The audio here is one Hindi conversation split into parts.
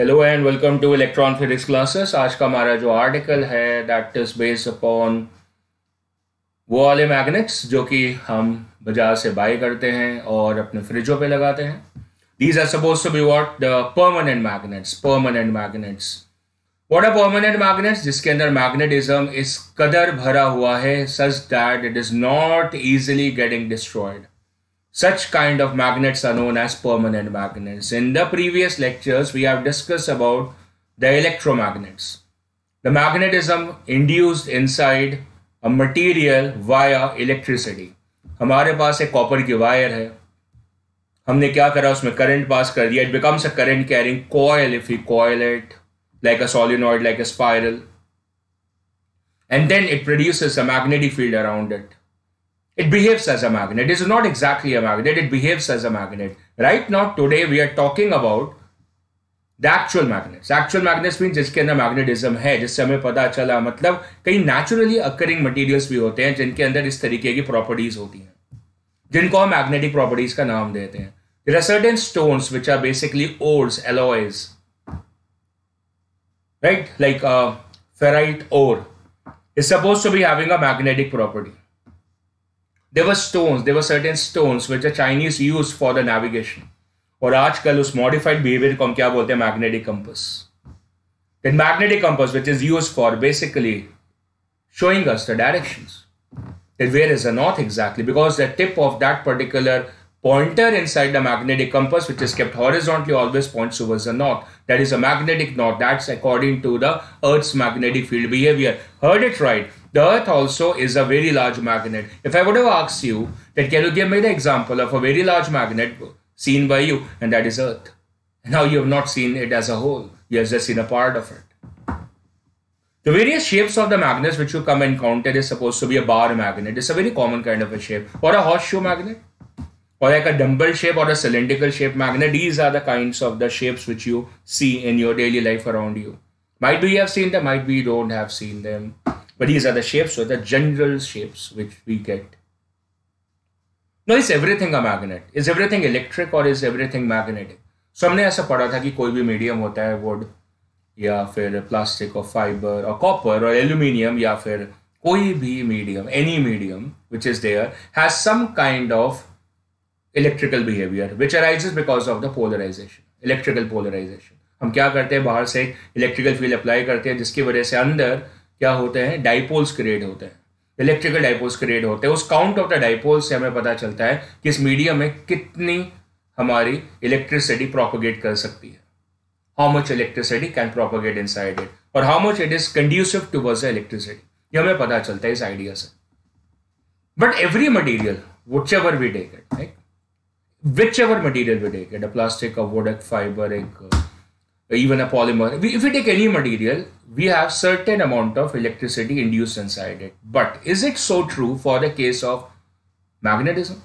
Hello and welcome to electron physics classes आज का हमारा जो आर्टिकल है दैट इज बेस्ड अपॉन वो वाले मैग्नेट्स जो कि हम बाजार से बाय करते हैं और अपने फ्रिजों पे लगाते हैं these are suppose to be the permanent magnets permanent magnets what are permanent magnets जिसके अंदर मैग्नेटिज्म इस कदर भरा हुआ है such that it is not easily getting destroyed Such kind of magnets are known as permanent magnets. In the previous lectures, we have discussed about the electromagnets. The magnetism induced inside a material via electricity. हमारे पास एक कॉपर की वायर है हमने क्या करा उसमें करंट पास कर दिया it becomes a current carrying coil if you coil it like a solenoid like a spiral and then it produces a magnetic field around it it behaves as a magnet. It is not exactly a magnet, it behaves as a magnet. Right now, today, we are talking about the actual magnets actual magnets mean जिसके अंदर मैग्नेटिज्म है जिससे हमें पता चला मतलब कई नेचुरली अकरिंग मटीरियल्स भी होते हैं जिनके अंदर इस तरीके की प्रॉपर्टीज होती हैं जिनको हम मैग्नेटिक प्रॉपर्टीज का नाम देते हैं there stones which are basically ores alloys right like ferrite or is suppose to be having a magnetic property there were stones, there were certain stones which the Chinese used for the navigation. और आजकल modified behavior. बिहेवियर को हम क्या बोलते हैं Magnetic compass. Then magnetic compass which is use for basically showing us the directions that where is the north exactly because the tip of that particular pointer inside the magnetic compass which is kept horizontally always points towards the north that is a magnetic north that's according to the earth's magnetic field behavior heard it right the Earth also is a very large magnet. If I would have asked you that, can you give me the example of a very large magnet seen by you, and that is Earth. Now you have not seen it as a whole, you have just seen a part of it. The various shapes of the magnets which you come encounter is supposed to be a bar magnet. It's a very common kind of a shape, or a horseshoe magnet, or like a dumbbell shape or a cylindrical shape magnet. These are the kinds of the shapes which you see in your daily life around you. Might be you have seen them, might be you don't have seen them. But these are the shapes or the general shapes which we get. Now is everything a magnet? Is everything electric or is everything magnetic? So so, हमने ऐसा पढ़ा था कि कोई भी मीडियम होता है वुड या फिर प्लास्टिक और फाइबर और कॉपर और एल्यूमिनियम या फिर कोई भी medium any medium which is there has some kind of electrical behaviour which arises because of the polarisation electrical polarisation हम क्या करते हैं बाहर से इलेक्ट्रिकल फील्ड अप्लाई करते हैं जिसकी वजह से अंदर क्या होते हैं डाइपोल्स क्रिएट होते हैं इलेक्ट्रिकल डाइपोल्स क्रिएट होते हैं उस काउंट ऑफ द डाइपोल्स से हमें पता चलता है कि इस मीडियम में कितनी हमारी इलेक्ट्रिसिटी प्रोपोगेट कर सकती है how much electricity can propagate inside it और how much it is conducive towards electricity ये हमें पता चलता है इस आइडिया से but every material whichever we take it right whichever material we take it a plastic a wood एक फाइबर एक even a polymer. We, if we take any material, we have certain amount of electricity induced inside it. But is it so true for the case of magnetism?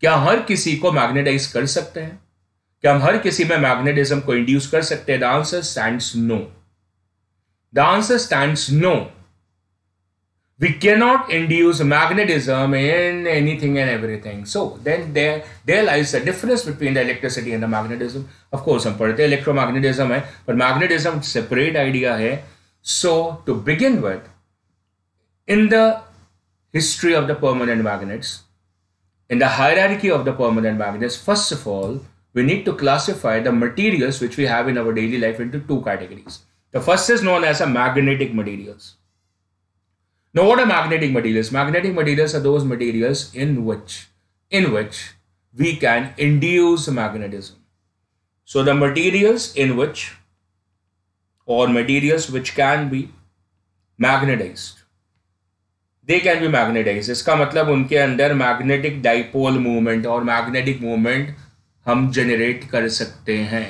क्या हर किसी को मैग्नेटाइज कर सकते हैं क्या हम हर किसी में मैग्नेटिज्म को इंड्यूस कर सकते हैं the answer stands no the answer stands no we cannot induce magnetism in anything and everything. So then there there lies the difference between the electricity and the magnetism. Of course, हम पढ़ते electromagnetism but magnetism separate idea So to begin with, in the history of the permanent magnets, in the hierarchy of the permanent magnets, first of all, we need to classify the materials which we have in our daily life into two categories. The first is known as a magnetic materials Now, what are magnetic materials? Magnetic materials are those materials in which, in which we can induce magnetism. So the materials in which or materials which can be magnetized. They can be magnetise इसका मतलब उनके अंदर magnetic dipole मूवमेंट और magnetic मूवमेंट हम जनरेट कर सकते हैं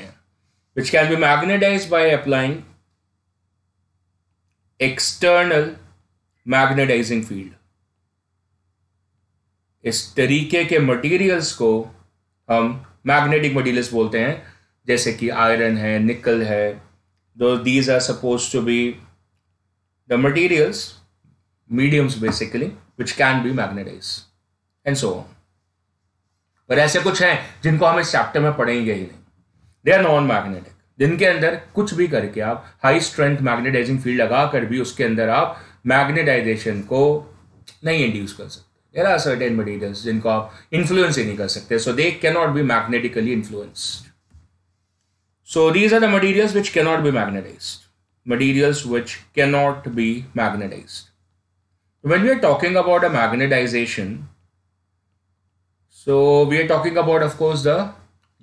which can be magnetized by applying external magnetising field इस तरीके के मटेरियल्स को हम मैग्नेटिक मटेरियल्स बोलते हैं जैसे कि आयरन है निकल है दो these are suppose to be the materials mediums basically which can be magnetise and so पर ऐसे कुछ हैं जिनको हम इस चैप्टर में पढ़ेंगे ही नहीं दे आर नॉन मैग्नेटिक जिनके अंदर कुछ भी करके आप हाई स्ट्रेंथ मैग्नेटाइजिंग फील्ड लगा कर भी उसके अंदर आप Magnetization, को नहीं induce कर सकते देर आर सर्टेन मटेरियल्स जिनको आप इन्फ्लुएंस ही नहीं कर सकते so they cannot be magnetically influenced so these are the materials which cannot be magnetized. Materials which cannot be magnetized. When we are talking about a magnetization, so we are talking about, of course, the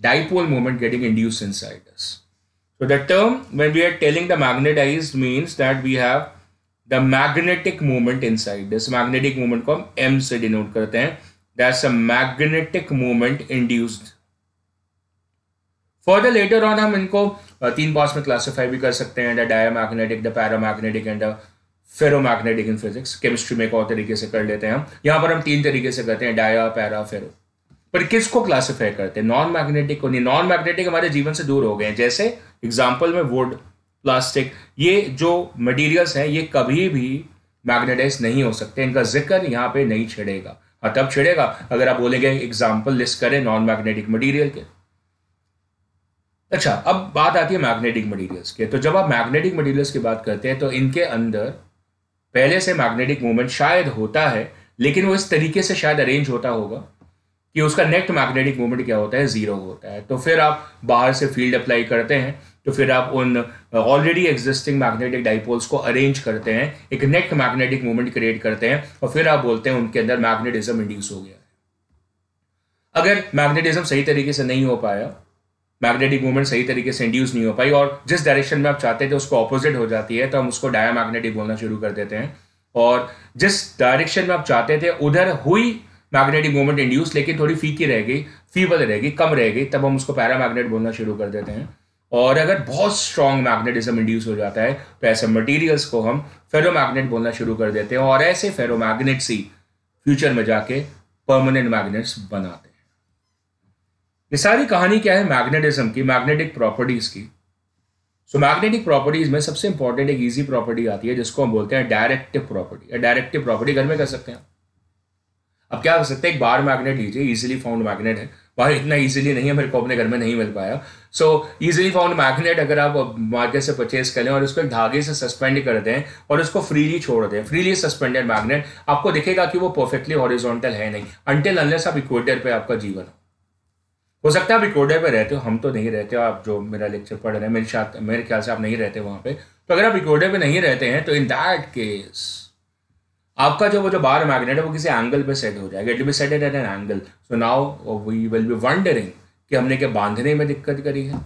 dipole moment getting induced inside us. So the term when we are telling the magnetized means that we have the magnetic movement inside इस मैग्नेटिक मूवमेंट को हम एम से डिनोट करते हैं that's a magnetic movement induced further later on हम इनको तीन पार्ट्स में क्लासिफाई भी कर सकते हैं the diamagnetic the paramagnetic and the ferromagnetic in physics chemistry में एक और तरीके से कर लेते हैं हम यहां पर हम तीन तरीके से करते हैं डाया पैरा फेरो पर किसको क्लासिफाई करते हैं नॉन मैग्नेटिक को नहीं नॉन मैग्नेटिक हमारे जीवन से दूर हो गए हैं जैसे एग्जाम्पल में वुड प्लास्टिक ये जो मटेरियल्स हैं ये कभी भी मैग्नेटाइज नहीं हो सकते इनका जिक्र यहाँ पे नहीं छिड़ेगा हाँ तब छिड़ेगा अगर आप बोलेंगे एग्जाम्पल लिस्ट करें नॉन मैग्नेटिक मटीरियल के अच्छा अब बात आती है मैग्नेटिक मटीरियल्स के तो जब आप मैग्नेटिक मटीरियल्स की बात करते हैं तो इनके अंदर पहले से मैग्नेटिक मूवमेंट शायद होता है लेकिन वो इस तरीके से शायद अरेंज होता होगा कि उसका नेट मैग्नेटिक मूवमेंट क्या होता है ज़ीरो होता है तो फिर आप बाहर से फील्ड अप्लाई करते हैं तो फिर आप उन ऑलरेडी एग्जिस्टिंग मैग्नेटिक डाइपोल्स को अरेंज करते हैं एक नेट मैग्नेटिक मूवमेंट क्रिएट करते हैं और फिर आप बोलते हैं उनके अंदर मैग्नेटिज्म इंड्यूस हो गया है अगर मैग्नेटिज्म सही तरीके से नहीं हो पाया मैग्नेटिक मूवमेंट सही तरीके से इंड्यूस नहीं हो पाई और जिस डायरेक्शन में आप चाहते थे उसको ऑपोजिट हो जाती है तो हम उसको डाया मैग्नेटिक बोलना शुरू कर देते हैं और जिस डायरेक्शन में आप चाहते थे उधर हुई मैग्नेटिक मूवमेंट इंड्यूस लेकिन थोड़ी फीकी रह गई फीवर रह गई कम रह गई तब हम उसको पैरा मैग्नेट बोलना शुरू कर देते हैं और अगर बहुत स्ट्रॉन्ग मैग्नेटिज्म इंड्यूस हो जाता है तो ऐसे मटेरियल्स को हम फेरोमैग्नेट बोलना शुरू कर देते हैं और ऐसे फेरोमैग्नेट्स ही फ्यूचर में जाके परमानेंट मैग्नेट्स बनाते हैं ये सारी कहानी क्या है मैग्नेटिज्म की मैग्नेटिक प्रॉपर्टीज की सो मैग्नेटिक प्रॉपर्टीज में सबसे इंपॉर्टेंट एक ईजी प्रॉपर्टी आती है जिसको हम बोलते हैं डायरेक्टिव प्रॉपर्टी डायरेक्टिव प्रॉपर्टी घर में कर सकते हैं अब क्या कर सकते हैं एक बार मैग्नेट लीजिए इजिली फाउंड मैग्नेट है बाहर इतना इजीली नहीं है मेरे को अपने घर में नहीं मिल पाया सो इजिली फाउंड मैग्नेट अगर आप मार्केट से परचेज करें और उसको एक धागे से सस्पेंड कर दें और उसको फ्रीली छोड़ दें फ्रीली सस्पेंडेड मैग्नेट आपको दिखेगा कि वो परफेक्टली हॉरिजोनटल है नहीं अंटिल अनलेस आप इक्वेटर पे आपका जीवन हो हो सकता है आप इक्वेटर पे रहते हो हम तो नहीं रहते हो आप जो मेरा लेक्चर पढ़ रहे हैं मेरे साथ मेरे ख्याल से आप नहीं रहते वहां पे तो अगर आप इक्वेटर पे नहीं रहते हैं तो इन दैट केस आपका जो वो जो बार मैग्नेट है वो किसी एंगल पे सेट हो जाएगा it be set at an angle so now we will be wondering कि हमने क्या बांधने में दिक्कत करी है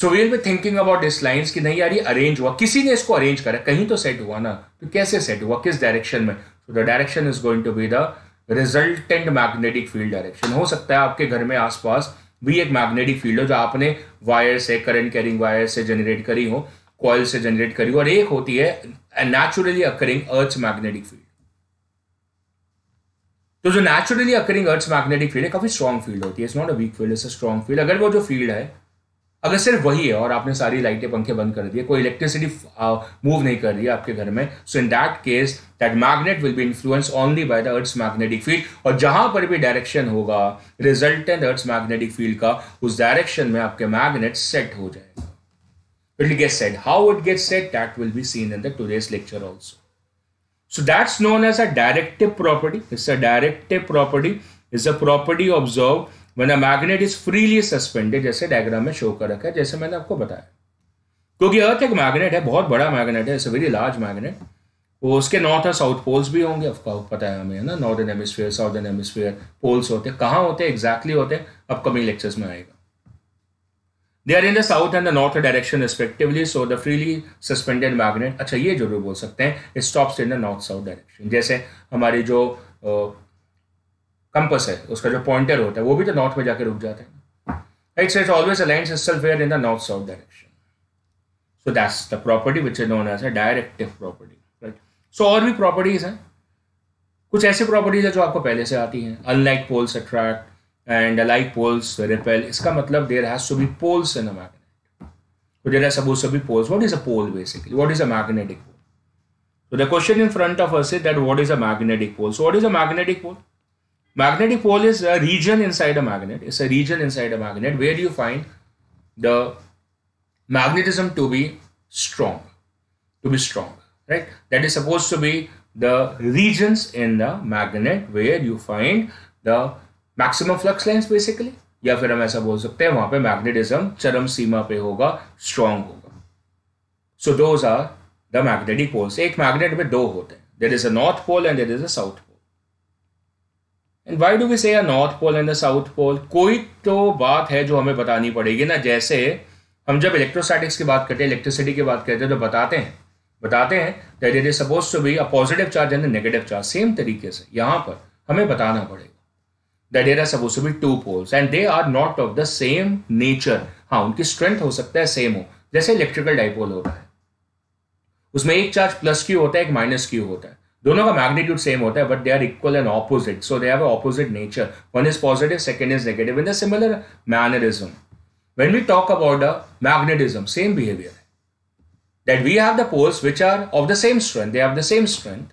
so we'll be thinking about this lines कि नहीं यार ये अरेंज हुआ किसी ने इसको अरेंज करा कहीं तो सेट हुआ ना तो कैसे सेट हुआ किस डायरेक्शन में so the direction is going to be the resultant magnetic field direction हो सकता है आपके घर में आसपास भी एक मैग्नेटिक फील्ड हो जो आपने वायर से करंट कैरिंग वायर से जनरेट करी हो कॉयल से जनरेट करी हो और एक होती है naturally occurring earth magnetic field तो जो naturally occurring earth magnetic field है काफ़ी स्ट्रॉन्ग फील्ड होती है it's not a weak field it's a strong field अगर वो जो फील्ड है अगर सिर्फ वही है और आपने सारी लाइटें पंखे बंद कर दिए कोई इलेक्ट्रिसिटी मूव नहीं कर रही है आपके घर में so in that case that magnet will be influence only by the earth magnetic field और जहां पर भी डायरेक्शन होगा रिजल्टेंट अर्थ मैग्नेटिक फील्ड का उस डायरेक्शन में आपके मैग्नेट सेट हो जाएगा it get set how it get set that will be seen in the today's lecture also So that's known as a directive property. It's a directive property. is a property observed when a magnet is freely suspended जैसे डायग्राम में शो कर रखा है जैसे मैंने आपको बताया क्योंकि अर्थ एक मैग्नेट है बहुत बड़ा मैग्नेट है इट्स वेरी लार्ज मैग्नेट वो उसके नॉर्थ और साउथ पोल्स भी होंगे अफका पता है हमें है ना northern hemisphere southern hemisphere poles होते हैं कहाँ होते हैं एग्जैक्टली exactly होते अपकमिंग लेक्चर्स में आएगा they are in the south and the north direction respectively so the freely suspended magnet अच्छा ये जरूर बोल सकते हैं stops in the north south direction जैसे हमारी जो कंपस है उसका जो पॉइंटर होता है वो भी तो नॉर्थ में जाकर रुक जाते हैं right so it always align itself where in the north south direction so that's the property which is known as a directive property right so और भी प्रॉपर्टीज हैं कुछ ऐसी प्रॉपर्टीज है जो आपको पहले से आती हैं unlike poles attract and like poles repel इसका मतलब there has to be poles in a magnet so there are supposed to be poles what is a pole basically what is a magnetic pole so the question in front of us is that what is a magnetic pole so what is a magnetic pole magnetic pole is a region inside a magnet it's a region inside a magnet where you find the magnetism to be strong to be strong right that is supposed to be the regions in the magnet where you find the maximum flux lines basically या फिर हम ऐसा बोल सकते हैं वहां पे मैग्नेटिज्म चरम सीमा पे होगा स्ट्रांग होगा सो दो आर द मैग्नेटिक पोल्स एक मैग्नेट में दो होते हैं there is a north pole and there is a south pole and why do we say north pole and the south pole कोई तो बात है जो हमें बतानी पड़ेगी ना जैसे हम जब इलेक्ट्रोस्टैटिक्स की बात करते हैं इलेक्ट्रिसिटी की बात करते हैं तो बताते हैं बताते हैं that it is suppose to be a positive charge and negative charge same तरीके से यहाँ पर हमें बताना पड़ेगा that there are supposed to be two poles and they are not of the same nature हाँ उनकी स्ट्रेंथ हो सकता है सेम हो जैसे इलेक्ट्रिकल डाइपोल होता है उसमें एक चार्ज प्लस क्यू होता है एक माइनस क्यू होता है दोनों का मैग्नीट्यूड सेम होता है but they are equal and opposite so they have opposite nature one is positive second is negative in a similar mannerism when we talk about the magnetism same behavior that we have the poles which are of the same strength they have the same strength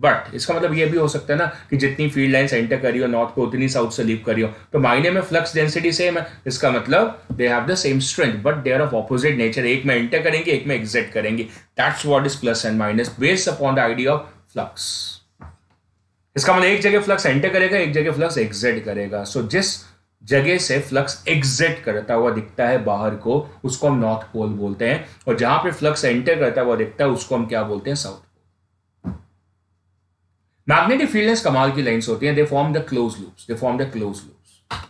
but इसका मतलब ये भी हो सकता है ना कि जितनी फील्ड लाइन एंटर करी हो नॉर्थ को उतनी साउथ से लीव करी हो तो मायने में फ्लक्स डेंसिटी सेम है इसका मतलब they have the same strength but they are of opposite nature एक में एंटर करेंगे एक में एग्जिट करेंगे that's what is plus and minus based upon the idea of flux इसका मतलब एक जगह फ्लक्स एंटर करेगा एक जगह फ्लक्स एग्जिट करेगा सो so, जिस जगह से फ्लक्स एग्जिट करता हुआ दिखता है बाहर को उसको हम नॉर्थ पोल बोलते हैं और जहां पे फ्लक्स एंटर करता हुआ दिखता है उसको हम क्या बोलते हैं साउथ मैग्नेटिक फील्ड कमाल की लाइन्स होती हैं they form the close loops they form the close loops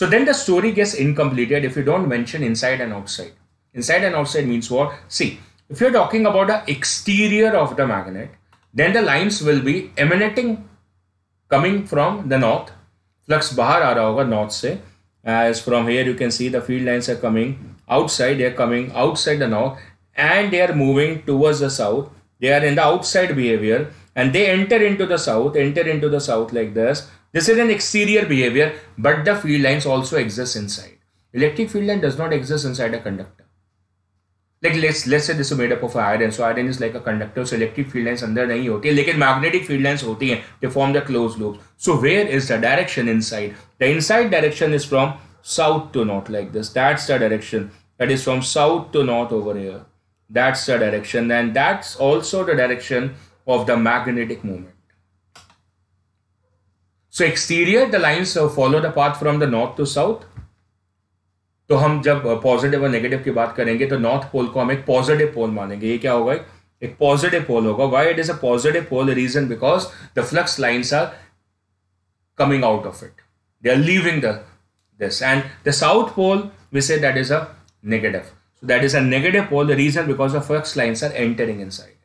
so then the story gets incompleted if you don't mention inside and outside inside and outside means what? See if you are talking about the exterior of the magnet then the lines will be emanating coming from the north flux bahar aa raha north se as from here you can see the field lines are coming outside they are coming outside the north and they are moving towards the south they are in the outside behavior and they enter into the south, enter into the south like this. This is an exterior behavior, but the field lines also exist inside. Electric field line does not exist inside a conductor. Like let's let's say this is made up of iron, so iron is like a conductor, so electric field lines under nahi, होती है, magnetic field lines होती हैं. They form the closed loops. So where is the direction inside? The inside direction is from south to north like this. That's the direction that is from south to north over here. That's the direction, and that's also the direction of the magnetic moment. So exterior the lines follow the path from the north to south तो हम जब पॉजिटिव और नेगेटिव की बात करेंगे तो नॉर्थ पोल को हम एक पॉजिटिव पोल मानेंगे ये क्या होगा एक पॉजिटिव पोल होगा why it is a positive pole region because the flux lines are coming out of it they are leaving the this and the south pole we say that is a negative so that is a negative pole region because the flux lines are entering inside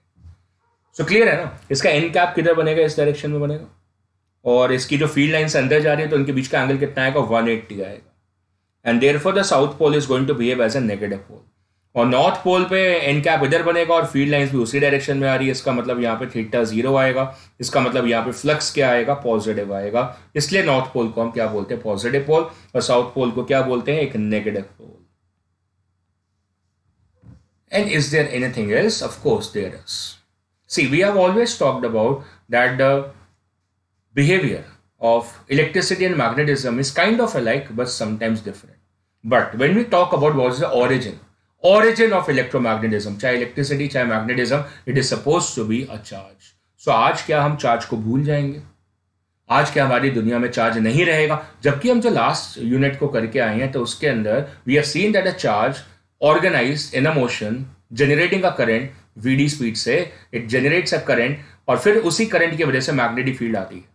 so clear है ना इसका एन कैप किधर बनेगा इस डायरेक्शन में बनेगा और इसकी जो फील्ड लाइन अंदर जा रही है तो इनके बीच का एंगल कितना आएगा वन एट्टी आएगा and therefore the south pole is going to behave as a negative pole और नॉर्थ पोल पे एन कैप इधर बनेगा और फील्ड लाइन्स भी उसी डायरेक्शन में आ रही है इसका मतलब यहाँ पे थीटा जीरो आएगा इसका मतलब यहाँ पे फ्लक्स क्या आएगा पॉजिटिव आएगा इसलिए नॉर्थ पोल को हम क्या बोलते हैं पॉजिटिव पोल और साउथ पोल को क्या बोलते हैं एक negative pole and is there anything else of course there is See, we have always talked about that the behavior of electricity and magnetism is kind of alike but sometimes different. But when we talk about what is the origin, origin of electromagnetism, chai electricity, chai magnetism, it is supposed to be a charge. So आज क्या हम charge को भूल जाएंगे आज क्या हमारी दुनिया में चार्ज नहीं रहेगा जबकि हम जो लास्ट यूनिट को करके आए हैं तो उसके अंदर we have seen that a charge organise in a motion generating a current V speed से इट जनरेट्स अ करंट और फिर उसी करंट की वजह से मैग्नेटिक फील्ड आती है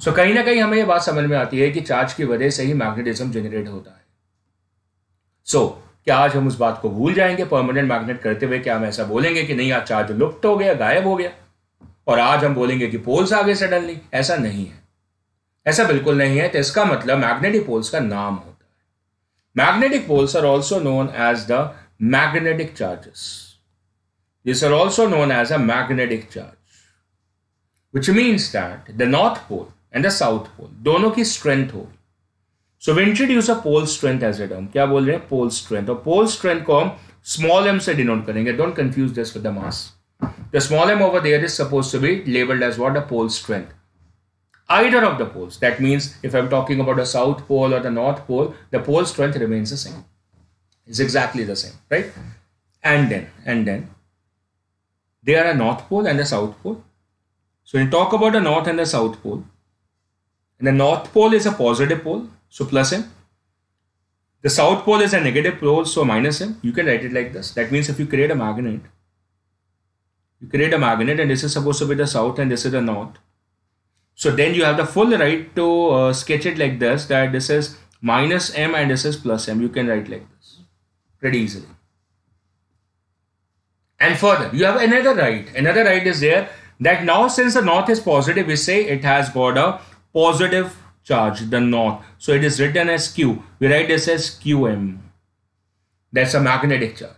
सो so, कहीं ना कहीं हमें यह बात समझ में आती है कि चार्ज की वजह से ही मैग्नेटिज्म जनरेट होता है सो so, क्या आज हम उस बात को भूल जाएंगे परमानेंट मैग्नेट करते हुए क्या हम ऐसा बोलेंगे कि नहीं आज चार्ज लुप्त हो गया गायब हो गया और आज हम बोलेंगे कि पोल्स आ गए सडनली ऐसा नहीं है ऐसा बिल्कुल नहीं है तो इसका मतलब मैग्नेटिक पोल्स का नाम होता है magnetic poles are also known as the magnetic charges These are also known as a magnetic charge, which means that the North Pole and the South Pole दोनों की strength हो So we introduce a pole strength as a term. क्या बोल रहे हैं पोल स्ट्रेंथ और पोल स्ट्रेंथ को हम स्मॉल denote से डिनोट करेंगे don't confuse this with the the the small M over there is suppose to be labelled as what a either of the poles that means if i'm talking about the south pole or the north pole the pole strength remains the same it's exactly the same right and then and then they are a North Pole and a South Pole. So we talk about a North and a South Pole. And the North Pole is a positive pole, so plus M. The South Pole is a negative pole, so minus M. You can write it like this. That means if you create a magnet, you create a magnet and this is supposed to be the South and this is the North. So then you have the full right to uh, sketch it like this, that this is minus M and this is plus M. You can write like this pretty easily. And further, you have another right. Another right is there that now since the north is positive, we say it has got a positive charge, the north. So it is written as Q. We write this as QM. That's a magnetic charge.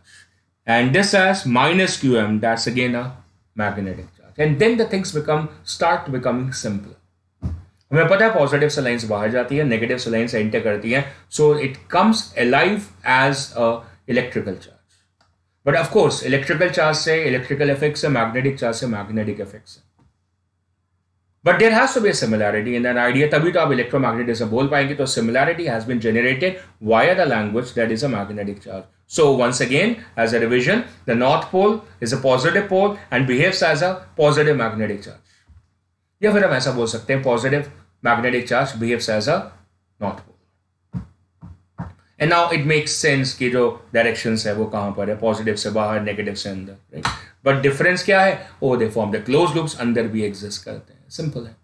And this as minus QM. That's again a magnetic charge. And then the things become start becoming simple. हमें पता है पॉजिटिव सेलाइंस बाहर जाती है नेगेटिव सेलाइंस एंटर करती है so it comes alive as electrical charge but of course electrical charge से इलेक्ट्रिकल इफेक्ट है मैग्नेटिक चार्ज से मैग्नेटिक इफेक्ट है but there has to be similarity in an idea तभी तो आप इलेक्ट्रोमैग्नेटिज्म बोल पाएंगे तो similarity has been generated via the language that is a magnetic charge so once again as a revision the north pole is a positive pole and behaves as a positive magnetic charge या फिर हम ऐसा बोल सकते हैं positive magnetic charge behaves as a north pole and now it makes sense कि जो डायरेक्शन है वो कहाँ पर है पॉजिटिव से बाहर नेगेटिव से अंदर राइट बट डिफरेंस क्या है oh they form the close loops अंदर भी एग्जिस्ट करते हैं सिंपल है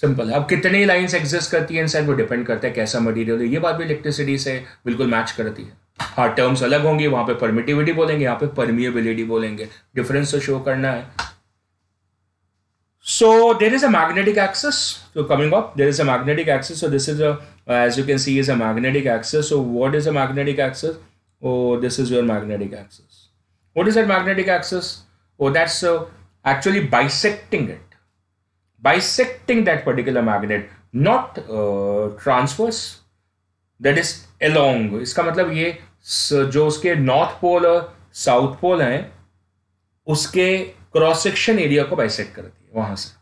सिंपल है अब कितनी लाइन्स एग्जिस्ट करती है इन वो डिपेंड करता है कैसा मटेरियल है ये बात भी इलेक्ट्रिसिटी से बिल्कुल मैच करती है हाँ टर्म्स अलग होंगे वहाँ पे परमिटिविटी बोलेंगे यहाँ पे परमिएबिलिटी बोलेंगे डिफरेंस तो शो करना है So there is a magnetic axis. So coming up, there is a magnetic axis. So this is a, as you can see, is a magnetic axis. So what is a magnetic axis? Oh, this is your magnetic axis. What is that magnetic axis? Oh, that's uh, actually bisecting it. Bisecting that particular magnet, not uh, transverse. That is along. इसका मतलब ये जो उसके नॉर्थ पोल और साउथ पोल हैं उसके क्रॉस सेक्शन एरिया को बाइसेक्ट कर दिया वहां से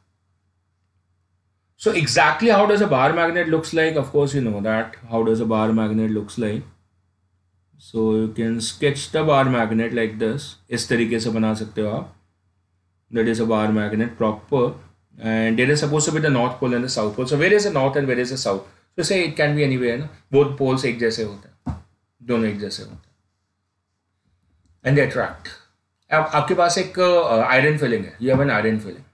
so exactly how does a bar magnet looks like of course you know that how does a bar magnet looks like so you can sketch the bar magnet like this इस तरीके से बना सकते हो आप that is a bar magnet proper and there is suppose to be the north pole and the south pole so where is a north and where is a south so say it can be any way है ना बोथ पोल्स एक जैसे होते हैं दोनों एक जैसे होते हैं एंड दे अट्रैक्ट आपके पास एक आयरन फिलिंग है you have an iron filling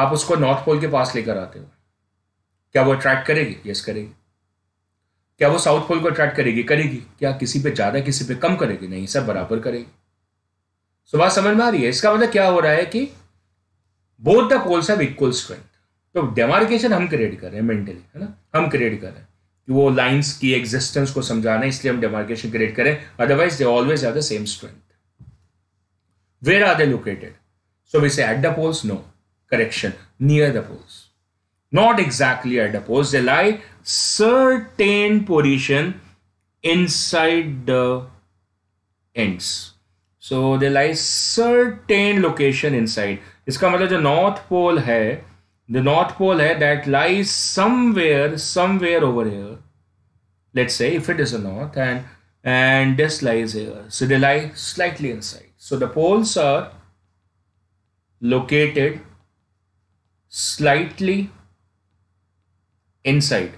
आप उसको नॉर्थ पोल के पास लेकर आते हो क्या वो अट्रैक्ट करेगी यस करेगी क्या वो साउथ पोल को अट्रैक्ट करेगी करेगी क्या किसी पे ज़्यादा किसी पे कम करेगी नहीं सब बराबर करेगी सुबह समझ में आ रही है इसका मतलब क्या हो रहा है कि both the poles have equal strength तो डेमार्केशन हम क्रिएट कर रहे हैं मेंटली है ना हम क्रिएट कर रहे हैं कि वो लाइंस की एग्जिस्टेंस को समझाना है इसलिए हम डेमार्केशन क्रिएट करें otherwise they always have the same strength where are they located so we say at the poles no correction, near the poles. Not exactly at the poles, they lie certain position inside the ends. So they lie certain location inside. इसका मतलब north pole pole the north pole है that lies somewhere, somewhere over here. let's say if it is a north and and this lies here so they lie slightly inside so the poles are located slightly inside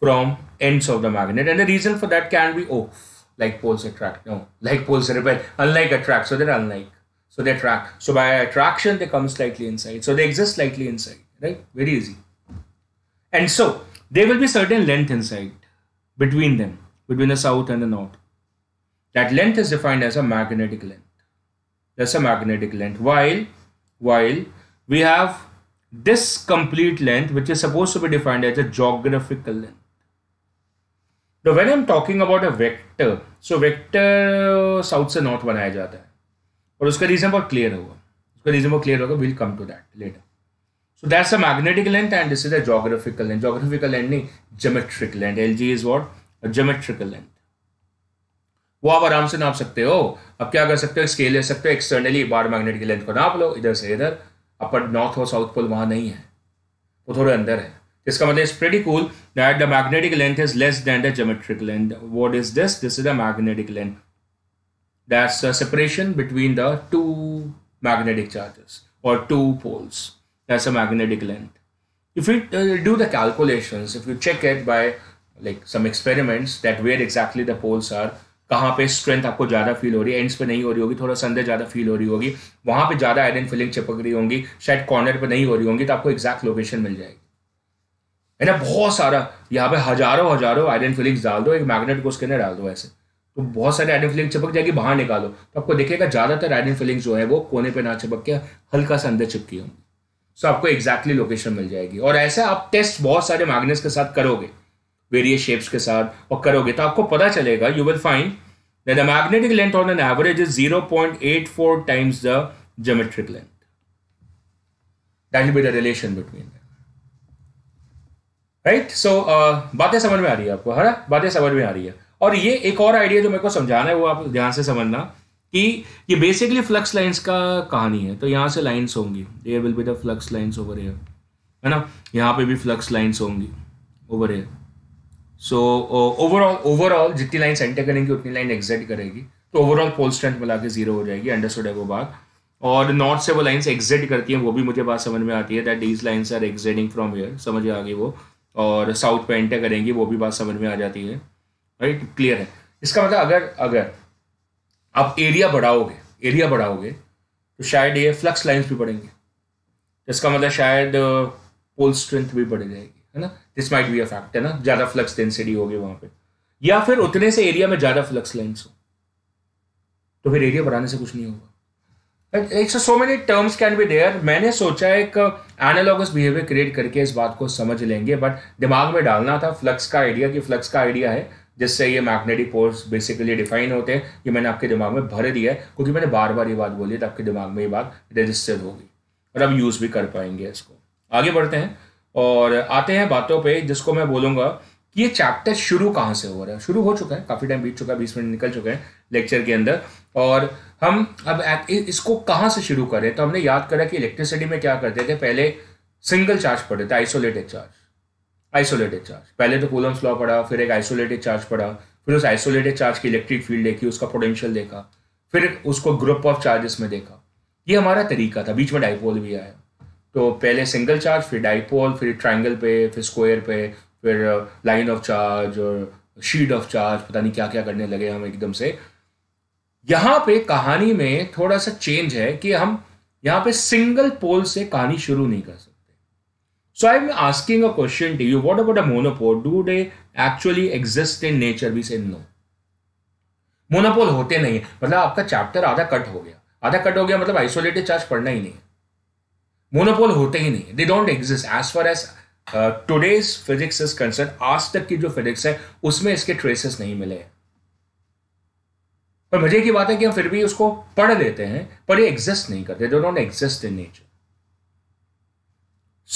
from ends of the magnet and the reason for that can be oh like poles attract no like poles repel unlike attract so they're unlike so they attract so by attraction they come slightly inside so they exist slightly inside right very easy and so there will be certain length inside between them between the south and the north that length is defined as a magnetic length that's a magnetic length while while we have this complete length which is supposed to be defined as a geographical length. Now when I'm talking about a vector, so vector south से north बनाया जाता है और reason बहुत clear होगा reason बहुत clear we'll come to that later. So that's a magnetic length and this is a geographical length. Geographical length नहीं geometric length. LG is what? A geometrical length. You can आराम से नाप सकते हो अब क्या कर सकते हो स्केल ले सकते हो एक्सटर्नली बार मैग्नेट की अपर नॉर्थ और साउथ पोल वहाँ नहीं है वो थोड़े अंदर है इसका मतलब it's pretty cool that the magnetic length is less than the geometric length what is this this is the magnetic length that's separation between the two magnetic charges or two poles. That's a magnetic length. If we uh, do the calculations, if you check it by like some experiments that where exactly the poles are, कहाँ पे स्ट्रेंथ आपको ज़्यादा फील हो रही है एंड्स पे नहीं हो रही होगी थोड़ा संदे ज़्यादा फील हो रही होगी वहाँ पे ज़्यादा आयरन फिलिंग चिपक रही होंगी शायद कॉर्नर पे नहीं हो रही होंगी तो आपको एग्जैक्ट लोकेशन मिल जाएगी है ना बहुत सारा यहाँ पे हज़ारों हज़ारों आयरन फिलिंग्स डाल दो एक मैग्नेट को उसके अंदर डाल दो ऐसे तो बहुत सारे आयरन फिलिंग चिपक जाएगी बाहर निकालो तो आपको देखेगा ज़्यादातर आयरन फिलिंग्स जो है वो कोने पर ना चिपक के हल्का सा अंदर चिपकी होंगी सो आपको एग्जैक्टली लोकेशन मिल जाएगी और ऐसा आप टेस्ट बहुत सारे मैग्नेट्स के साथ करोगे वेरियस शेप्स के साथ और करोगे तो आपको पता चलेगा you will find that the magnetic length on an average is zero point eight four times the geometric length that will be the relation between right so uh, बातें समझ में आ रही है आपको है ना बातें समझ में आ रही है और ये एक और आइडिया जो मेरे को समझाना है वो आप ध्यान से समझना कि ये बेसिकली फ्लक्स लाइंस का कहानी है तो यहाँ से लाइंस होंगी there will be the flux lines over air है ना यहाँ पे भी फ्लक्स लाइंस होंगी over air so overall overall जितनी लाइन सेंटर करेंगी उतनी लाइन एग्जिट करेगी तो ओवरऑल पोल स्ट्रेंथ मिला के जीरो हो जाएगी अंडरस्टूड है वो बात और नॉर्थ से वो लाइन्स एग्जिट करती हैं वो भी मुझे बात समझ में आती है that these lines are exiting from here समझ आ गई वो और साउथ पे एंटर करेंगी वो भी बात समझ में आ जाती है राइट right? क्लियर है इसका मतलब अगर अगर आप एरिया बढ़ाओगे एरिया बढ़ाओगे तो शायद ये फ्लक्स लाइन्स भी बढ़ेंगे इसका मतलब शायद पोल uh, स्ट्रेंथ भी बढ़ जाएगी है ना this might be a fact है ना ज़्यादा फ्लक्स डेंसिटी होगी वहां पे या फिर उतने से एरिया में ज़्यादा फ्लक्स लाइन्स हो तो फिर एरिया बढ़ाने से कुछ नहीं होगा एक so many terms can be there मैंने सोचा एक एनालॉगस बिहेवियर क्रिएट करके इस बात को समझ लेंगे बट दिमाग में डालना था फ्लक्स का आइडिया कि फ्लक्स का आइडिया है जिससे ये मैग्नेटिक पोर्स बेसिकली डिफाइन होते हैं ये मैंने आपके दिमाग में भर दिया है क्योंकि मैंने बार बार ये बात बोली तो आपके दिमाग में ये बात रजिस्टर होगी और अब यूज़ भी कर पाएंगे इसको आगे बढ़ते हैं और आते हैं बातों पे जिसको मैं बोलूंगा कि ये चैप्टर शुरू कहाँ से हो रहा है शुरू हो चुका है काफ़ी टाइम बीत चुका है बीस मिनट निकल चुके हैं लेक्चर के अंदर और हम अब इसको कहाँ से शुरू करें तो हमने याद करा कि इलेक्ट्रिसिटी में क्या करते थे पहले सिंगल चार्ज पढ़े थे आइसोलेटेड चार्ज आइसोलेटेड चार्ज पहले तो कूलम्स लॉ पढ़ा फिर एक आइसोलेटेड चार्ज पढ़ा फिर उस आइसोलेटेड चार्ज की इलेक्ट्रिक फील्ड देखी उसका पोटेंशियल देखा फिर उसको ग्रुप ऑफ चार्जेस में देखा ये हमारा तरीका था बीच में डाइपोल भी आया तो पहले सिंगल चार्ज फिर डाइपोल फिर ट्राइंगल पे फिर स्क्वायर पे फिर लाइन ऑफ चार्ज और शीट ऑफ चार्ज पता नहीं क्या क्या करने लगे हम एकदम से यहाँ पे कहानी में थोड़ा सा चेंज है कि हम यहाँ पे सिंगल पोल से कहानी शुरू नहीं कर सकते so I am asking a question to you what about a monopole do they actually exist in nature we say no monopole होते नहीं है मतलब आपका चैप्टर आधा कट हो गया आधा कट हो गया मतलब आइसोलेटेड चार्ज पढ़ना ही नहीं है मोनोपोल होते ही नहीं they don't exist as far as today's physics is concern आज तक की जो फिजिक्स है उसमें इसके ट्रेसेस नहीं मिले पर मजे की बात है कि हम फिर भी उसको पढ़ लेते हैं पर ये एग्जिस्ट नहीं करते they don't exist in nature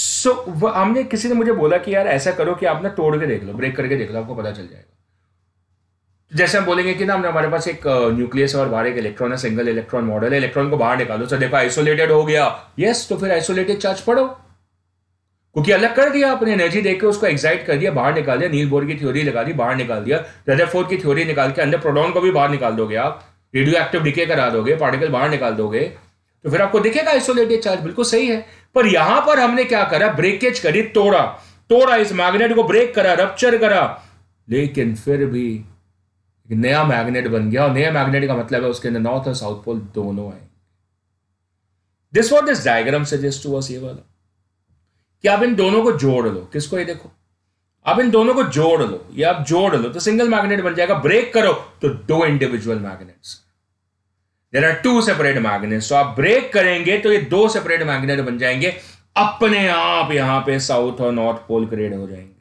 so हमने किसी ने मुझे बोला कि यार ऐसा करो कि आप ना तोड़ के देख लो ब्रेक करके देख लो आपको पता चल जाएगा जैसे हम बोलेंगे कि ना हमने हमारे पास एक न्यूक्लियस और बाहर एक इलेक्ट्रॉन है सिंगल इलेक्ट्रॉन मॉडल है इलेक्ट्रॉन को बाहर निकालो सर देखो आइसोलेटेड हो गया यस तो फिर आइसोलेटेड चार्ज पढ़ो क्योंकि अलग कर दिया अपनी एनर्जी देकर उसको एक्साइट कर दिया बाहर निकाल दिया नील बोर की थ्योरी लगा दी बाहर निकाल दिया फोर की थ्योरी निकाल के अंदर प्रोडॉन को भी बाहर निकाल दोगे आप रेडियो एक्टिव डिके करा दोगे पार्टिकल बाहर निकाल दोगे तो फिर आपको दिखेगा आइसोलेटेड चार्ज बिल्कुल सही है पर यहां पर हमने क्या करा ब्रेकेज करी तोड़ा तोड़ा इस मैग्नेट को ब्रेक करा रप्चर करा लेकिन फिर भी नया मैग्नेट बन गया और नया मैग्नेट का मतलब है उसके अंदर नॉर्थ और साउथ पोल दोनों है this what this diagram suggest to us ये वाला कि आप इन दोनों को जोड़ लो किसको ये देखो आप इन दोनों को जोड़ लो या आप जोड़ लो तो सिंगल मैग्नेट बन जाएगा ब्रेक करो तो दो individual magnets there are two separate magnet तो आप ब्रेक करेंगे तो ये दो सेपरेट मैग्नेट बन जाएंगे अपने आप यहां पे साउथ और नॉर्थ पोल क्रिएट हो जाएंगे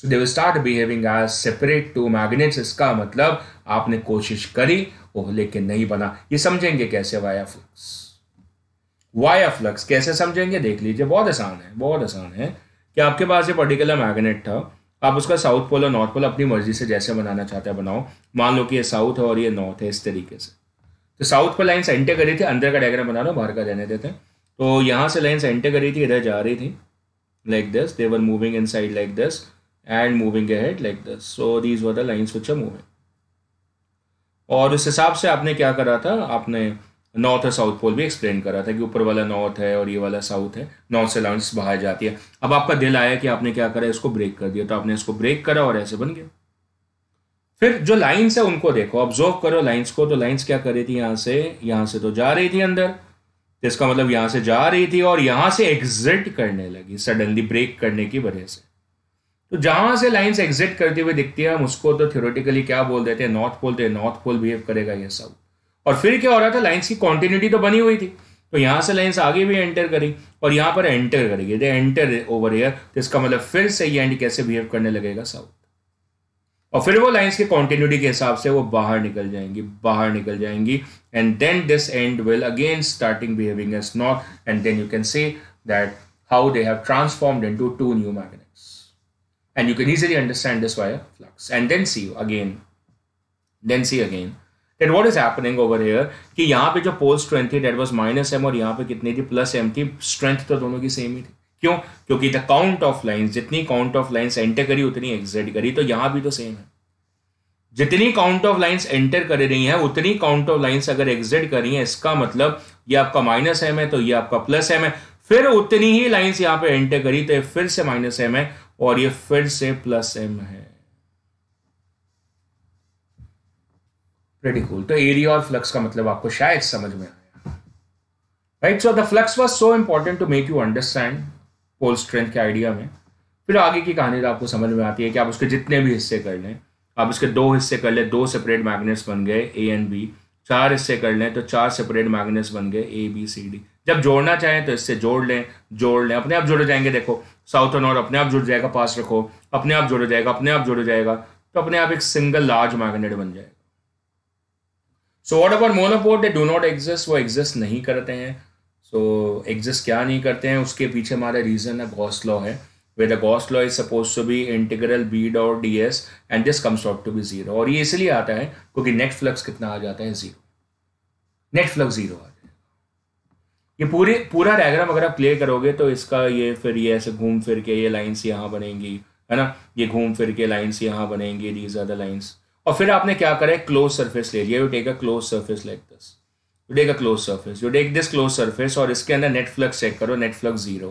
so they will start behaving as separate two magnets इसका मतलब आपने कोशिश करी ओह लेकिन नहीं बना ये समझेंगे कैसे वाया फ्लक्स वाया फ्लक्स कैसे समझेंगे देख लीजिए बहुत आसान है बहुत आसान है कि आपके पास ये पर्टिकुलर मैग्नेट था आप उसका साउथ पोल और नॉर्थ पोल अपनी मर्जी से जैसे बनाना चाहते हैं बनाओ मान लो कि ये साउथ है और ये नॉर्थ है इस तरीके से तो साउथ पर लाइन्स एंटर करी थी अंदर का डायग्राम बना लो बाहर का रहने देते हैं तो यहाँ से लाइन्स एंटर करी थी इधर जा रही थी like this they were moving inside like this and moving ahead like this. So these were the lines which are moving. और उस हिसाब से आपने क्या करा था आपने नॉर्थ और साउथ पोल भी एक्सप्लेन करा था कि ऊपर वाला नॉर्थ है और ये वाला साउथ है नॉर्थ से लाइन्स बाहर जाती है अब आपका दिल आया कि आपने क्या करा इसको ब्रेक कर दिया तो आपने इसको ब्रेक करा और ऐसे बन गया फिर जो लाइन्स है उनको देखो ऑब्जर्व करो लाइन्स को तो लाइन्स क्या कर रही थी यहाँ से यहाँ से तो जा रही थी अंदर तो इसका मतलब यहाँ से जा रही थी और यहाँ से एग्जिट करने लगी सडनली ब्रेक करने की वजह से तो जहां से लाइंस एग्जिट करते हुए दिखती है हम उसको तो थियोरेटिकली क्या बोल देते हैं नॉर्थ पोल थे नॉर्थ पोल बिहेव करेगा ये सब और फिर क्या हो रहा था लाइंस की कॉन्टिन्यूटी तो बनी हुई थी तो यहां से लाइंस आगे भी एंटर करी और यहां पर एंटर करेगी दे एंटर ओवर एयर तो इसका मतलब फिर से ये एंड कैसे बिहेव करने लगेगा साउथ और फिर वो लाइन्स की कॉन्टिन्यूटी के हिसाब से वो बाहर निकल जाएंगी बाहर निकल जाएंगी and then this end will again starting behaving as north and then you can say that how they have transformed into two new magnet and you can easily understand this via flux and then see again then see again then what is happening over here कि यहाँ पे जो पोल स्ट्रेंथ थी that was minus m और यहाँ पे कितनी थी plus m थी स्ट्रेंथ तो दोनों की सेम ही थी क्यों क्योंकि द काउंट ऑफ लाइंस जितनी काउंट ऑफ लाइंस एंटर करी उतनी एग्जिट करी तो यहाँ भी तो सेम है जितनी काउंट ऑफ लाइंस एंटर कर रही हैं उतनी काउंट ऑफ लाइंस अगर एग्जिट कर रही हैं इसका मतलब ये आपका माइनस एम है तो ये आपका प्लस एम है फिर उतनी ही लाइंस यहाँ पे एंटर करी तो फिर से माइनस एम है और ये फिर से प्लस एम है pretty cool. तो एरिया और फ्लक्स का मतलब आपको शायद समझ में आया right so the flux was so important to make you understand pole strength के आइडिया में फिर आगे की कहानी तो आपको समझ में आती है कि आप उसके जितने भी हिस्से कर लें आप उसके दो हिस्से कर लें दो सेपरेट मैग्नेट्स बन गए ए एंड बी चार हिस्से कर लें तो चार सेपरेट मैग्नेट्स बन गए ए बी सी डी जब जोड़ना चाहें तो इससे जोड़ लें जोड़ लें अपने आप जोड़े जाएंगे देखो साउथ और नॉर्थ अपने आप जुड़ जाएगा पास रखो अपने आप जुड़ जाएगा अपने आप जुड़ जाएगा तो अपने आप एक सिंगल लार्ज मैग्नेट बन जाएगा so what our monopole they do not exist वो एग्जिस्ट नहीं करते हैं सो so, एग्जिस्ट क्या नहीं करते हैं उसके पीछे हमारा रीज़न है गॉस लॉ है way the Gauss law is suppose to be integral B dot D S and this comes out to be zero और ये इसलिए आता है क्योंकि नेट फ्लक्स कितना आ जाता है जीरो नेट फ्लक्स जीरो आ ये पूरे पूरा डायग्राम अगर आप क्लियर करोगे तो इसका ये फिर ये ऐसे घूम फिर के ये लाइन्स यहाँ बनेंगी है ना ये घूम फिर के लाइन्स यहाँ बनेंगी दीज आर द लाइन्स और फिर आपने क्या करा है क्लोज सर्फेस ले लिया you take a close surface like this you take a close surface you take this close surface और इसके अंदर नेट फ्लक्स चेक करो net flux zero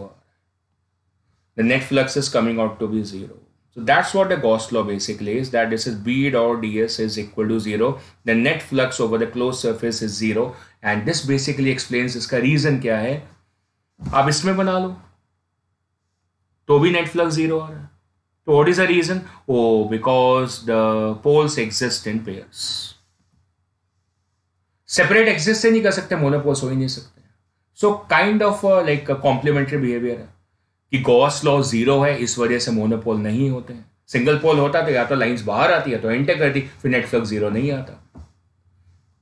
the net flux is coming out to be zero so that's what what Gauss's law basically is that this is B B D S is equal to zero the net flux over the close surface is zero and this basically explains इसका रीजन क्या है आप इसमें बना लो तो भी नेटफ्लिक्स जीरो आ रहा है तो what is a reason oh because the poles exist in pairs separate exist से नहीं कर सकते मोनोपोल्स हो ही नहीं सकते so kind of like complementary behaviour है कि गॉस लॉ जीरो है इस वजह से मोनोपोल नहीं होते हैं सिंगल पोल होता तो या तो लाइन्स बाहर आती है तो एंटर करती फिर नेटफ्लिक्स जीरो नहीं आता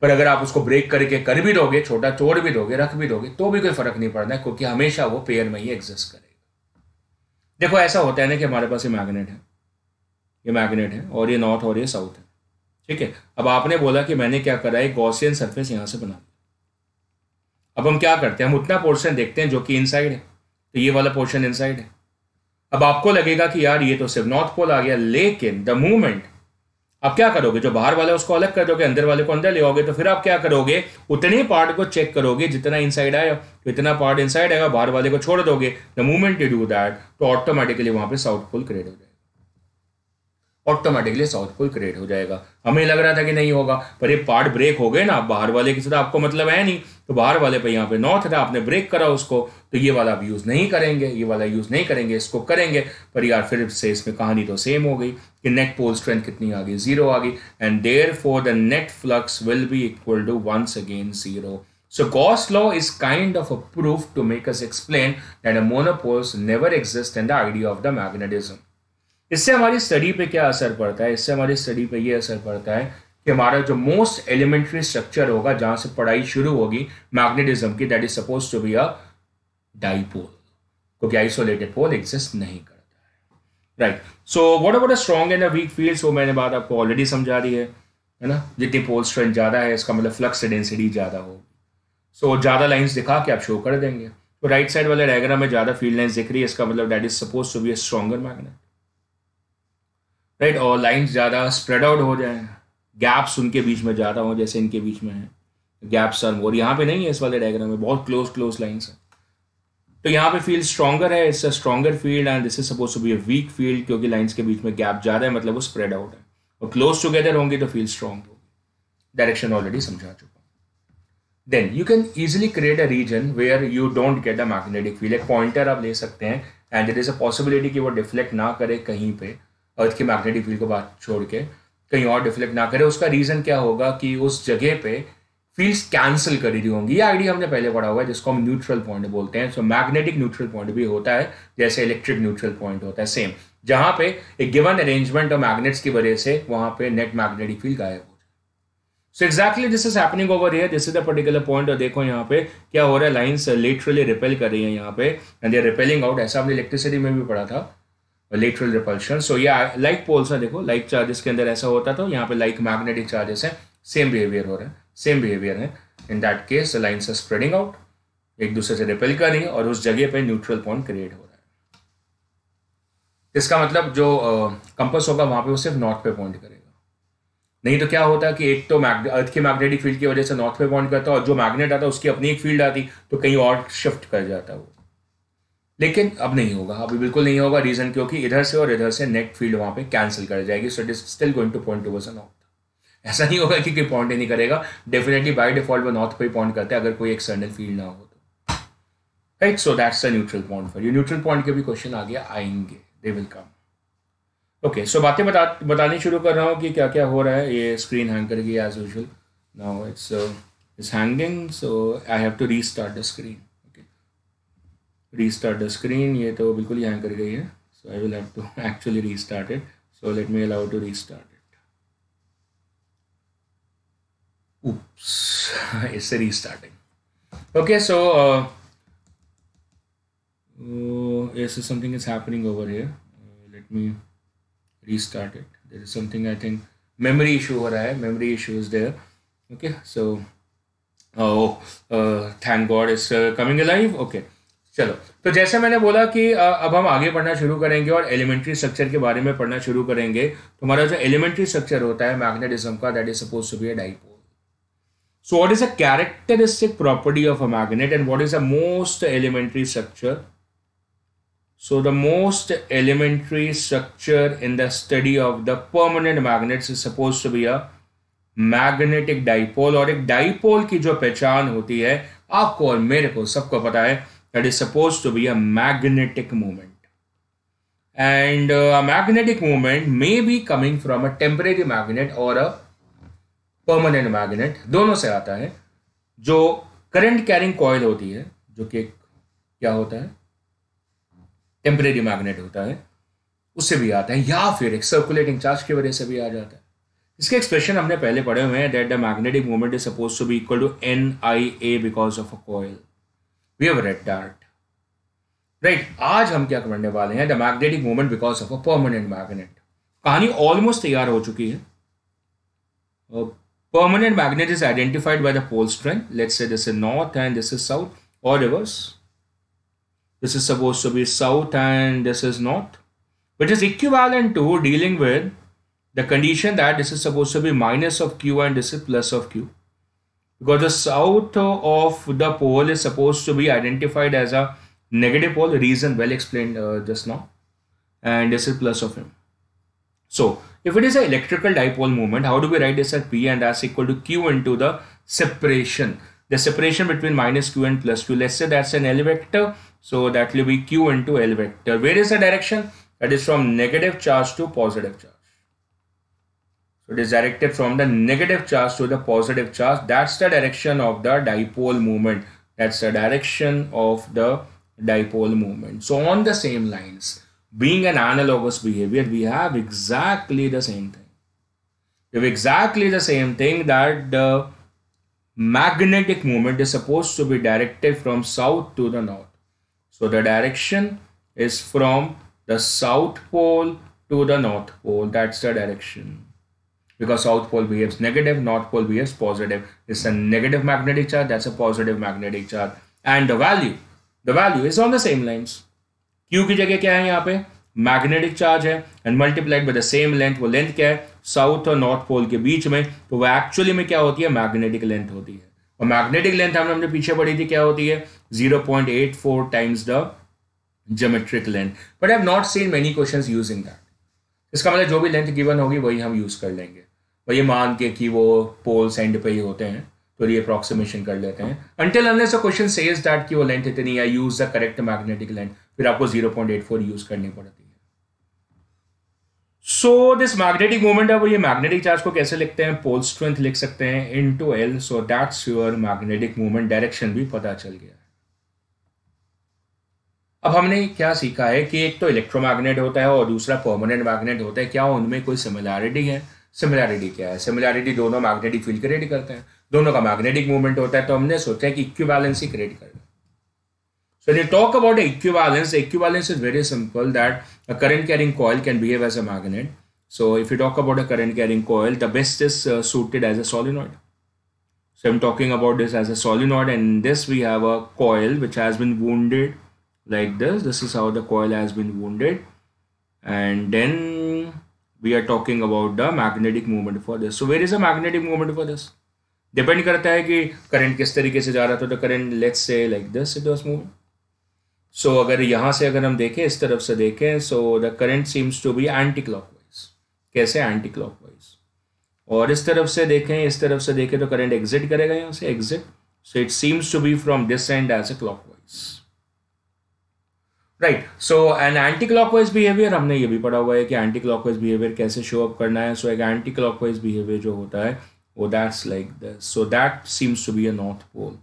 पर अगर आप उसको ब्रेक करके कर भी दोगे छोटा तोड़ भी दोगे रख भी दोगे तो भी कोई फर्क नहीं पड़ना क्योंकि हमेशा वो पेयर में ही एग्जिस्ट करेगा देखो ऐसा होता है ना कि हमारे पास ये मैग्नेट है ये मैग्नेट है और ये नॉर्थ और ये साउथ है ठीक है अब आपने बोला कि मैंने क्या करा एक गॉसियन सरफेस यहाँ से बना अब हम क्या करते हैं हम उतना पोर्शन देखते हैं जो कि इनसाइड है तो ये वाला पोर्शन इनसाइड है अब आपको लगेगा कि यार ये तो सिर्फ नॉर्थ पोल आ गया लेकिन द मूवमेंट आप क्या करोगे जो बाहर वाले उसको अलग कर दोगे अंदर वाले को अंदर ले आओगे तो फिर आप क्या करोगे उतने पार्ट को चेक करोगे जितना इनसाइड आया तो इतना पार्ट इनसाइड आएगा बाहर वाले को छोड़ दोगे the movement you do that तो ऑटोमेटिकली वहां पे साउथ पोल क्रिएट हो जाएगा ऑटोमेटिकली साउथ पोल क्रिएट हो जाएगा हमें लग रहा था कि नहीं होगा पर ये पार्ट ब्रेक हो गए ना बाहर वाले के साथ आपको मतलब है नहीं तो बाहर वाले पे यहाँ पे नॉर्थ था आपने ब्रेक करा उसको तो ये वाला आप यूज़ नहीं करेंगे ये वाला यूज़ नहीं करेंगे इसको करेंगे पर यार फिर से इसमें कहानी तो सेम हो गई कि नेट पोल स्ट्रेंथ कितनी आ गई जीरो आ गई and therefore the net flux will be equal to once again zero so Gauss law is kind of a proof to make us explain that a monopoles never exist in the idea of the magnetism इससे हमारी स्टडी पे क्या असर पड़ता है इससे हमारी स्टडी पे ये असर पड़ता है कि हमारा जो मोस्ट एलिमेंट्री स्ट्रक्चर होगा जहाँ से पढ़ाई शुरू होगी मैग्नेटिज्म की that is suppose to be a dipole क्योंकि आइसोलेटेड पोल एग्जिस्ट नहीं करता है right so what about a strong and a weak field वो मैंने बात आपको ऑलरेडी समझा दी है है ना जितनी पोल स्ट्रेंथ ज़्यादा है इसका मतलब फ्लक्स डेंसिटी ज़्यादा होगी सो so, ज़्यादा लाइन्स दिखा के आप शो कर देंगे तो राइट साइड वाले डायग्राम में ज़्यादा फील्ड लाइन्स दिख रही है इसका मतलब that is suppose to be a stronger magnet right और लाइन्स ज़्यादा स्प्रेड आउट हो जाए गैप्स उनके बीच में ज़्यादा हों जैसे इनके बीच में है गैप्स और यहाँ पे नहीं है इस वाले डायग्राम में बहुत क्लोज क्लोज लाइन्स हैं तो यहाँ पे फील्ड स्ट्रॉगर है it's a stronger field and this is suppose to be a weak field क्योंकि लाइन्स के बीच में गैप ज़्यादा है मतलब वो स्प्रेड आउट है और क्लोज टुगेदर होंगे तो फील्ड स्ट्रॉन्ग होगी डायरेक्शन ऑलरेडी समझा चुका then you can easily create a region where you don't get a magnetic field एक पॉइंटर आप ले सकते हैं and there is a possibility कि वो डिफ्लेक्ट ना करे कहीं पे अर्थ के मैग्नेटिक फील्ड को बात छोड़ के कहीं और डिफ्लेक्ट ना करे उसका रीज़न क्या होगा कि उस जगह पे फील्ड्स कैंसिल करी दी होंगी ये आइडिया हमने पहले पढ़ा हुआ है जिसको हम न्यूट्रल पॉइंट बोलते हैं सो मैग्नेटिक न्यूट्रल पॉइंट भी होता है जैसे इलेक्ट्रिक न्यूट्रल पॉइंट होता है सेम जहां पे एक गिवन अरेंजमेंट और मैग्नेट्स की वजह से वहां पे नेट मैग्नेटिक फील्ड गायब हो जाए so exactly this is happening over here this is a particular point और देखो यहाँ पे क्या हो रहा है लाइन्स लेटरली रिपेल कर रही है यहाँ पे एंड रिपेलिंग आउट ऐसा हमने इलेक्ट्रिसिटी में भी पढ़ा था लेटरल रिपल्शन सो ये लाइक पोल्स है देखो लाइक चार्जेस के अंदर ऐसा होता था यहाँ पे लाइक मैग्नेटिक चार्जेस है सेम बिहेवियर हो रहा है सेम बिहेवियर है in that case the lines are spreading out एक दूसरे से रिपेल कर रही है और उस जगह पे न्यूट्रल पॉइंट क्रिएट हो रहा है इसका मतलब जो कंपस होगा वहां पे वो सिर्फ नॉर्थ पे पॉइंट करेगा नहीं तो क्या होता कि एक तो अर्थ के मैग्नेटिक फील्ड की वजह से नॉर्थ पे पॉइंट करता है और जो मैग्नेट आता है उसकी अपनी एक फील्ड आती तो कहीं और शिफ्ट कर जाता वो लेकिन अब नहीं होगा अभी बिल्कुल नहीं होगा रीजन क्योंकि इधर से और इधर से नेट फील्ड वहां पे कैंसिल कर जाएगी so it is still going to point towards north ऐसा नहीं होगा कि कोई पॉइंट नहीं करेगा डेफिनेटली बाय डिफॉल्ट वो नॉर्थ पर ही पॉइंट करते हैं अगर कोई एक्सटर्नल फील्ड ना हो तो right so that's a neutral point for you neutral point के भी क्वेश्चन आगे आएंगे they will come okay so बातें बता बतानी शुरू कर रहा हूँ कि क्या क्या हो रहा है ये स्क्रीन हैंग कर गई as usual now it's it's hanging so I have to start the screen start the screen ये तो बिल्कुल ही हैंग कर गई है so I will have to actually start it so let me allow to start Oops, it's restarting. Okay, so uh, uh, yes, yeah, so something is happening over here. Uh, let me restart it. There is something I think memory issue हो रहा है. Memory issue is there. Okay, so oh, uh, thank God it's uh, coming alive. Okay. चलो तो जैसे मैंने बोला कि अब हम आगे पढ़ना शुरू करेंगे और एलिमेंट्री स्ट्रक्चर के बारे में पढ़ना शुरू करेंगे तो हमारा जो एलिमेंट्री स्ट्रक्चर होता है मैग्नेटिज्म का that is suppose to be a dipole So, what is a characteristic property of a magnet and what is the most elementary structure? So, the most elementary structure in the study of the permanent magnets is supposed to be a magnetic dipole or a dipole ki jo pechan hoti hai, aapko aur mere ko sabko pata hai, that is supposed to be a magnetic moment. And uh, a magnetic moment may be coming from a temporary magnet or a permanent magnet दोनों से आता है जो करंट कैरिंग कॉयल होती है जो कि क्या होता है टेम्परेरी मैग्नेट होता है उससे भी आता है या फिर एक सर्कुलेटिंग चार्ज की वजह से भी आ जाता है इसके एक्सप्रेशन हमने पहले पढ़े हुए हैं that the magnetic movement is suppose to be equal to N I A because of a coil we have read डार्ट राइट आज हम क्या करने वाले हैं the magnetic movement because of a permanent magnet कहानी ऑलमोस्ट तैयार हो चुकी है Permanent magnet is identified by the pole strength. Let's say this is north and this is south or reverse. This is supposed to be south and this is north, which is equivalent to dealing with the condition that this is supposed to be minus of q and this is plus of q because the south of the pole is supposed to be identified as a negative pole reason well explained uh, just now and this is plus of m so if it is an electrical dipole moment, how do we write this as P and S equal to Q into the separation? The separation between minus Q and plus Q. Let's say that's an L vector. So that will be Q into L vector. Where is the direction? That is from negative charge to positive charge. So it is directed from the negative charge to the positive charge. That's the direction of the dipole moment. That's the direction of the dipole moment. So on the same lines being an analogous behavior, we have exactly the same thing. We have exactly the same thing that the magnetic moment is supposed to be directed from south to the north. So the direction is from the south pole to the north pole. That's the direction. Because south pole behaves negative, north pole behaves positive. It's a negative magnetic charge, that's a positive magnetic charge. And the value, the value is on the same lines. Q की जगह क्या है यहाँ पे मैग्नेटिक चार्ज है and multiplied by the same length वो लेंथ क्या है साउथ और नॉर्थ पोल के बीच में तो वह एक्चुअली में क्या होती है मैग्नेटिक लेंथ होती है और मैग्नेटिक लेंथ हमने हमने पीछे पढ़ी थी क्या होती है zero point eight four times the geometric length but I have not seen many questions using that इसका मतलब जो भी लेंथ गिवन होगी वही हम यूज कर लेंगे और ये मान के कि वो पोल्स एंड पे ही होते हैं तो ये अप्रॉक्सीमेशन कर लेते हैं until unless question says that कि वो लेंथ इतनी है use the correct magnetic length फिर आपको 0.84 यूज करनी पड़ती है सो दिस मैग्नेटिक मोमेंट है वो ये मैग्नेटिक चार्ज को कैसे लिखते हैं पोल स्ट्रेंथ लिख सकते हैं in to L so that's your magnetic moment direction भी पता चल गया अब हमने क्या सीखा है कि एक तो इलेक्ट्रोमैग्नेट होता है और दूसरा परमानेंट मैग्नेट होता है क्या उनमें कोई सिमिलैरिटी है सिमिलैरिटी क्या है सिमिलैरिटी दोनों मैग्नेटिक फील्ड क्रिएट करते हैं दोनों का मैग्नेटिक मूवमेंट होता है तो हमने सोचा है कि इक्वी बैलेंस ही क्रिएट करना So you talk about the equivalence. The equivalence is very simple that a current carrying coil can behave as a magnet. So if you talk about a current carrying coil, the best is uh, suited as a solenoid. So I'm talking about this as a solenoid and this we have a coil which has been wounded like this. This is how the coil has been wounded and then we are talking about the magnetic moment for this. So where is the magnetic moment for this? Depend करता है कि current किस तरीके से जा रहा था तो current let's say like this it was moving. सो अगर यहाँ से अगर हम देखें इस तरफ से देखें so the current seems to be anti wise कैसे एंटी वाइज और इस तरफ से देखें इस तरफ से देखें तो करेंट एग्जिट करेगा यहाँ से exit so it seems to be from this end as a wise right so an anti wise behaviour हमने ये भी पढ़ा हुआ है कि एंटी वाइज बिहेवियर कैसे शो अप करना है सो एक एंटी वाइज बिहेवियर जो होता है वो that's like this so that seems to be a north pole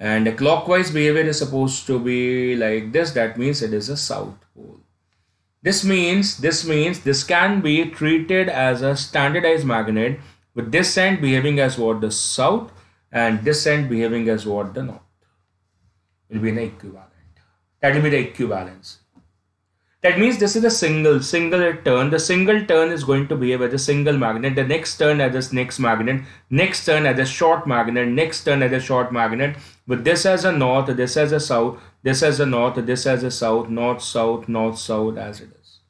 and clockwise behavior is supposed to be like this that means it is a south pole this means this means this can be treated as a standardized magnet with this end behaving as what the south and this end behaving as what the north will be an equivalent that will be the equivalence that means this is a single single turn the single turn is going to behave as a single magnet the next turn as this next magnet next turn as a short magnet next turn as a short magnet with this as a north, this as a south, this as a north, this as a south, north, south, north, south as it is.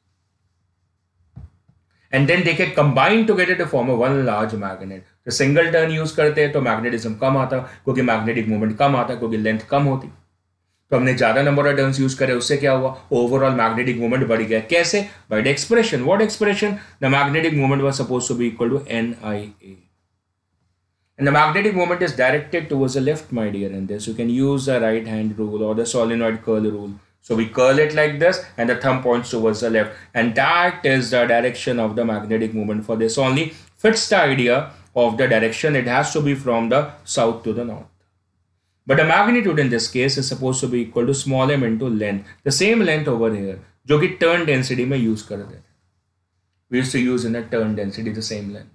And then they get combined together to form a one large magnet. तो सिंगल टर्न यूज करते हैं तो मैग्नेटिज्म कम आता क्योंकि मैग्नेटिक मूवमेंट कम आता क्योंकि लेंथ कम होती तो हमने ज्यादा नंबर ऑफ टर्न्स यूज करे उससे क्या हुआ ओवरऑल मैग्नेटिक मूवमेंट बढ़ गया कैसे by the expression what expression the magnetic movement was suppose to be equal to N I A And the magnetic moment is directed towards the left, my dear, in this. You can use the right hand rule or the solenoid curl rule. So we curl it like this and the thumb points towards the left. And that is the direction of the magnetic moment for this only fits the idea of the direction. It has to be from the south to the north. But the magnitude in this case is supposed to be equal to small m into length. The same length over here, which it turn density may use We used to use in the turn density the same length.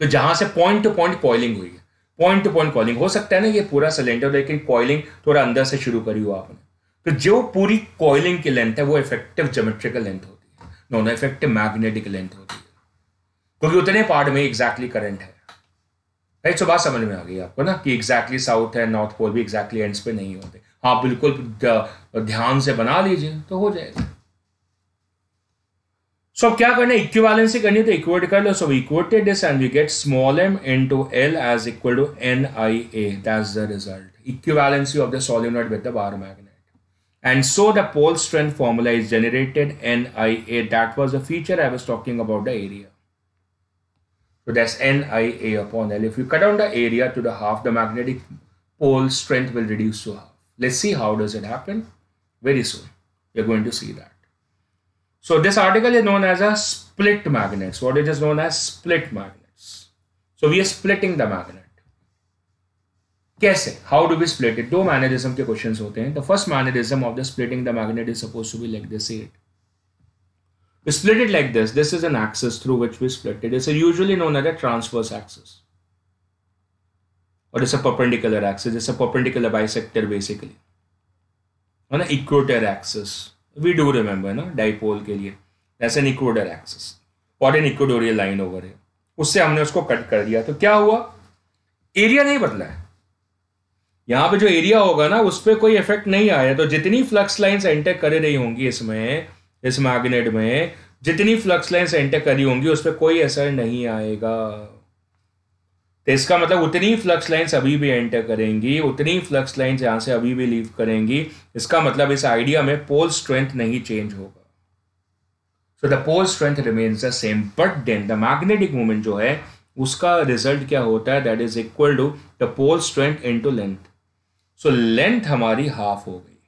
तो जहां से पॉइंट टू पॉइंट कॉलिंग हुई है पॉइंट टू पॉइंट कॉलिंग हो सकता है ना ये पूरा सिलेंडर लेकिन कॉलिंग थोड़ा अंदर से शुरू करी हुआ आपने तो जो पूरी कॉइलिंग की लेंथ है वो इफेक्टिव जोमेट्रिकल लेंथ होती है नॉन इफेक्टिव मैग्नेटिक लेंथ होती है क्योंकि उतने पार्ट में एग्जैक्टली करंट है राइट सो बात समझ में आ गई आपको ना कि एग्जैक्टली साउथ है नॉर्थ पोल भी एग्जैक्टली एंड्स पे नहीं होते हाँ बिल्कुल ध्यान से बना लीजिए तो हो जाएगा so, what क्या करना है इक्विवेलेंसी करनी है तो इक्वेट कर लो so equated this and we get small M in to L as equal to N I A that's the result equivalency of the and so the pole strength formula is generated NIA that was the feature I was talking about the area so that's NIA upon L if you cut down the area to the half the magnetic pole strength will reduce to half let's see how does it happen very soon we are going to see that so this article is known as a split magnet. What it is known as split magnets. So we are splitting the magnet. Kaise? How do we split it? Two mannerism ke questions The first mannerism of the splitting the magnet is supposed to be like this here. We split it like this. This is an axis through which we split it. It's usually known as a transverse axis. Or it's a perpendicular axis. It's a perpendicular bisector basically. On an equator axis. We do remember ना डाइपोल के लिए एन इक्वेडर एक्सिस और एन इक्वेडोरियल लाइन ओवर है उससे हमने उसको कट कर दिया तो क्या हुआ एरिया नहीं बदला है यहां पे जो एरिया होगा ना उस पर कोई इफेक्ट नहीं आया तो जितनी फ्लक्स लाइन एंटर कर रही होंगी इसमें इस मैग्नेट में जितनी फ्लक्स लाइन्स एंटर करी होंगी उस पर कोई असर नहीं आएगा इसका मतलब उतनी फ्लक्स लाइंस अभी भी एंटर करेंगी उतनी फ्लक्स लाइंस यहाँ से अभी भी लीव करेंगी इसका मतलब इस आइडिया में पोल स्ट्रेंथ नहीं चेंज होगा so the pole strength remains the same but then the magnetic movement जो है उसका रिजल्ट क्या होता है that is equal to the pole strength into length so length हमारी हाफ हो गई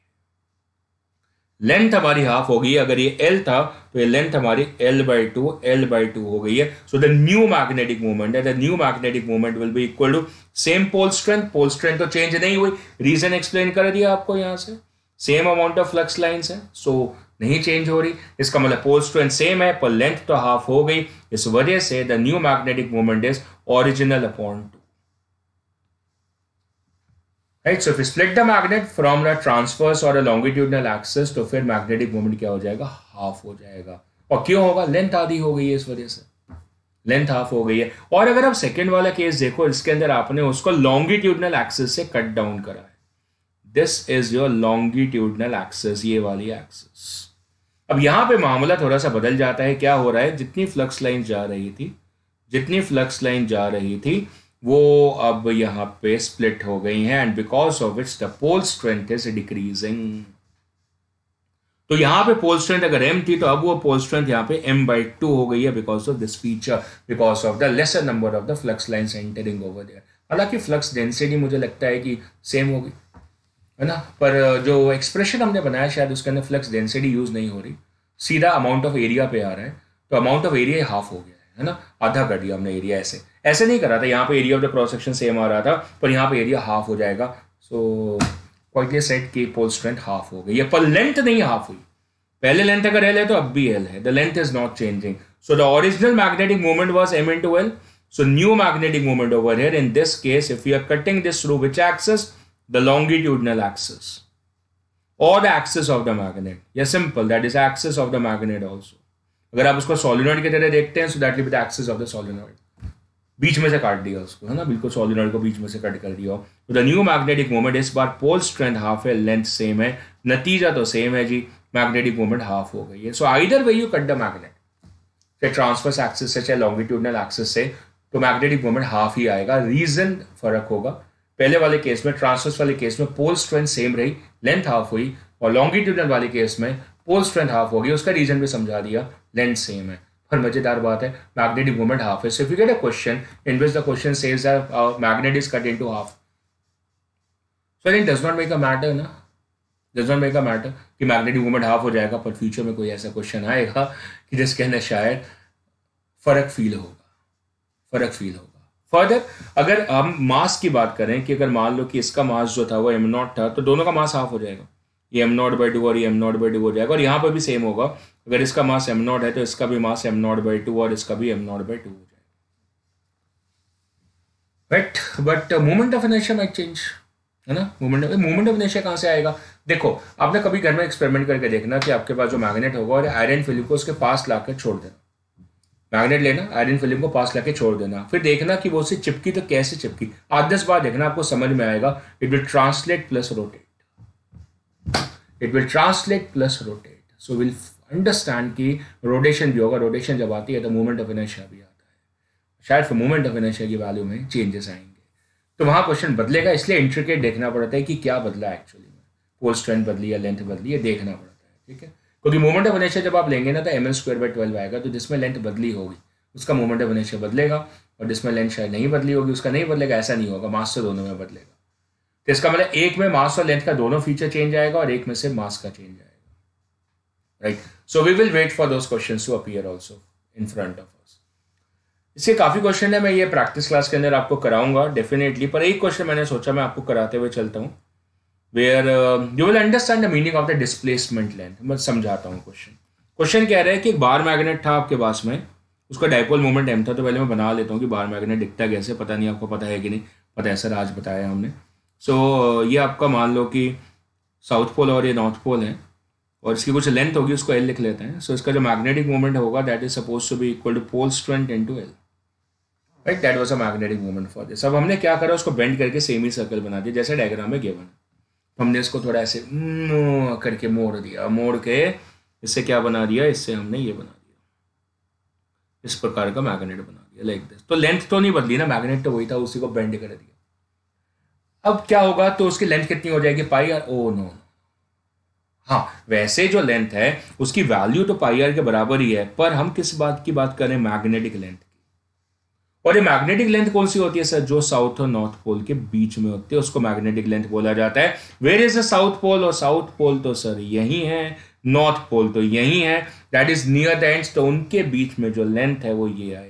लेंथ हमारी हाफ हो गई अगर ये एल था तो ये लेंथ हमारी L by two L by two हो गई है so the new magnetic movement है the new magnetic movement will be equal to same pole strength pole strength तो चेंज नहीं हुई रीजन एक्सप्लेन कर दिया आपको यहाँ से same amount of flux lines है सो so, नहीं चेंज हो रही इसका मतलब पोल स्ट्रेंथ सेम है पर लेंथ तो हाफ हो गई इस वजह से the new magnetic movement is original upon two right so if split the magnet from the transverse और अ लॉन्गिट्यूडनल एक्सेस तो फिर मैग्नेटिक मोमेंट क्या हो जाएगा हाफ हो जाएगा और क्यों होगा लेंथ आधी हो गई है इस वजह से लेंथ हाफ हो गई है और अगर आप सेकेंड वाला केस देखो इसके अंदर आपने उसको लॉन्गिट्यूडनल एक्सेस से कट डाउन करा है this is your longitudinal axis ये वाली एक्सेस अब यहां पे मामला थोड़ा सा बदल जाता है क्या हो रहा है जितनी फ्लक्स लाइन जा रही थी जितनी फ्लक्स लाइन जा रही थी वो अब यहाँ पे स्प्लिट हो गई हैं and because of its the pole strength is decreasing तो यहाँ पे पोल स्ट्रेंथ अगर एम थी तो अब वो पोल स्ट्रेंथ यहाँ पे एम बाई टू हो गई है because of this feature because of the lesser number of the flux line entering over there हालांकि फ्लक्स डेंसिटी मुझे लगता है कि सेम होगी है ना पर जो एक्सप्रेशन हमने बनाया शायद उसके अंदर फ्लक्स डेंसिटी यूज़ नहीं हो रही सीधा अमाउंट ऑफ एरिया पे आ रहा है तो अमाउंट ऑफ एरिया हाफ हो गया है ना आधा कर दिया हमने एरिया ऐसे ऐसे नहीं करा था यहाँ पे area of the cross section same आ रहा था पर यहाँ पे एरिया हाफ हो जाएगा सो और magnetic movement was M in L so new magnetic movement over here in this case if you are cutting this through which axis the longitudinal axis और the axis of the magnet या simple that is axis of the magnet also अगर आप उसको सोलिनॉइड की तरह देखते हैं so that with axis of the solenoid बीच में से काट दिया उसको है ना बिल्कुल सॉलिनॉइड को बीच में से कट कर दिया तो द न्यू मैग्नेटिक मोमेंट इस बार पोल स्ट्रेंथ हाफ है लेंथ सेम है नतीजा तो सेम है जी मैग्नेटिक मोमेंट हाफ हो गई है so either way you cut the magnet चाहे ट्रांसफर्स एक्सिस से चाहे लॉन्गिट्यूडनल एक्सेस से तो मैग्नेटिक मोमेंट हाफ ही आएगा रीजन फर्क होगा पहले वाले केस में ट्रांसफर्स वाले केस में पोल स्ट्रेंथ सेम रही लेंथ हाफ हुई और लॉन्गिट्यूडनल वाले केस में पोल स्ट्रेंथ हाफ होगी उसका रीजन भी समझा दिया लेंथ सेम है और मजेदार बात है मैग्नेटिक moment हाफ है so if you get a question in which the question says magnet is cut in two half so it does not make a matter ना does not make a matter कि मैग्नेटिक मोमेंट हाफ हो जाएगा पर फ्यूचर में कोई ऐसा क्वेश्चन आएगा कि जिसके अंदर शायद फर्क फील होगा फर्क फील होगा फर्दर अगर हम मास की बात करें कि अगर मान लो कि इसका मास जो था वो एम नॉट था तो दोनों का मास हाफ हो जाएगा ये एम नॉट बाई टू और ये एम नॉट बाई टू हो जाएगा और यहाँ पर भी सेम होगा अगर इसका मास एम नॉट है तो इसका भी mass M not by two और इसका भी एम नॉट बाई टू हो जाएगा right but moment of inertia might change है ना मोमेंट मोमेंट ऑफ इनर्शिया कहाँ से आएगा देखो आपने कभी घर में एक्सपेरिमेंट करके देखना कि आपके पास जो मैग्नेट होगा और आयरन फिल्म को उसके पास ला कर छोड़ देना मैग्नेट लेना आयरन फिल्म को पास ला के छोड़ देना फिर देखना कि वो उसे चिपकी तो कैसे चिपकी आठ दस बार देखना आपको समझ में आएगा it will translate plus rotate it will translate plus rotate so will understand कि रोटेशन भी होगा रोटेशन जब आती है तो मूवमेंट ऑफ इनर्शिया भी आता है शायद फिर मूवमेंट ऑफ इनर्शिया की वैल्यू में चेंजेस आएंगे तो वहाँ क्वेश्चन बदलेगा इसलिए इंट्रिकेट देखना पड़ता है कि क्या बदला एक्चुअली में पोल स्ट्रेंथ बदली या लेंथ बदली है देखना पड़ता है ठीक है क्योंकि मोमेंट ऑफ इनर्शिया जब आप लेंगे ना तो M L square by twelve आएगा तो जिसमें लेंथ बदली होगी उसका मूवमेंट ऑफ इनर्शिया बदलेगा और जिसमें लेंथ शायद नहीं बदली होगी उसका नहीं बदलेगा ऐसा नहीं होगा मास से तो दोनों में बदलेगा तो इसका मतलब एक में मास और लेंथ का दोनों फीचर चेंज आएगा और एक में से मास का चेंज आएगा right so we will wait for those question to appear also in front of us इसके काफ़ी क्वेश्चन है मैं ये प्रैक्टिस क्लास के अंदर आपको कराऊंगा डेफिनेटली पर एक क्वेश्चन मैंने सोचा मैं आपको कराते हुए चलता हूँ where you will understand the meaning of the displacement land मैं समझाता हूँ क्वेश्चन क्वेश्चन कह रहा है कि एक बार मैग्नेट था आपके पास में उसका डायपोल मोमेंट एम था तो पहले मैं बना लेता हूँ कि बार मैग्नेट दिखता कैसे पता नहीं आपको पता है कि नहीं पता है सर आज बताया हमने सो so, ये आपका मान लो कि साउथ पोल और ये नॉर्थ पोल है और इसकी कुछ लेंथ होगी उसको एल लिख लेते हैं सो so, इसका जो मैग्नेटिक मोमेंट होगा that is suppose to be equal to pole strength in to L right that was a magnetic moment for this अब हमने क्या करा उसको बेंड करके सेमी सर्कल बना दिया जैसे डायग्राम में गेवन हमने इसको थोड़ा ऐसे mm, करके मोड़ दिया मोड़ के इससे क्या बना दिया इससे हमने ये बना दिया इस प्रकार का मैग्नेट बना दिया लाइक दिस तो लेंथ तो नहीं बदली ना मैग्नेट तो वही था उसी को बेंड कर दिया अब क्या होगा तो उसकी लेंथ कितनी हो जाएगी पाई आर ओ नो हाँ वैसे जो लेंथ है उसकी वैल्यू तो पाई आर के बराबर ही है पर हम किस बात की बात करें मैग्नेटिक लेंथ की और ये मैग्नेटिक लेंथ कौन सी होती है सर जो साउथ और नॉर्थ पोल के बीच में होती है उसको मैग्नेटिक लेंथ बोला जाता है where is the south pole और साउथ पोल तो सर यही है नॉर्थ पोल तो यही है that is near the end तो उनके बीच में जो लेंथ है वो ये आएगी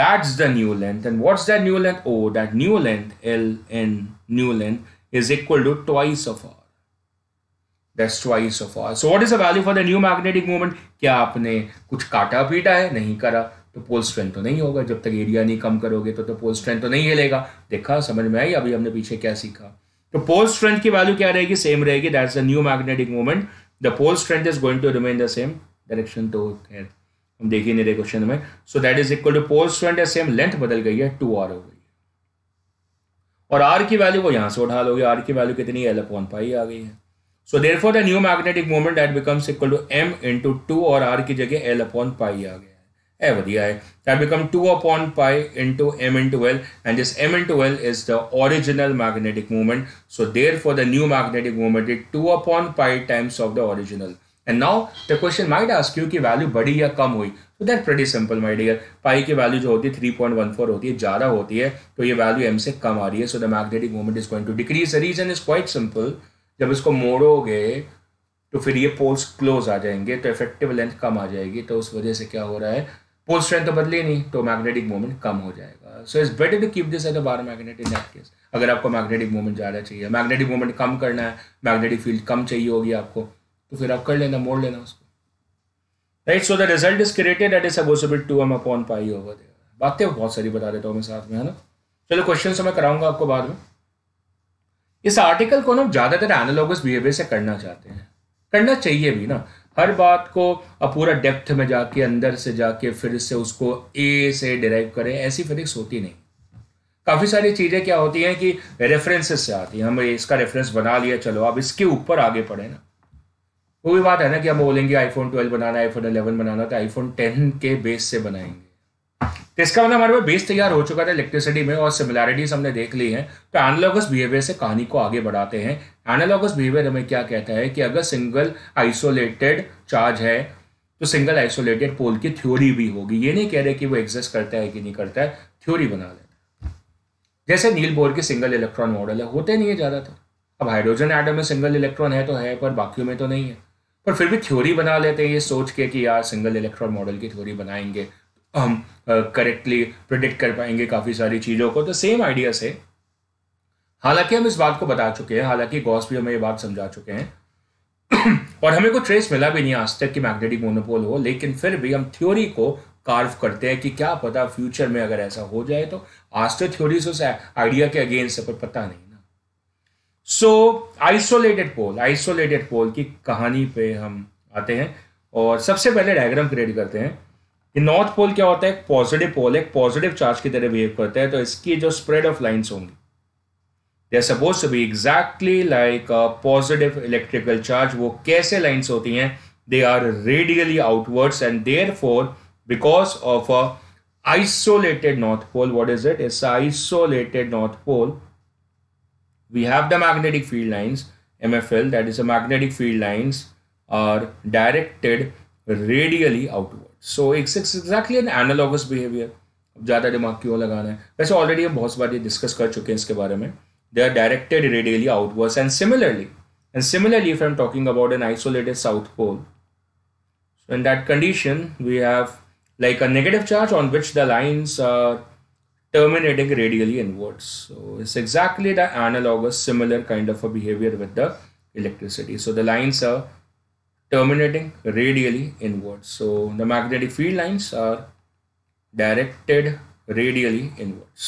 that's the new length and what's that new length oh that new length L N new length is equal to twice of R that's twice of R so what is the value for the new magnetic movement क्या आपने कुछ काटा पीटा है नहीं करा तो पोल स्ट्रेंथ तो नहीं होगा जब तक एरिया नहीं कम करोगे तो, तो पोल स्ट्रेंथ तो नहीं हिलेगा देखा समझ में आई अभी हमने पीछे क्या सीखा तो पोल स्ट्रेंथ की वैल्यू क्या रहेगी सेम रहेगी that's the new magnetic moment the pole strength is going to remain the same direction तो है हम देख ही नहीं रहे क्वेश्चन में so that is equal to pole strength same length बदल गई है टू आर हो गई और आर की वैल्यू को यहां से उठा लोगे आर की वैल्यू कितनी एल अपॉन पाई आ गई है so therefore the new magnetic moment that becomes equal to M into और आर की जगह एल अपॉन पाई आ गया है वधिया है that become two upon pi two M two L and this M two L is the original magnetic moment so therefore the new magnetic moment is two upon pi times of the original and now the question might ask you की वैल्यू बड़ी या कम हुई तो that pretty simple my dear pi की वैल्यू जो होती है थ्री पॉइंट वन फोर होती है ज़्यादा होती है तो ये वैल्यू एम से कम आ रही है so the magnetic moment is going to decrease reason is quite simple जब इसको मोड़ोगे तो फिर ये पोल्स क्लोज आ जाएंगे तो इफेक्टिव लेंथ कम आ जाएगी तो उस वजह से क्या हो रहा है पोल स्ट्रेंथ तो बदली नहीं तो मैग्नेटिक मोमेंट कम हो जाएगा so it's better to keep this at bar magnet in that case अगर आपको मैग्नेटिक मोमेंट ज़्यादा चाहिए मैग्नेटिक मोमेंट कम करना है मैग्नेटिक फील्ड कम चाहिए होगी आपको तो फिर आप कर लेना मोड़ लेना उसको right so the result is created at is possible to M upon pi over बातें बहुत सारी बता देता हूँ मैं साथ में है ना चलो क्वेश्चन तो मैं कराऊंगा आपको बाद में इस आर्टिकल को ना ज़्यादातर एनालॉगस बिहेवियर से करना चाहते हैं करना चाहिए भी ना हर बात को अब पूरा डेप्थ में जाके अंदर से जाके फिर से उसको ए से डिराइव करें ऐसी फिजिक्स होती नहीं काफ़ी सारी चीज़ें क्या होती हैं कि रेफरेंसेस से आती हैं हमें इसका रेफरेंस बना लिया चलो अब इसके ऊपर आगे पढ़े ना वो भी बात है ना कि हम बोलेंगे आईफोन 12 बनाना आईफोन 11 बनाना तो आईफोन 10 के बेस से बनाएंगे तो इसका मतलब हमारे पास बेस तैयार हो चुका था इलेक्ट्रिसिटी में और सिमिलैरिटीज हमने देख ली हैं तो एनालॉगस बिहेवियर से कहानी को आगे बढ़ाते हैं एनालॉगस बिहेवियर हमें क्या कहता है कि अगर सिंगल आइसोलेटेड चार्ज है तो सिंगल आइसोलेटेड पोल की थ्योरी भी होगी ये नहीं कह रहे कि वो एग्जिस्ट करता है कि नहीं करता है थ्योरी बना लेते जैसे नील बोर के सिंगल इलेक्ट्रॉन मॉडल है होते नहीं है ज़्यादातर अब हाइड्रोजन एटम में सिंगल इलेक्ट्रॉन है तो है पर बाकी में तो नहीं है पर फिर भी थ्योरी बना लेते हैं ये सोच के कि यार सिंगल इलेक्ट्रॉन मॉडल की थ्योरी बनाएंगे हम करेक्टली uh, प्रिडिक्ट कर पाएंगे काफ़ी सारी चीज़ों को तो सेम आइडिया से हालांकि हम इस बात को बता चुके हैं हालांकि गॉस भी हमें ये बात समझा चुके हैं और हमें कोई ट्रेस मिला भी नहीं आज तक कि मैग्नेटिक मोनोपोल हो लेकिन फिर भी हम थ्योरी को कार्व करते हैं कि क्या पता फ्यूचर में अगर ऐसा हो जाए तो आज तो थ्योरी से उस आइडिया के अगेंस्ट है पर पता नहीं ना सो आइसोलेटेड पोल आइसोलेटेड पोल की कहानी पे हम आते हैं और सबसे पहले डायग्राम क्रिएट करते हैं नॉर्थ पोल क्या होता है एक पॉजिटिव पोल एक पॉजिटिव चार्ज की तरह बिहेव करता है तो इसकी जो स्प्रेड ऑफ लाइन्स होंगी they suppose to be exactly like a positive electrical charge वो कैसे लाइन्स होती हैं they are radially outwards and therefore because of a isolated north pole what is it it's isolated north pole we have the magnetic field lines M F L that is a magnetic field lines are directed radially outward so it's exactly an analogous behaviour ज़्यादा दिमाग क्यों लगाना है वैसे ऑलरेडी हम बहुत बार ये डिस्कस कर चुके हैं इसके बारे में they are directed radially outwards and similarly And similarly, if I'm talking about an isolated south pole, so in that condition, we have like a negative charge on which the lines are terminating radially inwards. So it's exactly the analogous, similar kind of a behavior with the electricity. So the lines are terminating radially inwards. So the magnetic field lines are directed radially inwards.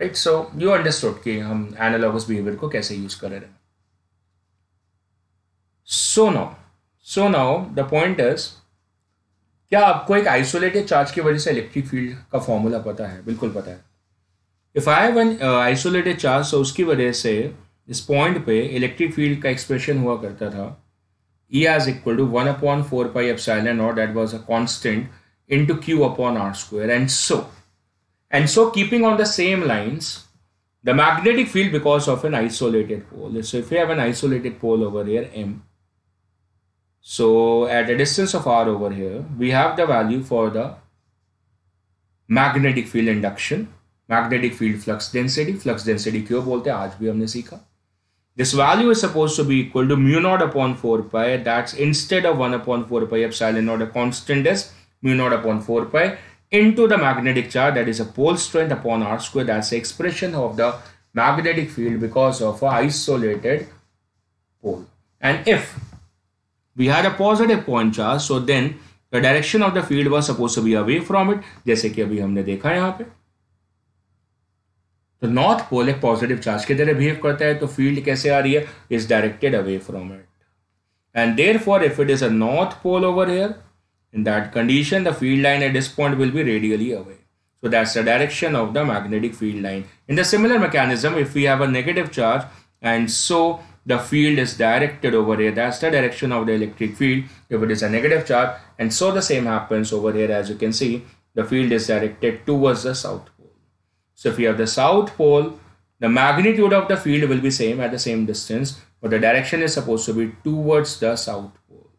Right so you understood कि हम एनालॉगस बिहेवियर को कैसे यूज कर रहे हैं So now, so now the point is क्या आपको एक आइसोलेटेड चार्ज की वजह से इलेक्ट्रिक फील्ड का फॉर्मूला पता है बिल्कुल पता है if I have an isolated charge तो उसकी वजह से इस पॉइंट पे इलेक्ट्रिक फील्ड का एक्सप्रेशन हुआ करता था E as equal to 1 upon 4 pi epsilon naught that was a constant into Q upon R square and so. And so keeping on the same lines, the magnetic field because of an isolated pole. So if we have an isolated pole over here M, so at a distance of R over here, we have the value for the magnetic field induction, magnetic field flux density, flux density Q बोलते हैं आज भी हमने सीखा this value is supposed to be equal to mu naught upon 4 pi. That's instead of 1 upon 4 pi epsilon naught, a constant is mu naught upon 4 pi into the magnetic charge that is a pole strength upon r square. That's the expression of the magnetic field because of a isolated pole. And if we had a positive point charge, so then the direction of the field was supposed to be away from it, just like we have seen here. तो north pole एक positive charge, की तरह बिहेव करता field, तो फील्ड कैसे आ रही है is directed and therefore if it is a north pole over here in that condition the field line at this point will be radially away so that's the direction of the magnetic field line in the similar mechanism if we have a negative charge and so the field is directed over here that's the direction of the electric field if it is a negative charge and so the same happens over here as you can see the field is directed towards the south so if you have the south pole, the magnitude of the field will be same at the same distance, but the direction is supposed to be towards the south pole.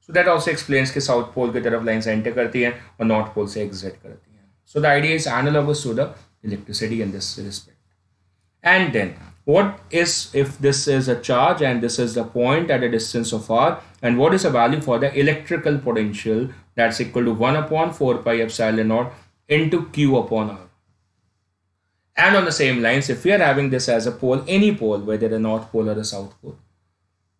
So that also explains that south pole की तरफ lines enter करती हैं और north pole se exit करती हैं. So the idea is analogous to the electricity in this respect. And then what is if this is a charge and this is the point at a distance of r and what is the value for the electrical potential that's equal to 1 upon 4 pi epsilon naught into q upon r and on the same lines, if we are having this as a pole, any pole, whether a north pole or a south pole,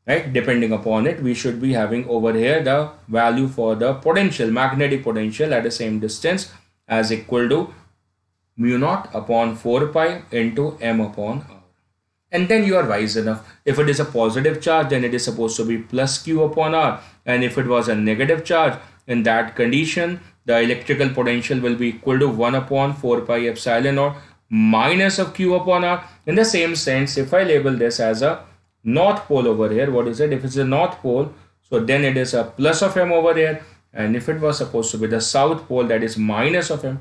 right, depending upon it, we should be having over here the value for the potential, magnetic potential at the same distance as equal to mu naught upon 4 pi into m upon r. And then you are wise enough. If it is a positive charge, then it is supposed to be plus q upon r. And if it was a negative charge, in that condition, the electrical potential will be equal to 1 upon 4 pi epsilon naught minus of q upon r. In the same sense, if I label this as a north pole over here, what is it? If it's a north pole, so then it is a plus of m over here. And if it was supposed to be the south pole, that is minus of m.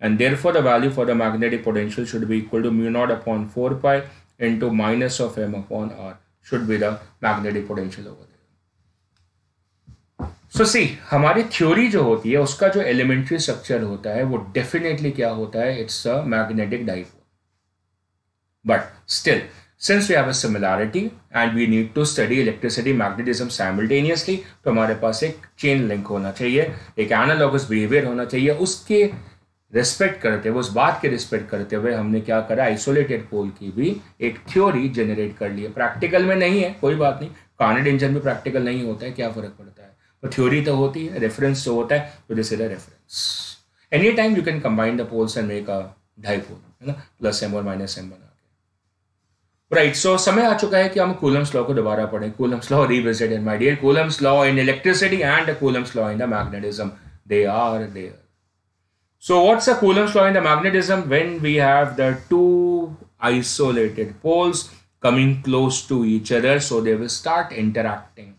And therefore, the value for the magnetic potential should be equal to mu naught upon 4 pi into minus of m upon r should be the magnetic potential over there. सो सी हमारी थ्योरी जो होती है उसका जो एलिमेंट्री स्ट्रक्चर होता है वो डेफिनेटली क्या होता है it's a magnetic dipole but still since we have a similarity and we need to study electricity magnetism simultaneously तो हमारे पास एक चेन लिंक होना चाहिए एक एनालॉगस बिहेवियर होना चाहिए उसके रिस्पेक्ट करते हुए उस बात के रिस्पेक्ट करते हुए हमने क्या करा आइसोलेटेड पोल की भी एक थ्योरी जनरेट कर ली है प्रैक्टिकल में नहीं है कोई बात नहीं कार्नेट इंजन में प्रैक्टिकल नहीं होता है क्या फर्क पड़ता है तो थ्योरी तो होती है रेफरेंस जो तो होता है तो this is a reference any time you can combine the poles and make a dipole है ना प्लस एम और माइनस एम बना के राइट सो समय आ चुका है कि हम कोलम्स लॉ को दोबारा पढ़ें Coulomb's law revisit in my dear Coulomb's law in electricity and Coulomb's law in the magnetism they are there So what's the Coulomb's law in the magnetism when we have the two isolated poles coming close to each other so they will start interacting.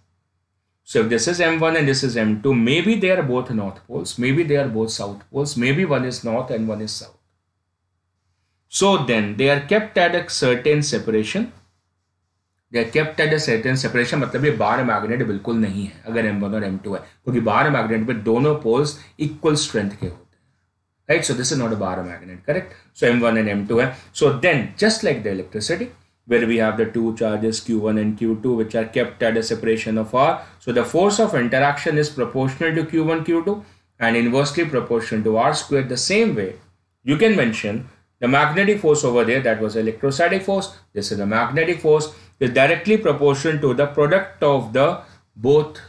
So if this is M1 and this is M2, maybe they are both north poles, maybe they are both south poles, maybe one is north and one is south. So then they are kept at a certain separation. They are kept at a certain separation मतलब ये bar magnet बिल्कुल नहीं है अगर M1 और M2 है क्योंकि bar magnet में दोनों poles equal strength के होते right so this is not a bar magnet correct so m1 and m2 है. so then just like the electricity where we have the two charges q1 and q2 which are kept at a separation of r. So the force of interaction is proportional to q1 q2 and inversely proportional to r squared the same way. You can mention the magnetic force over there that was electrostatic force. This is the magnetic force is directly proportional to the product of the both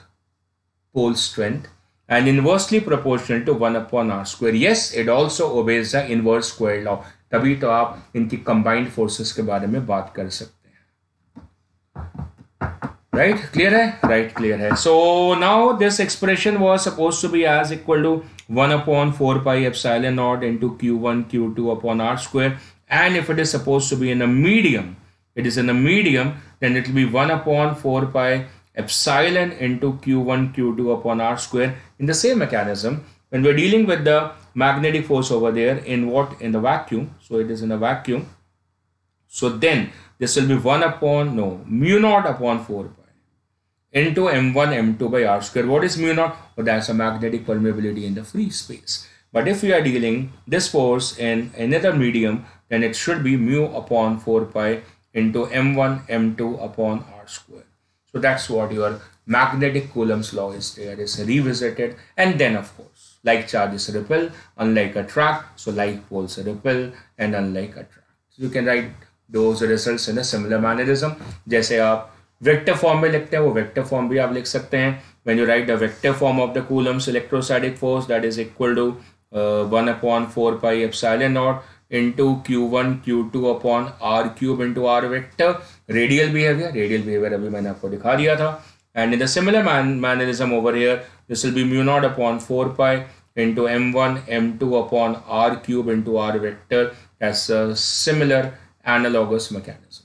pole strength and inversely proportional to 1 upon r square. Yes, it also obeys the inverse square law. तभी तो आप इनकी कंबाइंड फोर्सेस के बारे में बात कर सकते हैं राइट क्लियर है राइट क्लियर है so now this expression was suppose to be as equal to one upon four pi epsilon naught to q one q two upon r square and if it is suppose to B in a medium a medium then it be one upon four pi epsilon into q one q two upon r square in the same mechanism when we're dealing with the magnetic force over there in what in the vacuum so it is in a vacuum so then this will be 1 upon no mu naught upon 4 pi into m1 m2 by r square what is mu naught well, oh, that's a magnetic permeability in the free space but if we are dealing this force in another medium then it should be mu upon 4 pi into m1 m2 upon r square so that's what your magnetic coulomb's law is there is revisited and then of course like charges repel, unlike attract. So like poles repel and unlike attract. So you can write those results in a similar mannerism. Just आप vector फॉर्म में लिखते हैं वो वेक्टर फॉर्म भी आप when you write the vector form of the coulomb's electrostatic force that is equal to uh, 1 upon 4 pi epsilon naught into q1 q2 upon r cube into r vector radial behavior radial behavior अभी मैंने आपको दिखा and in the similar man mannerism over here this will be mu naught upon 4 pi into m1 m2 upon r cube into r vector as a similar analogous mechanism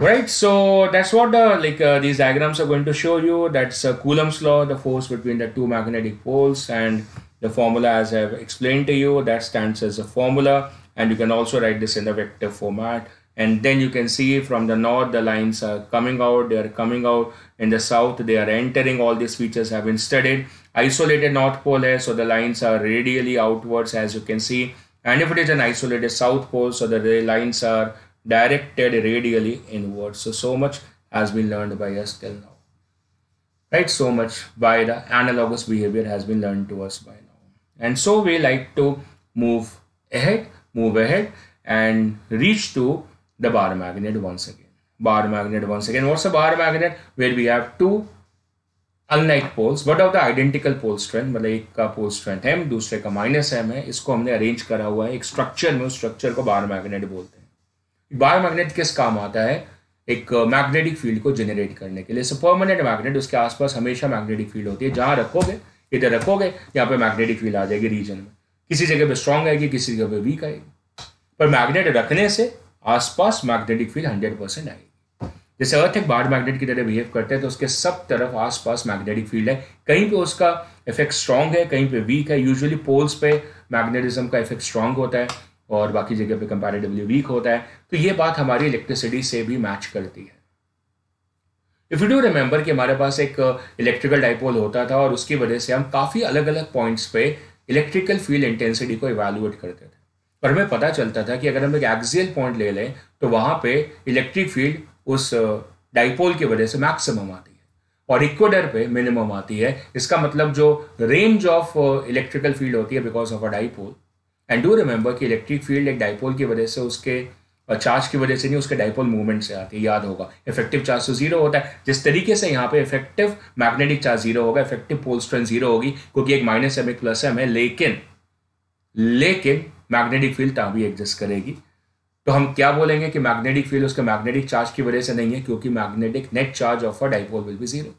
right so that's what the like uh, these diagrams are going to show you that's uh, coulomb's law the force between the two magnetic poles and the formula as i have explained to you that stands as a formula and you can also write this in the vector format and then you can see from the north the lines are coming out they are coming out in the south they are entering all these features have been studied Isolated north pole is, so the lines are radially outwards as you can see. And if it is an isolated south pole, so the lines are directed radially inwards. So, so much has been learned by us till now. Right, so much by the analogous behavior has been learned to us by now. And so we like to move ahead, move ahead and reach to the bar magnet once again. Bar magnet once again. What's a bar magnet? Where we have two unlike poles what of the identical pole strength मतलब एक का पोल स्ट्रेंथ एम दूसरे का माइनस एम है इसको हमने अरेंज करा हुआ है एक स्ट्रक्चर में उस स्ट्रक्चर को बार मैग्नेट बोलते हैं बार मैग्नेट किस काम आता है एक मैग्नेटिक uh, फील्ड को जनरेट करने के लिए परमानेंट मैग्नेट उसके आसपास हमेशा मैग्नेटिक फील्ड होती है जहाँ रखोगे इधर रखोगे यहाँ पे मैग्नेटिक फील्ड आ जाएगी रीजन में किसी जगह पे स्ट्रांग आएगी किसी जगह पे वीक आएगी पर मैग्नेट रखने से आसपास मैग्नेटिक फील्ड हंड्रेड परसेंट आएगी जैसे अर्थ एक बार मैग्नेट की तरह बिहेव करते हैं तो उसके सब तरफ आसपास मैग्नेटिक फील्ड है कहीं पे उसका इफेक्ट स्ट्रांग है कहीं पे वीक है यूजुअली पोल्स पे मैग्नेटिज्म का इफेक्ट स्ट्रांग होता है और बाकी जगह पे कंपैरेटिवली वीक होता है तो ये बात हमारी इलेक्ट्रिसिटी से भी मैच करती है इफ यू डू रिमेंबर कि हमारे पास एक इलेक्ट्रिकल डाइपोल होता था और उसकी वजह से हम काफ़ी अलग अलग पॉइंट्स पे इलेक्ट्रिकल फील्ड इंटेंसिटी को इवेलुएट करते थे पर हमें पता चलता था कि अगर हम एक एक्सियल पॉइंट ले लें तो वहाँ पे इलेक्ट्रिक फील्ड उस डाइपोल की वजह से मैक्सिमम आती है और इक्वेडर पे मिनिमम आती है इसका मतलब जो रेंज ऑफ इलेक्ट्रिकल फील्ड होती है because of a dipole and do remember कि इलेक्ट्रिक फील्ड एक डाइपोल की वजह से उसके चार्ज की वजह से नहीं उसके डाइपोल मूवमेंट से आती है याद होगा इफेक्टिव चार्ज तो जीरो होता है जिस तरीके से यहाँ पे इफेक्टिव मैग्नेटिक चार्ज जीरो होगा इफेक्टिव पोल स्ट्रेंथ जीरो होगी क्योंकि एक माइनस एम एक प्लस एम है लेकिन लेकिन मैग्नेटिक फील्ड तभी भी एग्जिस्ट करेगी तो हम क्या बोलेंगे कि मैग्नेटिक फील्ड उसके मैग्नेटिक चार्ज की वजह से नहीं है क्योंकि magnetic net charge of a dipole will be zero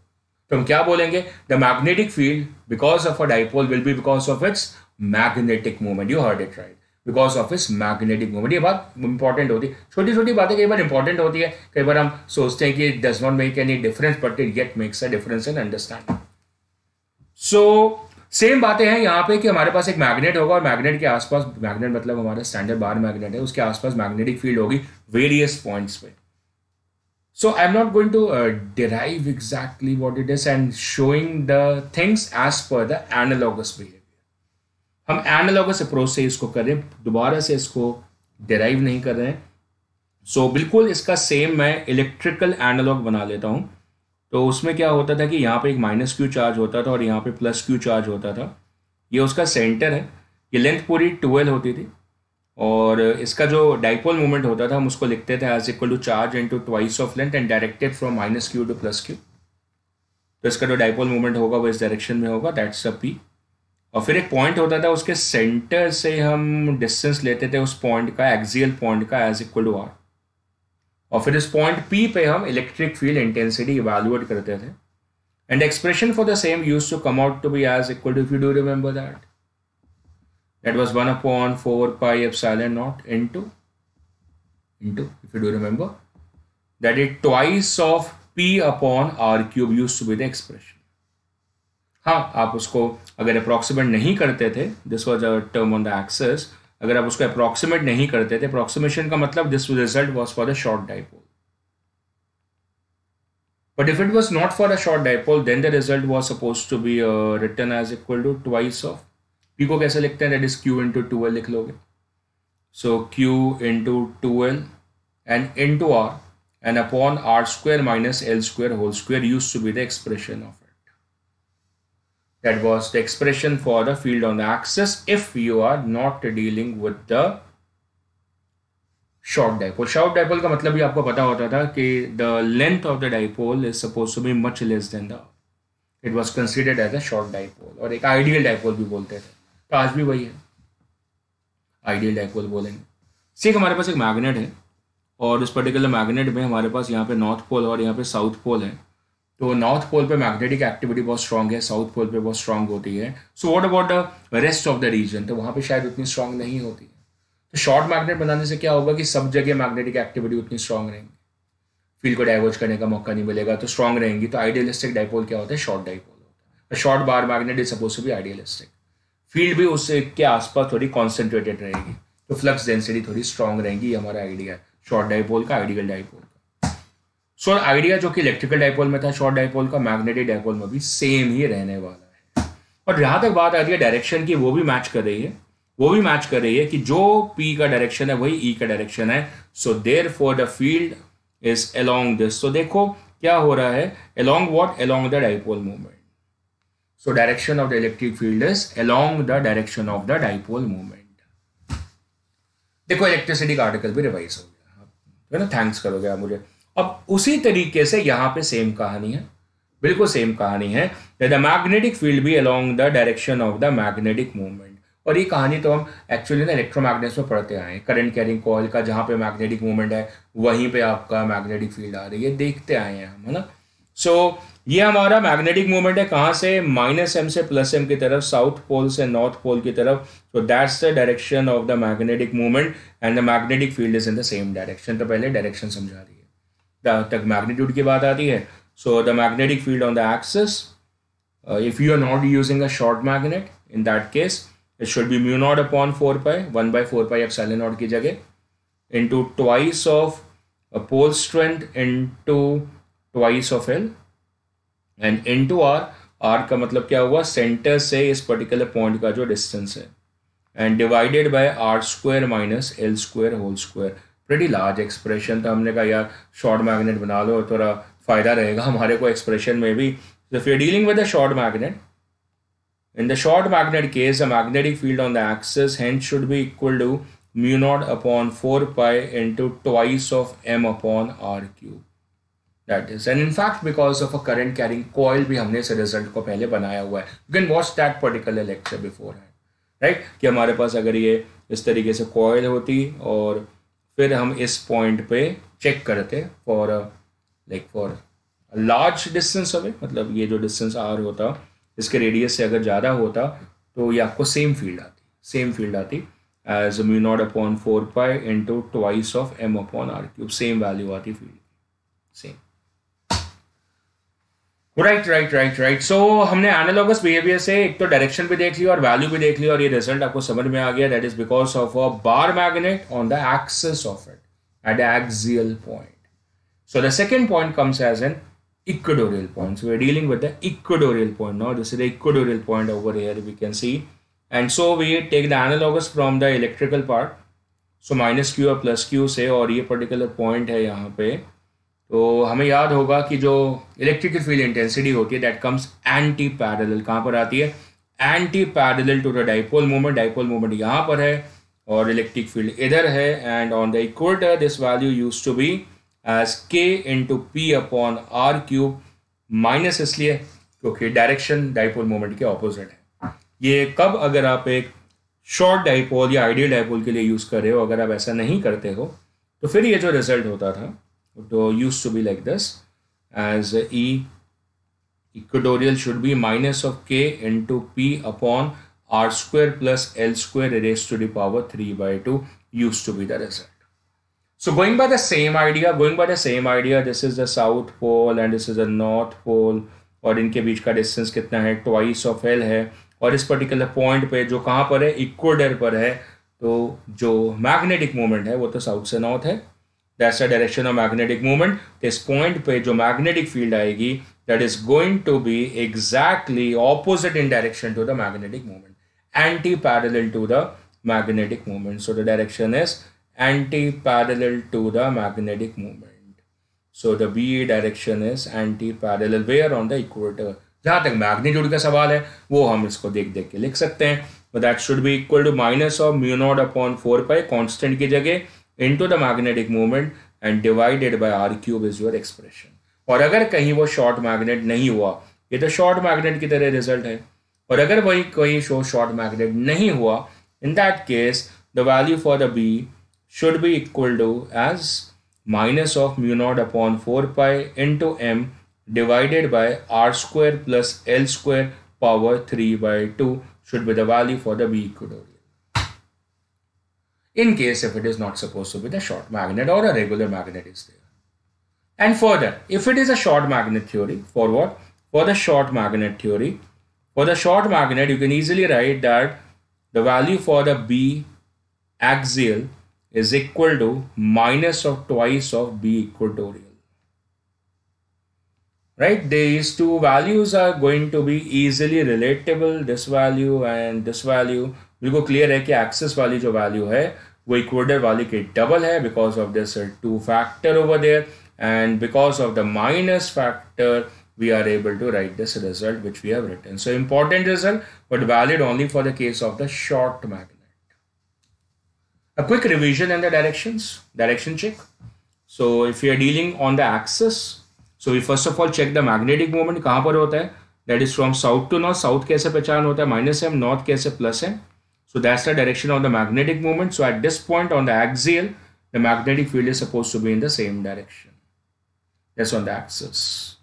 तो हम क्या बोलेंगे the magnetic field because of a dipole will be because of its magnetic movement you heard it right because of इस मैग्नेटिक मूवमेंट ये बात इंपॉर्टेंट होती है छोटी छोटी बातें कई बार इंपॉर्टेंट होती है कई बार हम सोचते हैं कि it does not make any difference but it get makes a difference in understand so same बातें हैं यहाँ पे कि हमारे पास एक मैग्नेट होगा और मैग्नेट के आसपास मैग्नेट मतलब हमारा स्टैंडर्ड बार मैग्नेट है उसके आसपास मैग्नेटिक फील्ड होगी वेरियस पॉइंट्स पे so I am not going to derive exactly what it is and showing the things as per the analogous behaviour हम एनालॉगस अप्रोच से इसको कर रहे हैं दोबारा से इसको डिराइव नहीं कर रहे हैं सो so, बिल्कुल इसका सेम मैं इलेक्ट्रिकल एनालॉग बना लेता हूँ तो उसमें क्या होता था कि यहाँ पे एक माइनस क्यू चार्ज होता था और यहाँ पे प्लस क्यू चार्ज होता था ये उसका सेंटर है ये लेंथ पूरी ट्वेल्व होती थी और इसका जो डाइपोल मोमेंट होता था हम उसको लिखते थे as equal to charge to twice of length and directed from minus q to plus q तो इसका जो डाइपोल मोमेंट होगा वो इस डायरेक्शन में होगा दैट्स अ पी और फिर एक पॉइंट होता था उसके सेंटर से हम डिस्टेंस लेते थे उस पॉइंट का एक्सियल पॉइंट का एज इक्वल टू आर और फिर इस पॉइंट पी पे हम इलेक्ट्रिक फील्ड इंटेंसिटी इवेलुएट करते थे and expression for the same used to come out to be as equal to you do remember that that was one upon four pi F epsilon naught into into if you do remember that it twice of p upon are cube used to be the expression हाँ आप उसको अगर अप्रॉक्सीमेट नहीं करते थे this was a term on the axis अगर आप उसको अप्रोक्सीमेट नहीं करते थे अप्रोक्सीमेशन का मतलब this result was for the short dipole But if it was not for a short dipole, then the result was supposed to be uh, written as equal to twice of p को कैसे लिखते हैं that is q into two लिख लोगे so q into two and into r and upon r square minus l square whole square used to be the expression of that was the expression for the field on the axis if you are not dealing with the short dipole short dipole का मतलब ये आपको पता होता था कि the length of the dipole is supposed to be much less than the it was considered as a short dipole और एक ideal dipole भी बोलते थे तो आज भी वही है आइडियल डाइपोल बोलेंगे सीख हमारे पास एक मैग्नेट है और उस पर्टिकुलर मैग्नेट में हमारे पास यहाँ पे नॉर्थ पोल और यहाँ पे साउथ पोल है तो नॉर्थ पोल पे मैग्नेटिक एक्टिविटी बहुत स्ट्रांग है साउथ पोल पे बहुत स्ट्रांग होती है so what about the rest of the region तो वहाँ पे शायद उतनी स्ट्रांग नहीं होती तो शॉर्ट मैग्नेट बनाने से क्या होगा कि सब जगह मैग्नेटिक एक्टिविटी उतनी स्ट्रांग रहेंगी फील्ड को डाइवर्ज करने का मौका नहीं मिलेगा तो स्ट्रांग रहेंगी तो आइडियलिस्टिक डाइपोल क्या होता है शॉर्ट डाइपोल होता है short bar magnet is suppose to be idealistic field भी उससे के आसपास थोड़ी कॉन्सेंट्रेटेड रहेगी तो फ्लक्स डेंसिटी थोड़ी स्ट्रांग रहेगी हमारा आइडिया शॉर्ट डाइपोल का ideal dipole so so, idea जो कि इलेक्ट्रिकल डाइपोल में था शॉर्ट डाइपोल का मैग्नेटिक डाइपोल में भी सेम ही रहने वाला है और जहां तक बात आती है डायरेक्शन की वो भी मैच कर रही है वो भी मैच कर रही है कि जो पी का डायरेक्शन है वही ई e का डायरेक्शन है so therefore the field is along this तो देखो क्या हो रहा है along what along the dipole movement so direction of the electric field is along the direction of the dipole movement देखो इलेक्ट्रिसिटी का आर्टिकल भी रिवाइज हो गया है ना थैंक्स करोगे आप मुझे अब उसी तरीके से यहां पे सेम कहानी है बिल्कुल सेम कहानी है द मैग्नेटिक फील्ड भी along the direction of the magnetic movement और ये कहानी तो हम एक्चुअली ना इलेक्ट्रोमैग्नेट्स में पढ़ते आए हैं करंट कैरिंग कॉल का जहाँ पे मैग्नेटिक मूवमेंट है वहीं पे आपका मैग्नेटिक फील्ड आ रही है देखते आए हैं हम है ना सो so, ये हमारा मैग्नेटिक मूवमेंट है कहाँ से माइनस एम से प्लस एम की तरफ साउथ पोल से नॉर्थ पोल की तरफ so that's the direction of the magnetic movement and the magnetic field is in the same direction तो पहले डायरेक्शन समझा दी तक मैग्नीट्यूड की बात आती है so the magnetic field on the axis if you are not using a short magnet in that case it should be mu naught upon four pi one by four pi epsilon naught की जगह into twice of pole strength into twice of l and into r r का मतलब क्या हुआ सेंटर से इस पर्टिकुलर पॉइंट का जो डिस्टेंस है and divided by r square minus l square whole square pretty large expression तो हमने कहा यार शॉर्ट मैग्नेट बना लो थोड़ा फायदा रहेगा हमारे को एक्सप्रेशन में भी if you dealing with the short magnet in the short magnet case the magnetic field on the axis and should be equal to mu naught upon four pi into twice of M upon are cube that is and in fact because of a current carrying coil भी हमने इस रिजल्ट को पहले बनाया हुआ है you can watch that particular lecture before है राइट कि हमारे पास अगर ये इस तरीके से कॉयल होती और फिर हम इस पॉइंट पे चेक करते for like for large distance away मतलब ये जो डिस्टेंस आर होता इसके रेडियस से अगर ज़्यादा होता तो ये आपको सेम फील्ड आती सेम फील्ड आती as mu naught upon four pi into twice of M upon are cube same value आती field same right right right right so हमने एनालॉगस बिहेवियर से एक तो डायरेक्शन भी देख ली और वैल्यू भी देख ली और ये रिजल्ट आपको समझ में आ गया that is because of a bar magnet on the axis of it at axial point so the second point comes as an equatorial point so we dealing with the equatorial point not this is the equatorial point over here we can see and so we take the analogous from the electrical part so minus q और प्लस क्यू से और ये पर्टिकुलर पॉइंट है यहाँ पे तो हमें याद होगा कि जो इलेक्ट्रिकल फील्ड इंटेंसिटी होती है दैट कम्स एंटी पैरेलल कहाँ पर आती है anti parallel to the dipole moment dipole moment यहाँ पर है और इलेक्ट्रिक फील्ड इधर है and on the equator this value used to be as k to p upon are cube minus इसलिए क्योंकि डायरेक्शन डाइपोल मोमेंट के ऑपोजिट है ये कब अगर आप एक शॉर्ट डाइपोल या आइडियल डाइपोल के लिए यूज़ कर रहे हो अगर आप ऐसा नहीं करते हो तो फिर ये जो रिजल्ट होता था it used to be like this as E equatorial should be minus of K into P upon R square plus L square raised to the power 3 by 2 used to be the result. So going by the same idea, going by the same idea, this is the South Pole and this is the North Pole और इनके बीच का डिस्टेंस कितना है ट्वाइस ऑफ एल है और इस पर्टिकुलर पॉइंट पे जो कहाँ पर है इक्वेटर पर है तो जो मैग्नेटिक मोमेंट है वो तो साउथ से नॉर्थ है that's a direction of magnetic movement इस पॉइंट पे जो मैग्नेटिक फील्ड आएगी that is going to be exactly opposite in direction to the magnetic movement anti parallel to the magnetic movement so the direction is anti parallel to the magnetic movement so the B direction is anti parallel where on the equator जहाँ तक मैग्नीट्यूड का सवाल है वो हम इसको देख देख के लिख सकते हैं that should be equal to minus of mu naught upon four pi constant की जगह into the magnetic moment and divided by r cube is your expression और अगर कहीं वो शॉर्ट मैग्नेट नहीं हुआ ये तो शॉर्ट मैग्नेट की तरह रिजल्ट है और अगर वही कहीं शो शॉर्ट मैग्नेट नहीं हुआ in that case the value for the B should be equal to as minus of mu naught upon four pi into m divided by r square plus l square power three by two should be the value for the B equal in case if it is not supposed to be the short magnet or a regular magnet is there. And further, if it is a short magnet theory, for what? For the short magnet theory, for the short magnet, you can easily write that the value for the B axial is equal to minus of twice of B equatorial. Right? These two values are going to be easily relatable, this value and this value बिल्कुल क्लियर है कि एक्सेस वाली जो वैल्यू है वो इक्वर्डर वाली के डबल है because of this two factor over there and because of the minus factor we are able to write this result which we have written so important result but valid only for the case of the short magnet a quick revision in the direction direction check so if you are dealing on the axis so we first of all check the magnetic movement कहाँ पर होता है that is from south to north south कैसे पहचान होता है माइनस एम नॉर्थ कैसे plus m So that's the direction of the magnetic moment. So at this point on the axial, the magnetic field is supposed to be in the same direction. That's on the axis.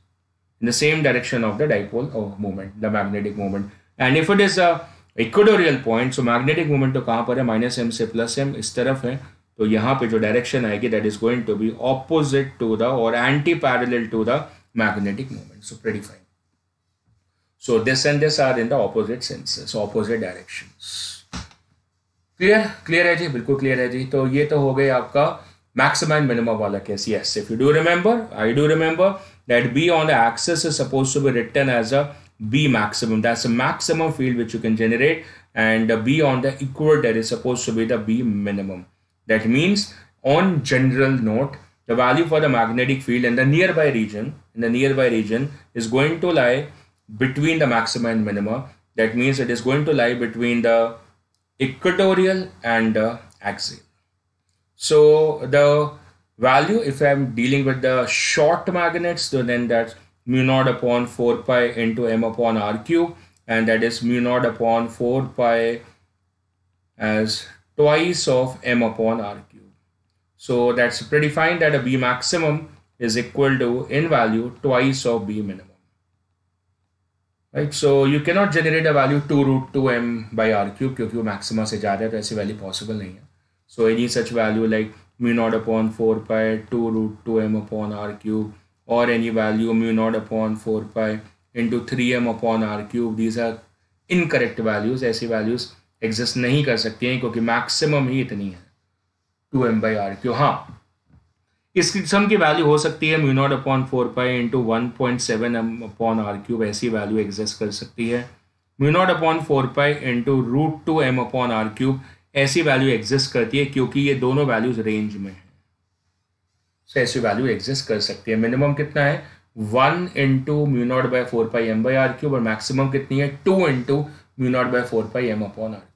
In the same direction of the dipole of moment, the magnetic moment. And if it is a equatorial point, so magnetic moment to come par hai, minus m se plus m is taraf hai. So here the direction aegi, that is going to be opposite to the or anti-parallel to the magnetic moment. So pretty fine. So this and this are in the opposite senses, opposite directions. Clear clear है जी बिल्कुल क्लियर है जी तो ये तो हो गए आपका मैक्सिम एंड मिनिमम वाला case yes if you do remember I do remember that B on the axis is suppose to be written as a B maximum that's a maximum field which you can generate and the B on the equal that is suppose to be the B minimum that means on general note the value for the magnetic field in the nearby region in the nearby region is going to lie between the maxim and minimum that means it is going to lie between the equatorial and uh, axial. So the value, if I'm dealing with the short magnets, so then that's mu naught upon 4 pi into m upon r cube and that is mu naught upon 4 pi as twice of m upon r cube. So that's predefined that a b maximum is equal to in value twice of b minimum. Right so you cannot generate a value two root two M by R cube क्योंकि वो मैक्सिमा से जा रहा है तो ऐसी वैल्यू पॉसिबल नहीं है so any such value like mu naught upon four pi two root two M upon are cube or any value mu upon four pi into three M upon are cube these are incorrect values ऐसी वैल्यूज एग्जिस्ट नहीं कर सकती हैं क्योंकि मैक्सिमम ही इतनी है two M by R cube हाँ इस किस्म की वैल्यू हो सकती है mu naught upon four pi into one point seven M upon are cube ऐसी वैल्यू एग्जिस्ट कर सकती है mu naught upon four pi into root two M upon are cube ऐसी वैल्यू एग्जिस्ट करती है क्योंकि ये दोनों वैल्यूज रेंज में है सो ऐसी वैल्यू एग्जिस्ट कर सकती है मिनिमम कितना है one into mu naught by four pi M by R cube और मैक्सिमम कितनी है two into mu naught by four pi M upon R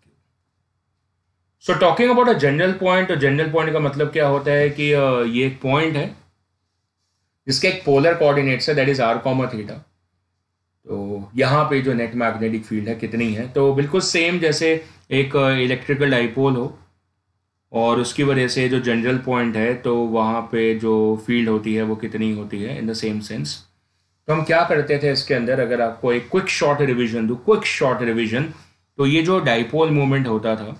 so talking about a general point general point का मतलब क्या होता है कि ये एक पॉइंट है जिसके एक पोलर कोऑर्डिनेट्स है that is R comma theta तो यहाँ पे जो नेट मैग्नेटिक फील्ड है कितनी है तो बिल्कुल सेम जैसे एक इलेक्ट्रिकल डाइपोल हो और उसकी वजह से जो जनरल पॉइंट है तो वहाँ पे जो फील्ड होती है वो कितनी होती है इन द सेम सेंस तो हम क्या करते थे इसके अंदर अगर आपको एक क्विक शॉर्ट रिविजन दू क्विक शॉर्ट रिविजन तो ये जो डाइपोल मूवमेंट होता था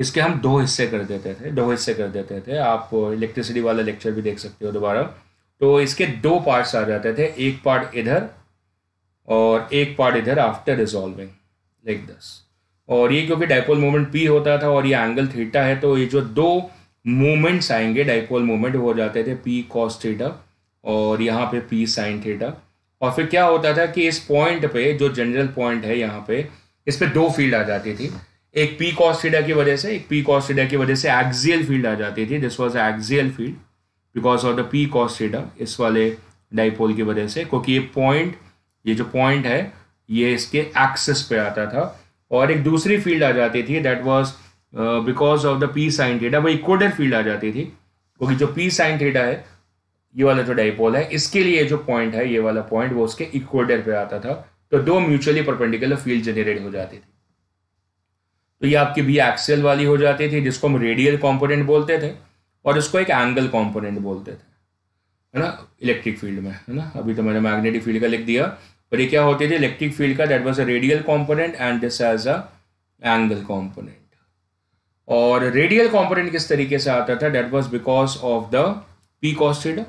इसके हम दो हिस्से कर देते थे दो हिस्से कर देते थे आप इलेक्ट्रिसिटी वाला लेक्चर भी देख सकते हो दोबारा तो इसके दो पार्ट्स आ जाते थे एक पार्ट इधर और एक पार्ट इधर आफ्टर रिजॉल्विंग लाइक दस और ये क्योंकि डाइपोल मोमेंट पी होता था और ये एंगल थीटा है तो ये जो दो मोमेंट्स आएंगे डाइपोल मोमेंट हो जाते थे पी कॉस थीटा और यहाँ पे पी साइन थीटा और फिर क्या होता था कि इस पॉइंट पे जो जनरल पॉइंट है यहाँ पे इस पर दो फील्ड आ जाती थी एक पी कॉस्टिडा की वजह से एक पी कॉस्टिडा की वजह से एक्सियल फील्ड आ जाती थी this was axial field because of the P cos theta इस वाले डाइपोल की वजह से क्योंकि ये पॉइंट ये जो पॉइंट है ये इसके एक्सेस पे आता था और एक दूसरी फील्ड आ जाती थी that was because of the P sine theta वो इक्वेटर फील्ड आ जाती थी क्योंकि जो पी साइन थीटा है ये वाला जो डाइपोल है इसके लिए जो पॉइंट है ये वाला पॉइंट वो उसके इक्वेटर पे आता था तो दो म्यूचुअली परपेंडिकुलर फील्ड जनरेट हो जाती थी तो ये आपकी भी एक्सेल वाली हो जाती थी जिसको हम रेडियल कॉम्पोनेंट बोलते थे और इसको एक एंगल कॉम्पोनेंट बोलते थे है ना इलेक्ट्रिक फील्ड में है ना अभी तो मैंने मैग्नेटिक फील्ड का लिख दिया पर ये क्या होते थे इलेक्ट्रिक फील्ड का that was a radial component and this as a angle component और रेडियल कॉम्पोनेंट किस तरीके से आता था that was because of the P cos theta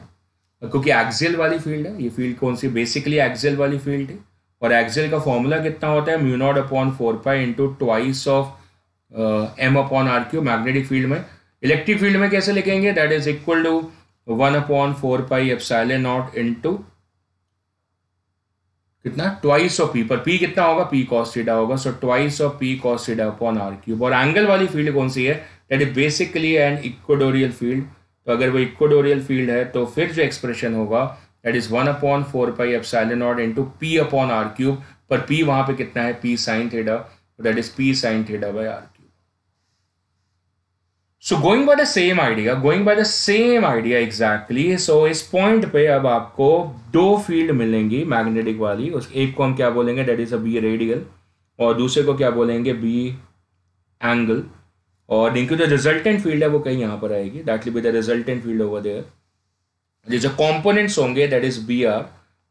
क्योंकि एक्सेल वाली फील्ड है ये फील्ड कौन सी बेसिकली एक्सेल वाली फील्ड है और एक्सेल का फॉर्मूला कितना होता है mu naught upon four pi into twice of M upon are cube magnetic field में इलेक्ट्रिक फील्ड में कैसे लिखेंगे that is equal to one upon four pi F epsilon naught into कितना ट्वाइस ऑफ पी पर पी कितना होगा पी कॉस्टिडा होगा so twice of P cos theta upon are cube और एंगल वाली फील्ड कौन सी है that is basically an equatorial field तो अगर वो इक्वडोरियल फील्ड है तो फिर जो एक्सप्रेशन होगा that is one upon four pi F epsilon naught into P upon are cube पर पी वहां पे कितना है P sine theta that is P sine theta by R cube so going by the same idea going by the same idea exactly so इस पॉइंट पे अब आपको दो फील्ड मिलेंगी मैग्नेटिक वाली उस एक को हम क्या बोलेंगे that is a B radial और दूसरे को क्या बोलेंगे बी एंगल और इनकी जो रिजल्टेंट फील्ड है वो कहीं यहाँ पर आएगी that will be the resultant field over there जो कॉम्पोनेंट्स होंगे that is B R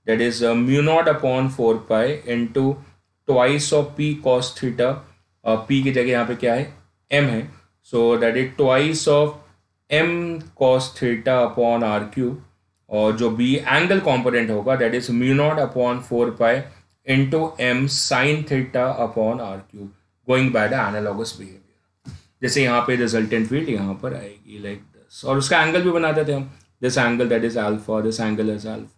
that is mu naught upon four pi into twice of P cos theta P की जगह यहाँ पे क्या है एम है so that is twice of M cos theta upon are cube और जो बी एंगल कॉम्पोनेंट होगा that is mu naught upon four pi into M sine theta upon are cube going by the analogous behaviour जैसे यहाँ पे रिजल्टेंट फील्ड यहाँ पर आएगी लाइक like दिस और उसका एंगल भी बनाते थे हम this angle that is alpha this angle is alpha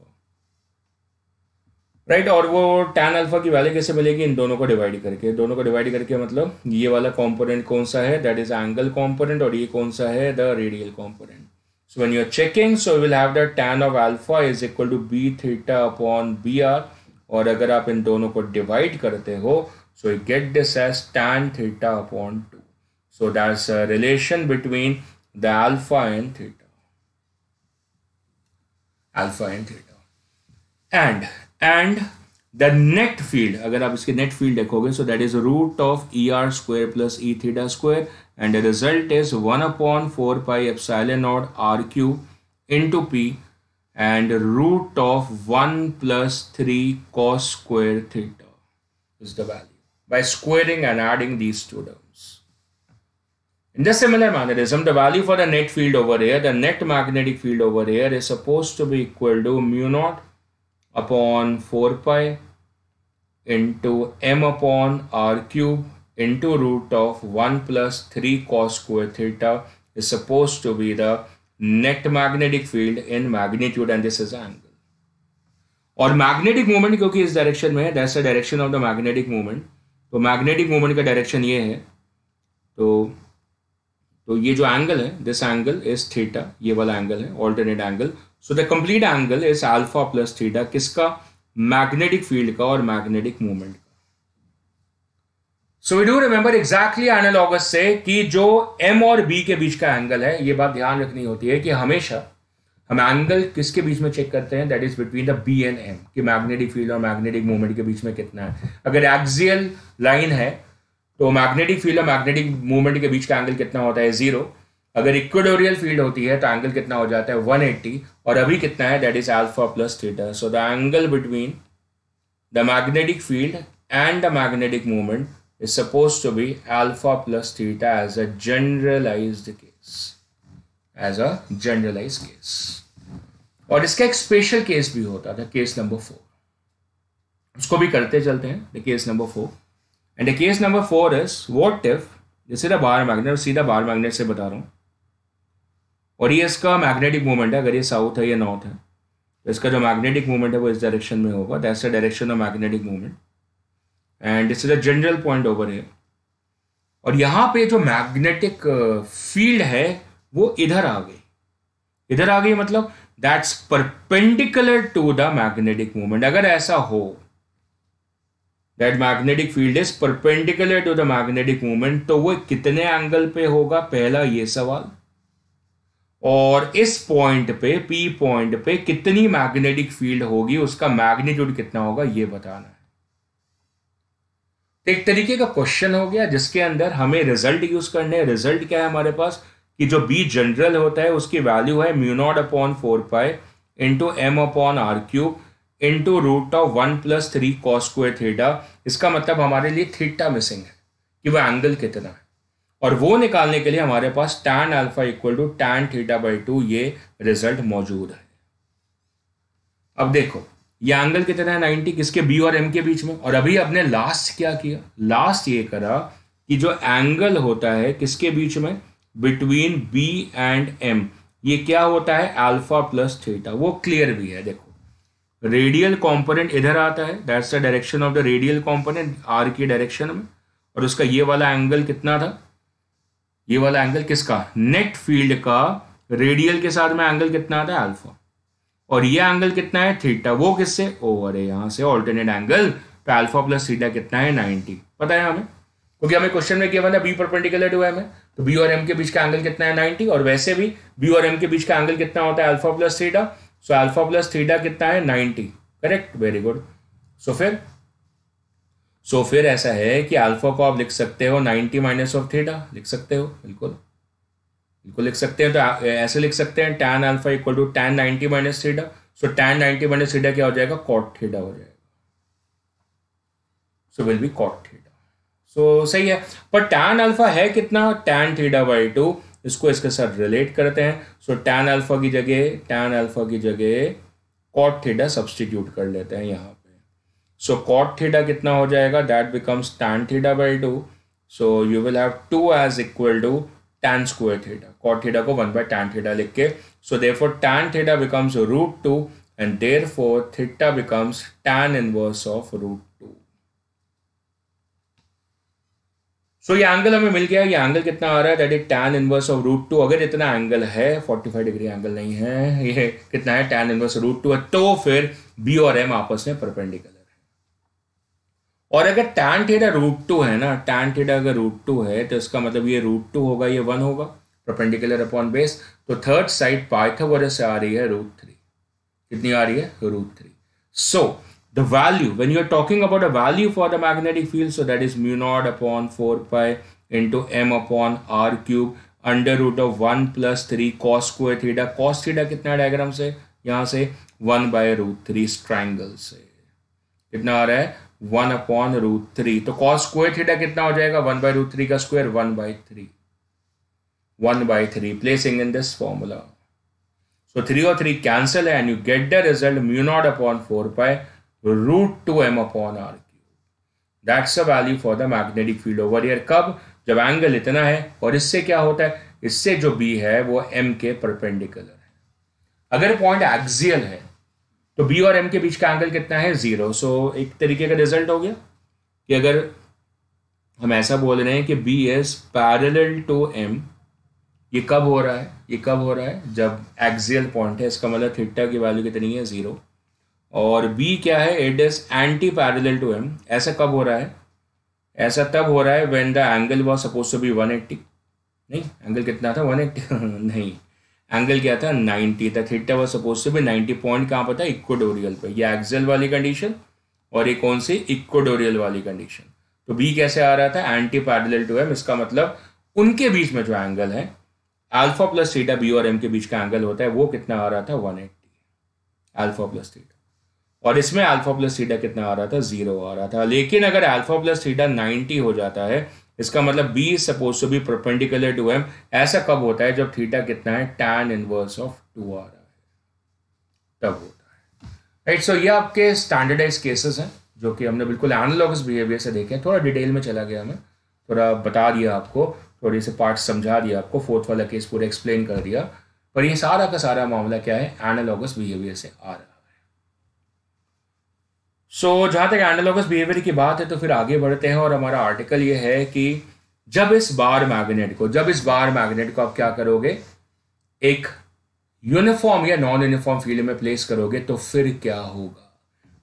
right और वो टैन अल्फा की वैल्यू कैसे मिलेगी इन दोनों को डिवाइड करके दोनों को डिवाइड करके मतलब ये वाला कॉम्पोनेंट कौन सा है दैट इज एंगल कॉम्पोनेंट और ये कौन सा है the radial component when you are checking so will have have that of alpha is equal to B theta upon B R और अगर आप इन दोनों को डिवाइड करते हो so you get this as tan theta upon two so that's relation between the alpha and theta alpha and theta and and the net field अगर आप इसके नेट फील्ड देखोगे so that is root of E R square plus E theta square and the result is one upon four pi epsilon naught R cube into P and root of one plus three cos square theta is the value by squaring and adding these two terms. In the similar mannerism, the value for the net field over here, the net magnetic field over here is supposed to be equal to mu naught upon four pi into M upon are cube into root of 1 plus 3 cos square theta is supposed to be the net magnetic field in magnitude and this is angle. और मैग्नेटिक मोमेंट क्योंकि इस डायरेक्शन में है that's the direction of the magnetic moment तो मैग्नेटिक मोमेंट का डायरेक्शन ये है तो तो ये जो एंगल है दिस एंगल इज थीटा ये वाला एंगल है alternate angle so the complete angle is alpha plus theta किसका मैग्नेटिक फील्ड का और मैग्नेटिक मूवमेंट का so we do remember exactly analogous से कि जो एम और बी के बीच का एंगल है ये बात ध्यान रखनी होती है कि हमेशा हम एंगल किसके बीच में चेक करते हैं that is between the B and M कि मैग्नेटिक फील्ड और मैग्नेटिक मूवमेंट के बीच में कितना है अगर एक्सियल लाइन है तो मैग्नेटिक फील्ड और मैग्नेटिक मूवमेंट के बीच का एंगल कितना होता है जीरो अगर इक्वेटोरियल फील्ड होती है तो एंगल कितना हो जाता है एट्टी और अभी कितना है that is alpha plus theta so the angle between the magnetic field and the magnetic movement is suppose to be alpha plus theta as a generalise case as a generalise case और इसका एक स्पेशल केस भी होता था केस नंबर फोर उसको भी करते चलते हैं case number four and case number four is what if जैसे सीधा बार मैग्नेट सीधा बार मैग्नेट से बता रहा हूँ और ये इसका मैग्नेटिक मूवमेंट है अगर ये साउथ है या नॉर्थ है तो इसका जो मैग्नेटिक मूवमेंट है वो इस डायरेक्शन में होगा that's the direction of magnetic movement and this is a general point over है और यहाँ पे जो मैग्नेटिक फील्ड uh, है वो इधर आ गई इधर आ गई मतलब that's perpendicular to the magnetic movement अगर ऐसा हो that magnetic field is perpendicular to the magnetic movement तो वो कितने एंगल पे होगा पहला ये सवाल और इस पॉइंट पे पी पॉइंट पे कितनी मैग्नेटिक फील्ड होगी उसका मैग्नीट्यूड कितना होगा ये बताना है एक तरीके का क्वेश्चन हो गया जिसके अंदर हमें रिजल्ट यूज करने हैं रिजल्ट क्या है हमारे पास कि जो बी जनरल होता है उसकी वैल्यू है mu naught upon four pi into M upon are cube into root of one plus three cos square theta इसका मतलब हमारे लिए थीटा मिसिंग है कि वह एंगल कितना है और वो निकालने के लिए हमारे पास tan alpha equal to tan theta by two ये रिजल्ट मौजूद है अब देखो ये एंगल कितना है नाइन्टी किसके बी और एम के बीच में और अभी आपने लास्ट क्या किया लास्ट ये करा कि जो एंगल होता है किसके बीच में बिटवीन बी एंड एम ये क्या होता है अल्फा प्लस थीटा वो क्लियर भी है देखो रेडियल कंपोनेंट इधर आता है that's the direction of the radial component R की डायरेक्शन में और उसका ये वाला एंगल कितना था ये वाला एंगल किसका नेट फील्ड का रेडियल के साथ में एंगल कितना आता है अल्फा और ये एंगल कितना है थीटा वो किससे ओवर है यहाँ से ऑल्टरनेट एंगल तो अल्फा प्लस थीटा कितना है नाइनटी पता है हमें क्योंकि हमें क्वेश्चन में क्या बना बी परपेंडिकुलर टू एम है तो बी और एम के बीच का एंगल कितना है नाइनटी और वैसे भी बी और एम के बीच का एंगल कितना होता है alpha plus theta so alpha plus theta कितना है ninety correct very good so फिर सो so फिर ऐसा है कि अल्फा को आप लिख सकते हो नाइन्टी माइनस ऑफ थीटा लिख सकते हो बिल्कुल बिल्कुल लिख सकते हैं तो ऐसे लिख सकते हैं tan alpha equal to tan ninety minus theta so tan ninety minus theta क्या हो जाएगा कॉट थीटा हो जाएगा so will be cot theta so सही है पर टैन अल्फा है कितना टैन थीटा बाई टू इसको इसके साथ रिलेट करते हैं सो टैन अल्फा की जगह टैन अल्फा की जगह कॉट थीटा सब्सटीट्यूट कर लेते हैं यहाँ पे सो कॉट थीटा कितना हो जाएगा that becomes tan theta by two so you will have two as equal to tan square theta cot theta को वन बाय टैन थीटा लिख के so therefore tan theta becomes root two and therefore theta becomes tan inverse of root two सो ये एंगल हमें मिल गया ये एंगल कितना आ रहा है that is tan inverse of root two अगर इतना एंगल है 45 डिग्री एंगल नहीं है ये कितना है टैन इनवर्स रूट टू है तो फिर बी और एम आपस में परपेंडिकुलर है और अगर टैन थीटा रूट टू है ना टैन थीटा अगर रूट टू है तो इसका मतलब ये रूट टू होगा ये वन होगा परपेंडिकुलर अपॉन बेस तो थर्ड साइड पाइथागोरस से आ रही है रूट थ्री कितनी आ रही है root three so so, the value when you're talking about a value for the magnetic field so that is mu naught upon 4 pi into m upon r cube under root of one plus three cos square theta cos theta कितना डायग्राम से यहाँ से वन बाय रूट थ्री स्ट्रैंगल से कितना आ रहा है वन अपॉन रूट थ्री तो कॉस स्क्वायर थीटा कितना हो जाएगा वन बाय रूट थ्री का square one by three one by three placing in this formula so three और थ्री कैंसिल है and you get the result mu naught upon four by root two M upon are cube that's a value for the magnetic field over here कब जब एंगल इतना है और इससे क्या होता है इससे जो बी है वो एम के परपेंडिकुलर है अगर पॉइंट एक्सियल है तो बी और एम के बीच का एंगल कितना है जीरो सो so, एक तरीके का रिजल्ट हो गया कि अगर हम ऐसा बोल रहे हैं कि B is parallel to M ये कब हो रहा है ये कब हो रहा है जब एक्सियल पॉइंट है इसका मतलब थिट्टा की वैल्यू कितनी है जीरो और बी क्या है it is anti parallel to M ऐसा कब हो रहा है ऐसा तब हो रहा है when the angle was suppose to be eighty नहीं एंगल कितना था वन एट्टी नहीं एंगल क्या था नाइन्टी था theta was suppose to be ninety point कहाँ पर था इक्वडोरियल पर यह एक्सल वाली कंडीशन और ये कौन सी इक्वडोरियल वाली कंडीशन तो बी कैसे आ रहा था एंटी पैरल टू एम इसका मतलब उनके बीच में जो एंगल है अल्फा प्लस थीटा बी और एम के बीच का एंगल होता है वो कितना आ रहा था one eighty alpha plus theta और इसमें अल्फा प्लस थीटा कितना आ रहा था जीरो आ रहा था लेकिन अगर अल्फा प्लस थीटा नाइनटी हो जाता है इसका मतलब B suppose to be perpendicular to M ऐसा कब होता है जब थीटा कितना है टैन इनवर्स ऑफ टू आ रहा है तब होता है राइट सो so, ये आपके स्टैंडर्डाइज केसेस हैं जो कि हमने बिल्कुल एनालॉगस बिहेवियर से देखे थोड़ा डिटेल में चला गया हमें थोड़ा बता दिया आपको थोड़ी से पार्ट समझा दिया आपको फोर्थ वाला केस पूरा एक्सप्लेन कर दिया पर ये सारा का सारा मामला क्या है एनालॉगस बिहेवियर से आ रहा है सो so, जहाँ तक एनालॉगस बिहेवियर की बात है तो फिर आगे बढ़ते हैं और हमारा आर्टिकल ये है कि जब इस बार मैग्नेट को जब इस बार मैग्नेट को आप क्या करोगे एक यूनिफॉर्म या नॉन यूनिफॉर्म फील्ड में प्लेस करोगे तो फिर क्या होगा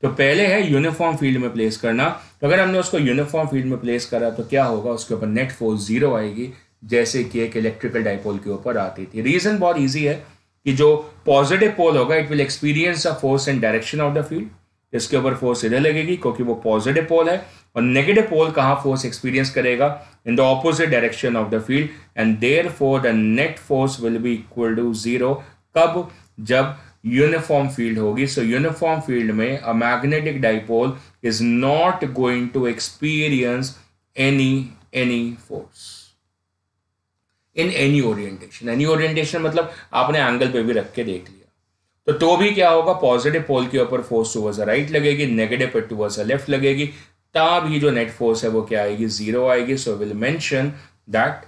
तो पहले है यूनिफॉर्म फील्ड में प्लेस करना तो अगर हमने उसको यूनिफॉर्म फील्ड में प्लेस करा तो क्या होगा उसके ऊपर नेट फोर्स जीरो आएगी जैसे कि एक इलेक्ट्रिकल डाइपोल के ऊपर आती थी रीजन बहुत ईजी है कि जो पॉजिटिव पोल होगा it will experience a force and direction of the field इसके ऊपर फोर्स इधर लगेगी क्योंकि वो पॉजिटिव पोल है और नेगेटिव पोल कहाँ फोर्स एक्सपीरियंस करेगा in the opposite direction of the field and therefore the net force will be equal to zero कब जब यूनिफॉर्म फील्ड होगी सो यूनिफॉर्म फील्ड में a magnetic dipole is not going to experience any any force in any orientation any orientation मतलब आपने एंगल पे भी रख के देख लिया तो तो भी क्या होगा पॉजिटिव पोल के ऊपर फोर्स टूवर्स राइट लगेगी नेगेटिव पर टूवर्स लेफ्ट लगेगी तब ही जो नेट फोर्स है वो क्या आएगी जीरो आएगी so will mention that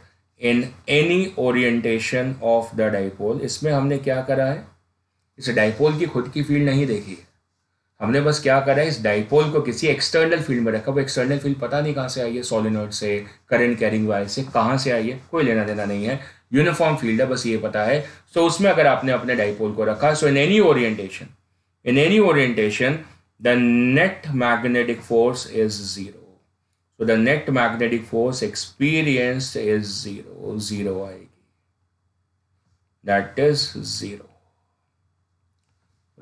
in any orientation of the dipole इसमें हमने क्या करा है इस डाइपोल की खुद की फील्ड नहीं देखी है हमने बस क्या करा है इस डाइपोल को किसी एक्सटर्नल फील्ड में रखा वो एक्सटर्नल फील्ड पता नहीं कहाँ से आई है सोलिनोड से करंट कैरिंग वायर से कहाँ से आई है कोई लेना देना नहीं है यूनिफॉर्म फील्ड है बस ये पता है सो so, उसमें अगर आपने अपने डाइपोल को रखा so in any orientation in any orientation the net magnetic force is zero so the net magnetic force experience is zero zero आएगी that is zero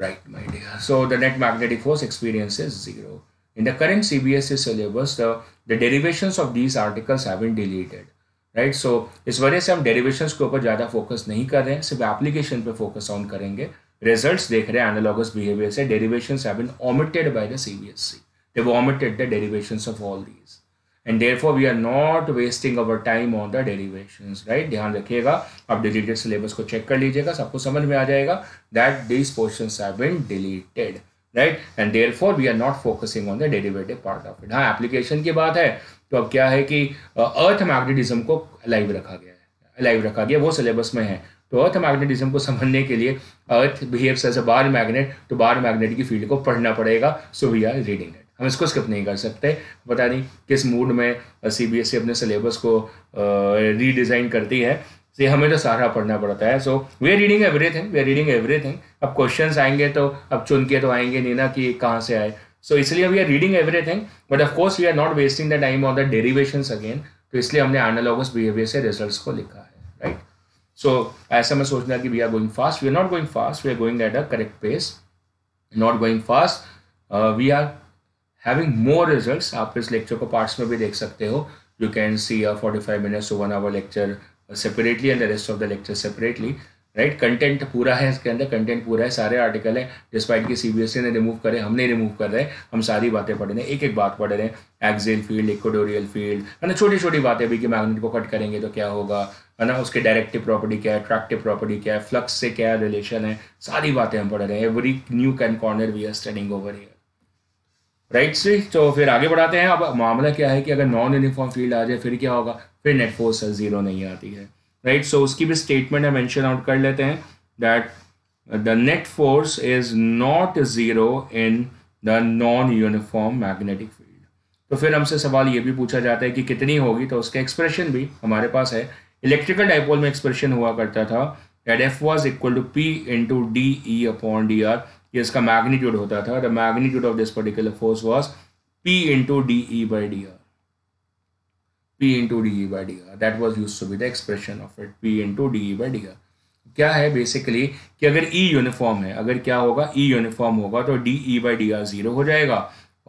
right my dear so the net magnetic force experience is zero in the current cbse syllabus the, the derivations of these articles have been deleted right right? So so, इस वजह से हम डेरिवेशंस के ऊपर ज़्यादा फोकस नहीं कर रहे हैं सिर्फ एप्लीकेशन पे फोकस ऑन करेंगे रिजल्ट्स देख रहे हैं एनालॉगस बिहेवियर से derivations have been omitted by the CBSE they omitted the derivations of all these and therefore we are not wasting our time on the derivations right ध्यान रखिएगा आप डिलीटेड सिलेबस को चेक कर लीजिएगा सबको समझ में आ जाएगा that these portion have been deleted right and therefore we are not focusing on the derivative part of it हाँ एप्लीकेशन की बात है तो अब क्या है कि अर्थ मैग्नेटिज्म को अलाइव रखा गया है अलाइव रखा गया वो सिलेबस में है तो अर्थ मैग्नेटिज्म को समझने के लिए earth behaves as a bar magnet तो बार मैग्नेट की फील्ड को पढ़ना पड़ेगा so we are reading it हम इसको स्किप नहीं कर सकते पता नहीं किस मूड में सी बी एस ई अपने सिलेबस को रीडिज़ाइन करती है से तो हमें तो सारा पढ़ना पड़ता है so we are reading everything we are reading everything अब क्वेश्चंस आएंगे तो अब चुन के तो आएंगे नहीं ना कि कहाँ से आए सो इसलिए we are reading everything but of course we are not wasting the time on the derivation again तो इसलिए हमने एनालॉगस बिहेवियर से रिजल्ट को लिखा है राइट सो ऐसा मैं सोच रहा कि we are going fast we are not going fast we are going at a correct pace not going fast we are having more result आप इस लेक्चर को पार्ट्स में भी देख सकते हो you can see a forty five minutes to one hour lecture separately and the rest of the lecture separately right right? Content पूरा है इसके अंदर कंटेंट पूरा है सारे आर्टिकल है डिस्पाइट की सीबीएसई ने रिमूव करे हमने रिमूव कर रहे हम सारी बातें पढ़ रहे हैं एक एक बात पढ़ रहे हैं एक्जेल फील्ड इक्वेडोरियल फील्ड है ना छोटी छोटी बातें भी कि मैग्नेट को कट करेंगे तो क्या होगा है ना उसके डायरेक्टिव प्रॉपर्टी क्या है अट्रैक्टिव प्रॉपर्टी क्या है फ्लक्स से क्या रिलेशन है सारी बातें हम पढ़ रहे हैं एवरी न्यू कैन corner we are studying over here right see तो फिर आगे बढ़ाते हैं अब मामला क्या है कि अगर नॉन यूनिफॉर्म फील्ड आ जाए फिर क्या होगा फिर नेट फोर्स जीरो नहीं आती है राइट सो उसकी भी स्टेटमेंट है मेंशन आउट कर लेते हैं that the net force is not zero in the non uniform magnetic field तो फिर हमसे सवाल ये भी पूछा जाता है कि कितनी होगी तो उसका एक्सप्रेशन भी हमारे पास है इलेक्ट्रिकल डाइपोल में एक्सप्रेशन हुआ करता था and F was equal to P into D E upon D R ये इसका मैग्नीट्यूड होता था the magnitude of this particular force was P into D E by D R P into dE by dR. That was used to be the expression of it. P into dE by dR. क्या है बेसिकली कि अगर E यूनिफॉर्म है अगर क्या होगा E यूनिफॉर्म होगा तो D E by D R zero हो जाएगा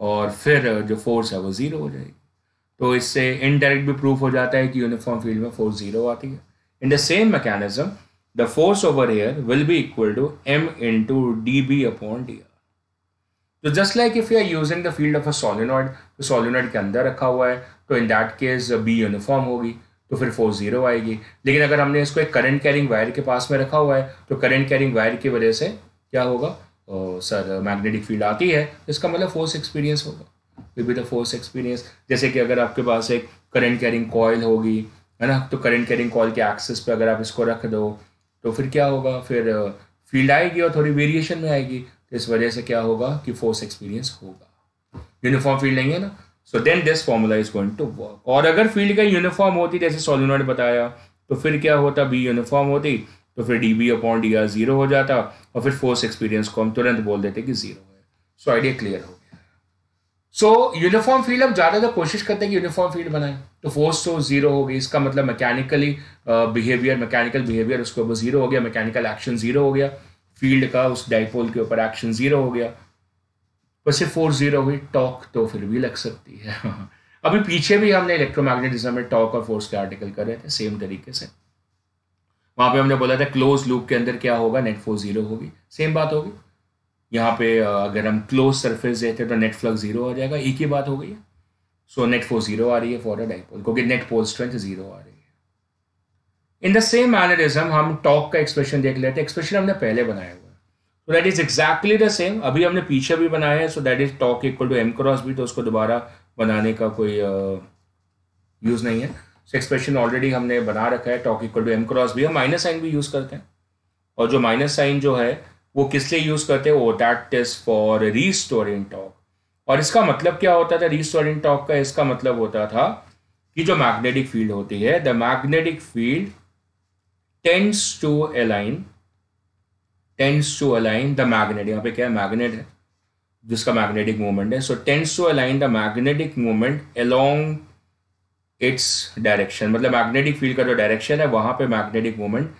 और फिर जो फोर्स है वो ज़ीरो हो जाएगी तो इससे इनडायरेक्ट भी प्रूफ हो जाता है कि यूनिफॉर्म फील्ड में फोर्स ज़ीरो आती है in the same mechanism the force over here will be equal to m into dB upon dr. So just like if you are using the field of a solenoid, तो solenoid के अंदर रखा हुआ है तो in that case B uniform होगी तो फिर फोर जीरो आएगी लेकिन अगर हमने इसको एक करंट कैरिंग वायर के पास में रखा हुआ है तो करंट कैरिंग वायर की वजह से क्या होगा सर मैग्नेटिक फील्ड आती है इसका मतलब फोर्स एक्सपीरियंस होगा will be the force experience जैसे कि अगर आपके पास एक करंट कैरिंग कॉयल होगी है ना तो करंट कैरिंग कॉयल के एक्सेस पे अगर आप इसको रख दो तो फिर क्या होगा फिर फील्ड uh, आएगी और थोड़ी वेरिएशन में आएगी तो इस वजह से क्या होगा कि फोर्स एक्सपीरियंस होगा यूनिफॉर्म फील्ड नहीं है ना so then this formula is going to work और अगर फील्ड का यूनिफॉर्म होती जैसे सोलिनो ने बताया तो फिर क्या होता बी यूनिफॉर्म होती तो फिर D B upon D R zero हो जाता और फिर फोर्स एक्सपीरियंस को हम तुरंत बोल देते कि जीरो है सो आइडिया क्लियर हो गया सो यूनिफॉर्म फील्ड हम ज़्यादातर कोशिश करते हैं कि यूनिफॉर्म फील्ड बनाए तो फोर्स तो जीरो हो गई इसका मतलब मैकेनिकली बिहेवियर मैकेनिकल बिहेवियर उसके ऊपर जीरो हो गया मैकेनिकल एक्शन जीरो हो गया फील्ड का उस डाइपोल के ऊपर एक्शन जीरो हो गया वैसे फोर जीरो हुई टॉक तो फिर भी लग सकती है अभी पीछे भी हमने इलेक्ट्रोमैग्नेटिज्म में टॉक और फोर्स के आर्टिकल कर रहे थे सेम तरीके से वहां पे हमने बोला था क्लोज लूप के अंदर क्या होगा नेट फोर्स जीरो होगी सेम बात होगी यहाँ पे अगर हम क्लोज सरफेस देते तो नेट फ्लक्स जीरो आ जाएगा एक ही बात हो गई है सो नेट फोर्स जीरो आ रही है फॉर अ डाइपोल क्योंकि नेट पोल स्ट्रेंथ जीरो आ रही है इन द सेम मैनरिज्म हम टॉक का एक्सप्रेशन देख लेते हैं एक्सप्रेशन हमने पहले बनाया हुआ तो that is exactly the same अभी हमने पीछे भी बनाया है so that is torque equal to M cross B तो उसको दोबारा बनाने का कोई यूज़ नहीं है सो एक्सप्रेशन ऑलरेडी हमने बना रखा है torque equal to M cross B हम माइनस साइन भी यूज़ करते हैं और जो माइनस साइन जो है वो किस लिए यूज़ करते हैं वो that is for restoring torque और इसका मतलब क्या होता था री रीस्टोरिंग टॉक का इसका मतलब होता था कि जो मैग्नेटिक फील्ड होती है the magnetic field tends to align tends to align the magnet यहाँ पे क्या है मैग्नेट है जिसका मैग्नेटिक मूवमेंट है so tends to align the magnetic movement along its direction मतलब मैग्नेटिक फील्ड का जो डायरेक्शन है वहां पे मैग्नेटिक मूवमेंट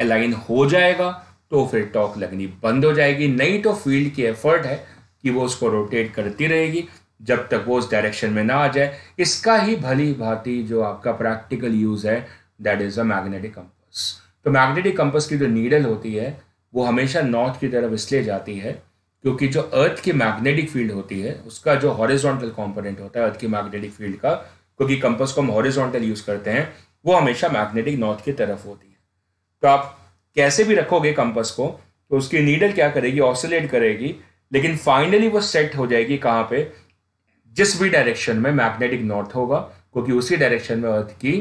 अलाइन हो जाएगा तो फिर टॉक लगनी बंद हो जाएगी नहीं तो फील्ड की एफर्ट है कि वो उसको रोटेट करती रहेगी जब तक वो उस डायरेक्शन में ना आ जाए इसका ही भली भांति जो आपका प्रैक्टिकल यूज़ है that is a magnetic compass तो मैग्नेटिक कंपस की जो नीडल होती है वो हमेशा नॉर्थ की तरफ इसलिए जाती है क्योंकि जो अर्थ की मैग्नेटिक फील्ड होती है उसका जो हॉरिजॉन्टल कॉम्पोनेंट होता है अर्थ की मैग्नेटिक फील्ड का क्योंकि कंपस को हम हॉरिजॉन्टल यूज़ करते हैं वो हमेशा मैग्नेटिक नॉर्थ की तरफ होती है तो आप कैसे भी रखोगे कंपस को तो उसकी नीडल क्या करेगी ऑसिलेट करेगी लेकिन फाइनली वो सेट हो जाएगी कहाँ पे जिस भी डायरेक्शन में मैग्नेटिक नॉर्थ होगा क्योंकि उसी डायरेक्शन में अर्थ की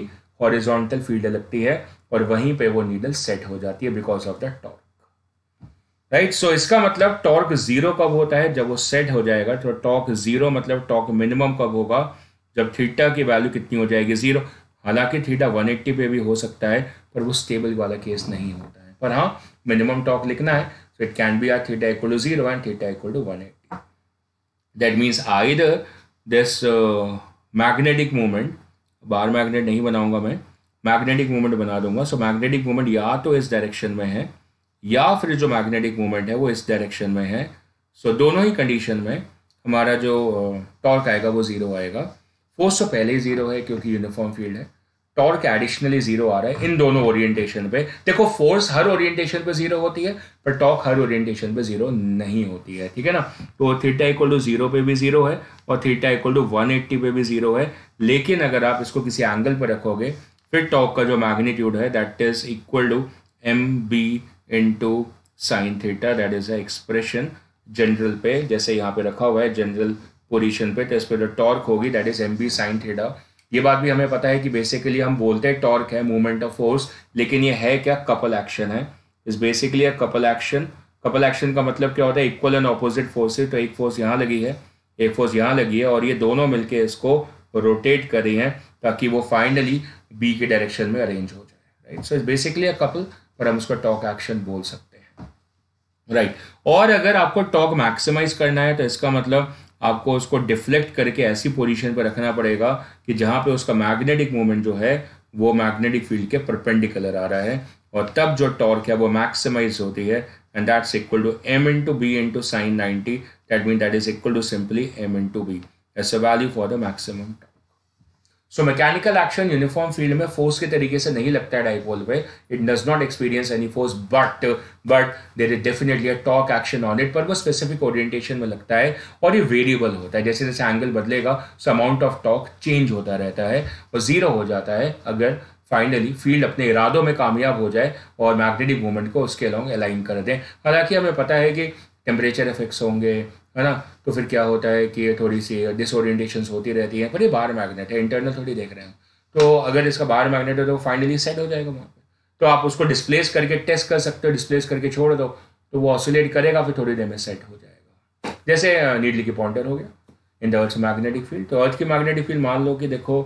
हॉरिजॉन्टल फील्ड लगती है और वहीं पे वो नीडल सेट हो जाती है because of the torque right so इसका मतलब टॉर्क जीरो कब होता है जब वो सेट हो जाएगा तो टॉर्क जीरो मतलब टॉर्क मिनिमम कब होगा जब थीटा की वैल्यू कितनी हो जाएगी जीरो हालांकि थीटा वन एट्टी पे भी हो सकता है पर वो स्टेबल वाला केस नहीं होता है पर हाँ मिनिमम टॉर्क लिखना है so it can be or theta equal to zero and theta equal to one eighty that means either this magnetic movement bar magnet नहीं बनाऊंगा मैं मैग्नेटिक मूवमेंट बना दूंगा सो मैग्नेटिक मूवमेंट या तो इस डायरेक्शन में है या फिर जो मैग्नेटिक मोमेंट है वो इस डायरेक्शन में है सो so, दोनों ही कंडीशन में हमारा जो टॉर्क आएगा वो ज़ीरो आएगा फोर्स तो पहले ही ज़ीरो है क्योंकि यूनिफॉर्म फील्ड है टॉर्क एडिशनली ज़ीरो आ रहा है इन दोनों ओरिएंटेशन पे देखो फोर्स हर ओरिएंटेशन पे ज़ीरो होती है पर टॉर्क हर ओरिएंटेशन पे ज़ीरो नहीं होती है ठीक है ना तो थीटा इक्वल टू ज़ीरो पे भी ज़ीरो है और theta equal to one eighty पे भी ज़ीरो है लेकिन अगर आप इसको किसी एंगल पर रखोगे फिर टॉर्क का जो मैग्नीट्यूड है that is equal to M B to sine theta that is expression general पे जैसे यहाँ पे रखा हुआ है जनरल पोजिशन पे तो इस पर जो टॉर्क होगी that is M B sine theta ये बात भी हमें पता है कि बेसिकली हम बोलते हैं टॉर्क है मूवमेंट ऑफ फोर्स लेकिन ये है क्या कपल एक्शन है is basically a couple action couple action का मतलब क्या होता है इक्वल एंड ऑपोजिट फोर्सेज तो एक फोर्स यहाँ लगी है एक फोर्स यहाँ लगी है और ये दोनों मिलके इसको रोटेट करी हैं ताकि वो फाइनली बी के डायरेक्शन में अरेंज हो जाए right so is basically a couple और हम उसको टॉक एक्शन बोल सकते हैं राइट right. और अगर आपको टॉक मैक्सिमाइज करना है तो इसका मतलब आपको उसको डिफ्लेक्ट करके ऐसी पोजीशन पर रखना पड़ेगा कि जहाँ पे उसका मैग्नेटिक मोमेंट जो है वो मैग्नेटिक फील्ड के परपेंडिकुलर आ रहा है और तब जो टॉर्क है वो मैक्सिमाइज होती है and that's equal to M into B into sine ninety that mean that is equal to simply M into B as a value for the maximum torque so mechanical action uniform field में फोर्स के तरीके से नहीं लगता है डाइपोल पे it does not experience any force but but there is definitely a torque action on it पर वो स्पेसिफिक ओरिएंटेशन में लगता है और ये वेरिएबल होता है जैसे जैसे एंगल बदलेगा so amount of torque change होता रहता है और जीरो हो जाता है अगर फाइनली फील्ड अपने इरादों में कामयाब हो जाए और मैग्नेटिक मूवमेंट को उसके अलॉन्ग अलाइन कर दें हालांकि हमें पता है कि टेम्परेचर इफेक्ट्स होंगे है ना तो फिर क्या होता है कि थोड़ी सी डिसोरिएंटेशन होती रहती है पर ये बाहर मैग्नेट है इंटरनल थोड़ी देख रहे हैं तो अगर इसका बाहर मैग्नेट है तो फाइनली सेट हो जाएगा वहाँ पर तो आप उसको डिस्प्लेस करके टेस्ट कर सकते हो डिस्प्लेस करके छोड़ दो तो वो ऑसोलेट करेगा फिर थोड़ी देर में सेट हो जाएगा जैसे नीडली की पॉइंटर हो गया in the earth magnetic field तो अर्थ की मैग्नेटिक फील्ड मान लो कि देखो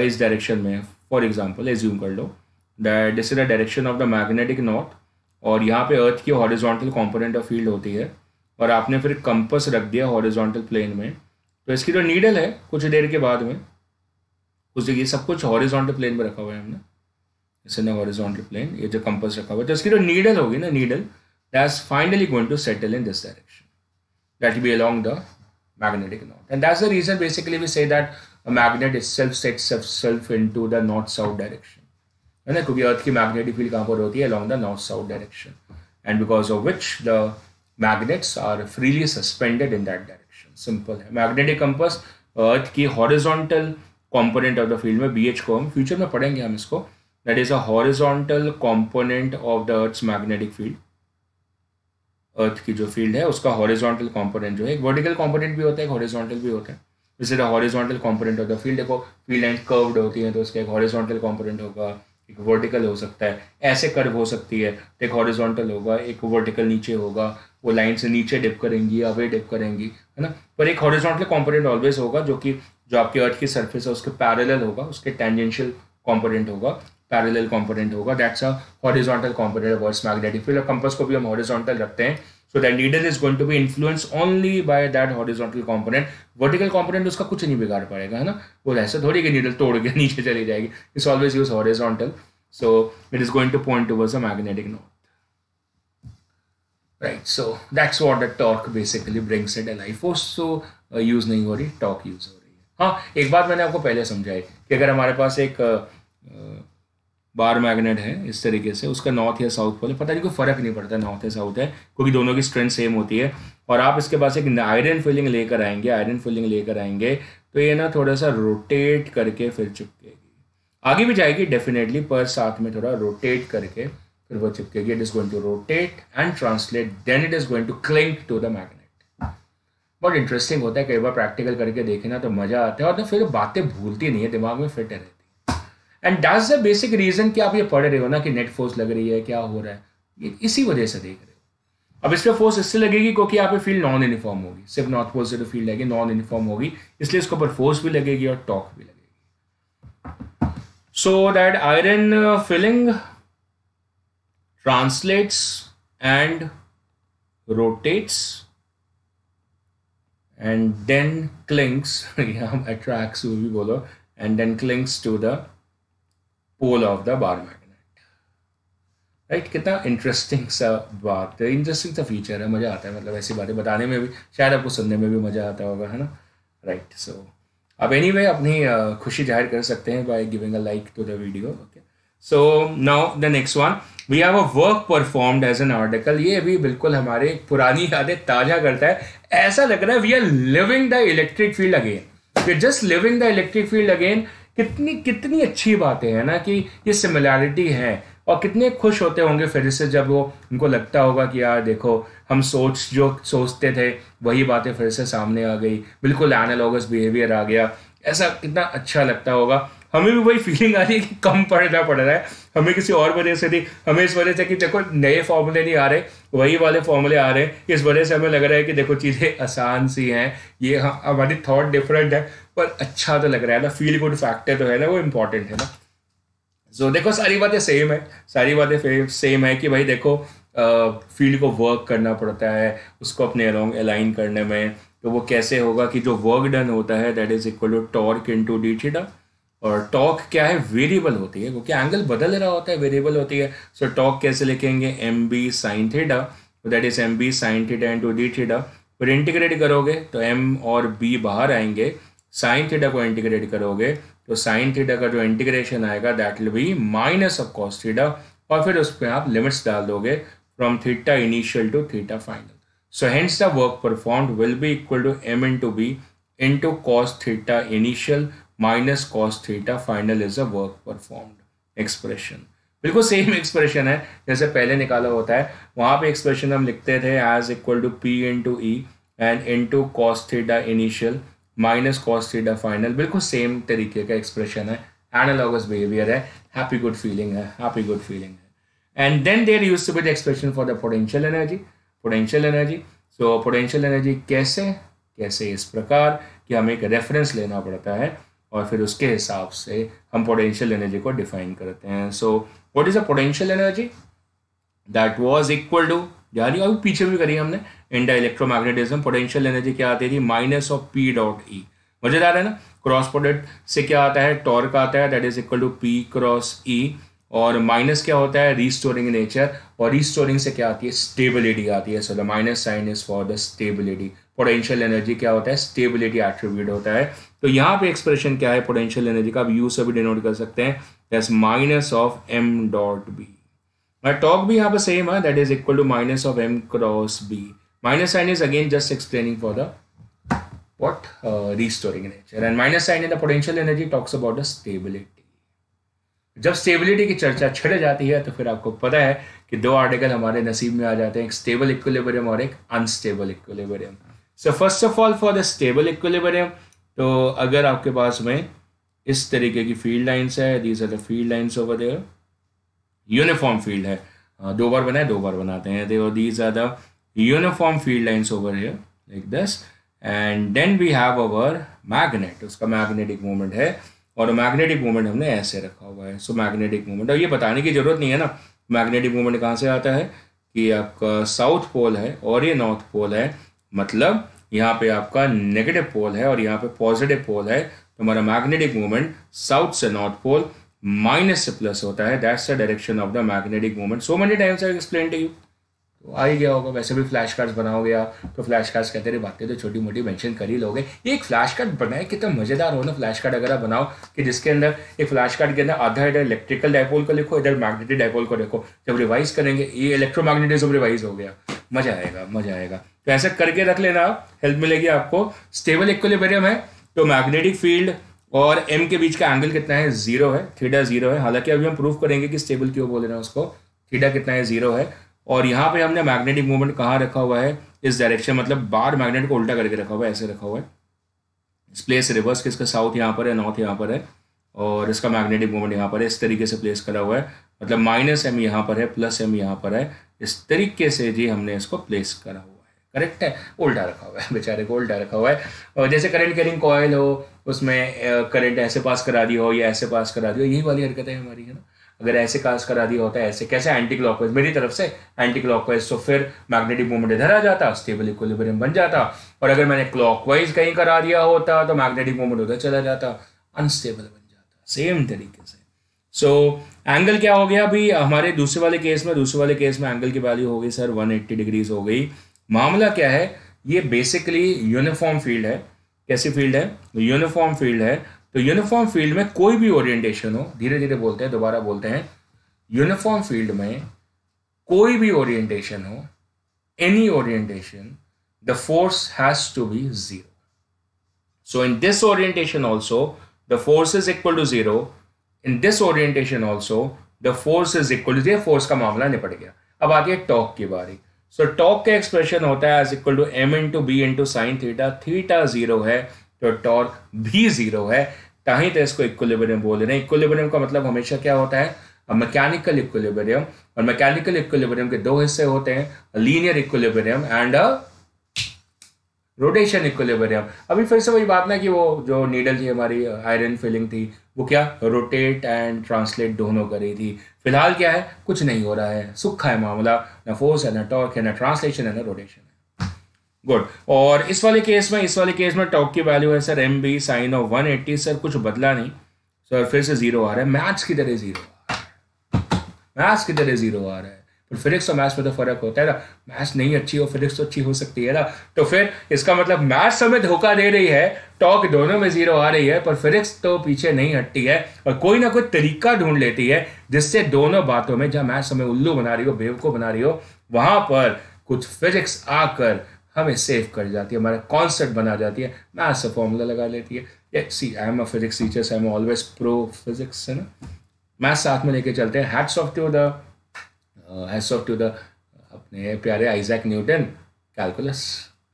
इस डायरेक्शन में फॉर एग्जाम्पल एज्यूम कर लो this is the direction of the magnetic north और यहाँ पे अर्थ की हॉरिजॉन्टल कॉम्पोनेंट ऑफ फील्ड होती है और आपने फिर कंपस रख दिया हॉरिजॉन्टल प्लेन में तो इसकी जो तो नीडल है कुछ देर के बाद में उस जगह सब कुछ हॉरिजॉन्टल प्लेन में रखा हुआ है हमने इसे ना हॉरिजॉन्टल प्लेन ये जो कंपस रखा हुआ है तो इसकी जो तो नीडल होगी ना needle that finally going to settle in this direction that B along the magnetic and and that's the reason basically we say that a magnet itself sets itself into the north south direction है ना क्योंकि अर्थ की मैग्नेटिक फील्ड कहाँ पर होती है along the north south direction and because of which the magnets are freely suspended in that direction simple है मैग्नेटिक कंपस अर्थ की horizontal component of the field में बी एच को हम फ्यूचर में पढ़ेंगे हम इसको that is a horizontal component of the earth magnetic field earth की जो फील्ड है उसका हॉरिजॉन्टल कॉम्पोनेंट जो है एक वर्टिकल कॉम्पोनेंट भी होता है एक हॉरिजॉन्टल भी होता है जैसे the horizontal component of the field देखो फील्ड एंड कर्व्ड होती है तो उसका एक हॉरिजॉन्टल कॉम्पोनेंट होगा एक वर्टिकल हो सकता है ऐसे कर्व हो सकती है एक हॉरिजॉन्टल होगा एक वर्टिकल नीचे होगा वो लाइन से नीचे डिप करेंगी अवे डिप करेंगी है ना पर एक हॉरिजॉन्टल कॉम्पोनेंट ऑलवेज होगा जो कि जो आपके अर्थ की सर्फेस है उसके पैरेलल होगा उसके टेंजेंशियल कॉम्पोनेंट होगा पैरेलल कॉम्पोनेंट होगा that's a horizontal component of earth magnetic field और कंपस को भी हम हॉरिजॉन्टल रखते हैं तो that leader is going to be influence only by that horizontal component vertical component उसका कुछ नहीं बिगाड़ पाएगा है ना वो ऐसा थोड़ी कि नीडल तोड़ के नीचे चली जाएगी it's always use horizontal so it is going to point towards a magnetic north right so that's what the torque basically brings it a life force so use नहीं हो रही टॉर्क यूज हो रही है हाँ एक बात मैंने आपको पहले समझाई कि अगर हमारे पास एक uh, uh, बार मैग्नेट है इस तरीके से उसका नॉर्थ या साउथ पोल है पता नहीं कोई फ़र्क नहीं पड़ता नॉर्थ या साउथ है क्योंकि दोनों की स्ट्रेंथ सेम होती है और आप इसके पास एक आयरन फिलिंग लेकर आएंगे आयरन फिलिंग लेकर आएंगे तो ये ना थोड़ा सा रोटेट करके फिर चिपकेगी आगे भी जाएगी डेफिनेटली पर साथ में थोड़ा रोटेट करके फिर वो चिपकेगी it is going to rotate and translate then it is going to clink to the magnet बहुत इंटरेस्टिंग होता है कई बार प्रैक्टिकल करके देखना तो मज़ा आता है और ना फिर बातें भूलती नहीं है दिमाग में फिट रहती and that's the basic reason कि आप ये पढ़ रहे हो ना कि नेट फोर्स लग रही है क्या हो रहा है ये इसी वजह से देख रहे हो अब इस पर फोर्स इससे लगेगी क्योंकि यहाँ पे फील्ड नॉन यूनिफॉर्म होगी सिर्फ नॉर्थ पोल से तो फील्ड लगेगी नॉन यूनिफॉर्म होगी इसलिए इसके ऊपर फोर्स भी लगेगी और टॉक भी लगेगी so that iron filing translates and rotates and then clings yeah attracts भी बोलो and then clings to the pole of the bar magnet right कितना इंटरेस्टिंग सा बात है इंटरेस्टिंग सा फीचर है मज़ा आता है मतलब ऐसी बातें बताने में भी शायद आपको सुनने में भी मज़ा आता होगा है ना राइट सो आप एनी वे अपनी uh, खुशी जाहिर कर सकते हैं by giving a like to the video okay so now the next one we have a work performed as an article ये भी बिल्कुल हमारे पुरानी यादें ताज़ा करता है ऐसा लग रहा है we are living the electric field again we are just living the electric field again कितनी कितनी अच्छी बातें हैं ना कि ये सिमिलैरिटी है और कितने खुश होते होंगे फिर से जब वो उनको लगता होगा कि यार देखो हम सोच जो सोचते थे वही बातें फिर से सामने आ गई बिल्कुल एनालॉगस बिहेवियर आ गया ऐसा कितना अच्छा लगता होगा हमें भी वही फीलिंग आ रही है कि कम पढ़ना पड़ रहा है हमें किसी और वजह से नहीं हमें इस वजह से कि देखो नए फॉर्मूले नहीं आ रहे वही वाले फॉर्मूले आ रहे हैं इस वजह से हमें लग रहा है कि देखो चीज़ें आसान सी हैं ये हाँ, हमारी थॉट डिफरेंट है पर अच्छा तो लग रहा है ना फील गुड फैक्टर तो है ना वो इम्पॉर्टेंट है ना सो so, देखो सारी बातें सेम है सारी बातें सेम है कि भाई देखो फील्ड को वर्क करना पड़ता है उसको अपने अलॉन्ग अलाइन करने में तो वो कैसे होगा कि जो वर्क डन होता है that is equal to torque into D और टॉक क्या है वेरिएबल होती है क्योंकि एंगल बदल रहा होता है वेरिएबल होती है सो so, टॉक कैसे लिखेंगे M B sine theta that is M B sine into D theta फिर इंटीग्रेट करोगे तो एम और बी बाहर आएंगे साइन थीटा को इंटीग्रेट करोगे तो साइन थीटा का जो इंटीग्रेशन आएगा that will be minus of cos theta और फिर उस पर आप लिमिट्स डाल दोगे from theta initial to theta final so hence the work perform will be equal to M into B into cos theta initial minus cos theta final is a work perform expression बिल्कुल सेम एक्सप्रेशन है जैसे पहले निकाला होता है वहाँ पे एक्सप्रेशन हम लिखते थे as equal to P into E and into cos theta initial minus cos theta final बिल्कुल सेम तरीके का एक्सप्रेशन है एनालॉगस बिहेवियर है हैप्पी गुड फीलिंग है हैप्पी गुड फीलिंग है and then there use to bit expression for the potential energy potential energy so potential energy कैसे कैसे इस प्रकार कि हमें एक रेफरेंस लेना पड़ता है और फिर उसके हिसाब से हम पोटेंशियल एनर्जी को डिफाइन करते हैं so what is a potential energy that was equal to जा रही है और पीछे भी करी हमने इंडा इलेक्ट्रोमैग्नेटिज्म पोटेंशियल एनर्जी क्या आती थी minus of P dot E मजेदार है ना क्रॉस प्रोडक्ट से क्या आता है टॉर्क आता है that is equal to P cross E और माइनस क्या होता है रीस्टोरिंग नेचर और रीस्टोरिंग से क्या आती है स्टेबिलिटी आती है so the minus sign is for the stability potential energy क्या होता है स्टेबिलिटी एट्रीब्यूट होता है तो यहाँ पे एक्सप्रेशन क्या है पोटेंशियल एनर्जी का आप यू से भी डिनोट कर सकते हैं that's minus of M dot B My torque we have a same, huh? that is equal to minus of m cross b. Minus sign is again just explaining for the what uh, restoring nature and minus sign in the potential energy talks about the stability. जब स्टेबिलिटी की चर्चा छिड़ जाती है तो फिर आपको पता है कि दो आर्टिकल हमारे नसीब में आ जाते हैं एक स्टेबल इक्विलिब्रियम और एक unstable equilibrium so first of all for the stable equilibrium तो अगर आपके पास में इस तरीके की फील्ड लाइंस है these are the field lines over there uniform field है हाँ, दो बार बनाए दो बार बनाते हैं देखो these are the uniform field lines over here like this and then we have our magnet उसका मैग्नेटिक मोमेंट है और मैग्नेटिक मोमेंट हमने ऐसे रखा हुआ है सो मैग्नेटिक मोमेंट और ये बताने की ज़रूरत नहीं है ना मैग्नेटिक मोमेंट कहाँ से आता है कि आपका साउथ पोल है और ये नॉर्थ पोल है मतलब यहाँ पे आपका नेगेटिव पोल है और यहाँ पे पॉजिटिव पोल है तो हमारा मैग्नेटिक मोमेंट साउथ से नॉर्थ पोल माइनस से प्लस होता है that's the direction of the magnetic moment so many times I explain to you तो आ ही गया होगा वैसे भी फ्लैश कार्ड बनाओगे आप तो फ्लैश कार्ड कहते रहे बातें तो छोटी मोटी मेंशन कर ही लोगे एक फ्लैश कार्ड बनाए कितना तो मजेदार हो ना फ्लैश कार्ड अगर आप बनाओ कि जिसके अंदर एक फ्लैश कार्ड के अंदर आधा इधर इलेक्ट्रिकल डायपोल को लिखो इधर मैग्नेटिक डायपोल को लिखो जब रिवाइज करेंगे ये इलेक्ट्रोमैग्नेटिज्म रिवाइज हो गया मजा आएगा मजा आएगा तो ऐसा करके रख लेना आप हेल्प मिलेगी आपको स्टेबल इक्वलिब्रियम है तो मैग्नेटिक फील्ड और एम के बीच का एंगल कितना है जीरो है थीटा जीरो है हालांकि अभी हम प्रूफ करेंगे कि स्टेबल क्यों बोल रहे हैं उसको थीडा कितना है जीरो है और यहाँ पे हमने मैग्नेटिक मूवमेंट कहाँ रखा हुआ है इस डायरेक्शन मतलब बार मैग्नेट को उल्टा करके रखा हुआ है ऐसे रखा हुआ है इस प्लेस रिवर्स के इसका साउथ यहाँ पर है नॉर्थ यहाँ पर है और इसका मैग्नेटिक मूवमेंट यहाँ पर है इस तरीके से प्लेस करा हुआ है मतलब माइनस एम यहाँ पर है प्लस एम यहाँ पर है इस तरीके से जी हमने इसको प्लेस करा हुआ है करेक्ट है उल्टा रखा हुआ है बेचारे को उल्टा रखा हुआ है और जैसे करंट कैरिंग कॉयल हो उसमें करंट ऐसे पास करा दिया हो या ऐसे पास करा दिया हो यही वाली हरकत है हमारी है ना अगर ऐसे पास करा दिया होता है ऐसे कैसे एंटी क्लॉक मेरी तरफ से एंटी वाइज तो फिर मैग्नेटिक मूवमेंट इधर आ जाता स्टेबल इक्विलिब्रियम बन जाता और अगर मैंने क्लॉक कहीं करा दिया होता तो मैग्नेटिक मूवमेंट उधर चला जाता अनस्टेबल बन जाता सेम तरीके से सो so, एंगल क्या हो गया अभी हमारे दूसरे वाले केस में दूसरे वाले केस में एंगल की वैल्यू हो गई सर 180 डिग्रीज हो गई मामला क्या है ये बेसिकली यूनिफॉर्म फील्ड है कैसी फील्ड है यूनिफॉर्म फील्ड है तो यूनिफॉर्म फील्ड तो में कोई भी ओरिएंटेशन हो धीरे धीरे बोलते हैं दोबारा बोलते हैं यूनिफॉर्म फील्ड में कोई भी ओरिएंटेशन हो any orientation the force has to be zero so in this orientation also the force is equal to zero in this orientation also the force is equal to zero force का मामला निपट गया अब आगे टॉक की बारी सो टॉक का एक्सप्रेशन होता है as equal to M to B into sine theta theta zero है तो टॉर्क भी जीरो है ताही तो इसको इक्वलिबरियम बोल रहे हैं इक्वलिबरियम का मतलब हमेशा क्या होता है मैकेनिकल इक्वलिबरियम और मैकेनिकल इक्वलिबरियम के दो हिस्से होते हैं linear equilibrium and rotation equilibrium अभी फिर से वही बात ना कि वो जो नीडल थी हमारी आयरन फिलिंग थी वो क्या रोटेट एंड ट्रांसलेट दोनों करी थी फिलहाल क्या है कुछ नहीं हो रहा है सुखा है मामला ना फोर्स है ना टॉर्क है ना ट्रांसलेशन है ना रोटेशन है गुड और इस वाले केस में इस वाले केस में टॉर्क की वैल्यू है sir M B sine of one eighty sir कुछ बदला नहीं सर फिर से जीरो आ रहा है मैथ्स की तरह जीरो आ रहा है मैथ्स की तरह जीरो आ रहा है पर तो फिजिक्स और मैथ्स में तो फर्क होता है ना मैथ्स नहीं अच्छी हो फिजिक्स तो अच्छी हो सकती है ना तो फिर इसका मतलब मैथ्स हमें धोखा दे रही है टॉक दोनों में जीरो आ रही है पर फिजिक्स तो पीछे नहीं हटती है और कोई ना कोई तरीका ढूंढ लेती है जिससे दोनों बातों में जहाँ मैथ्स हमें उल्लू बना रही हो बेवको बना रही हो वहाँ पर कुछ फिजिक्स आकर हमें सेव कर जाती है हमारा कॉन्सेप्ट बना जाती है मैथ्स से फॉर्मूला लगा लेती है see I am a physics teacher I am always pro physics है ना मैथ्स साथ में लेके चलते हैं hats off to the off to the अपने प्यारे आइजैक न्यूटन कैलकुलस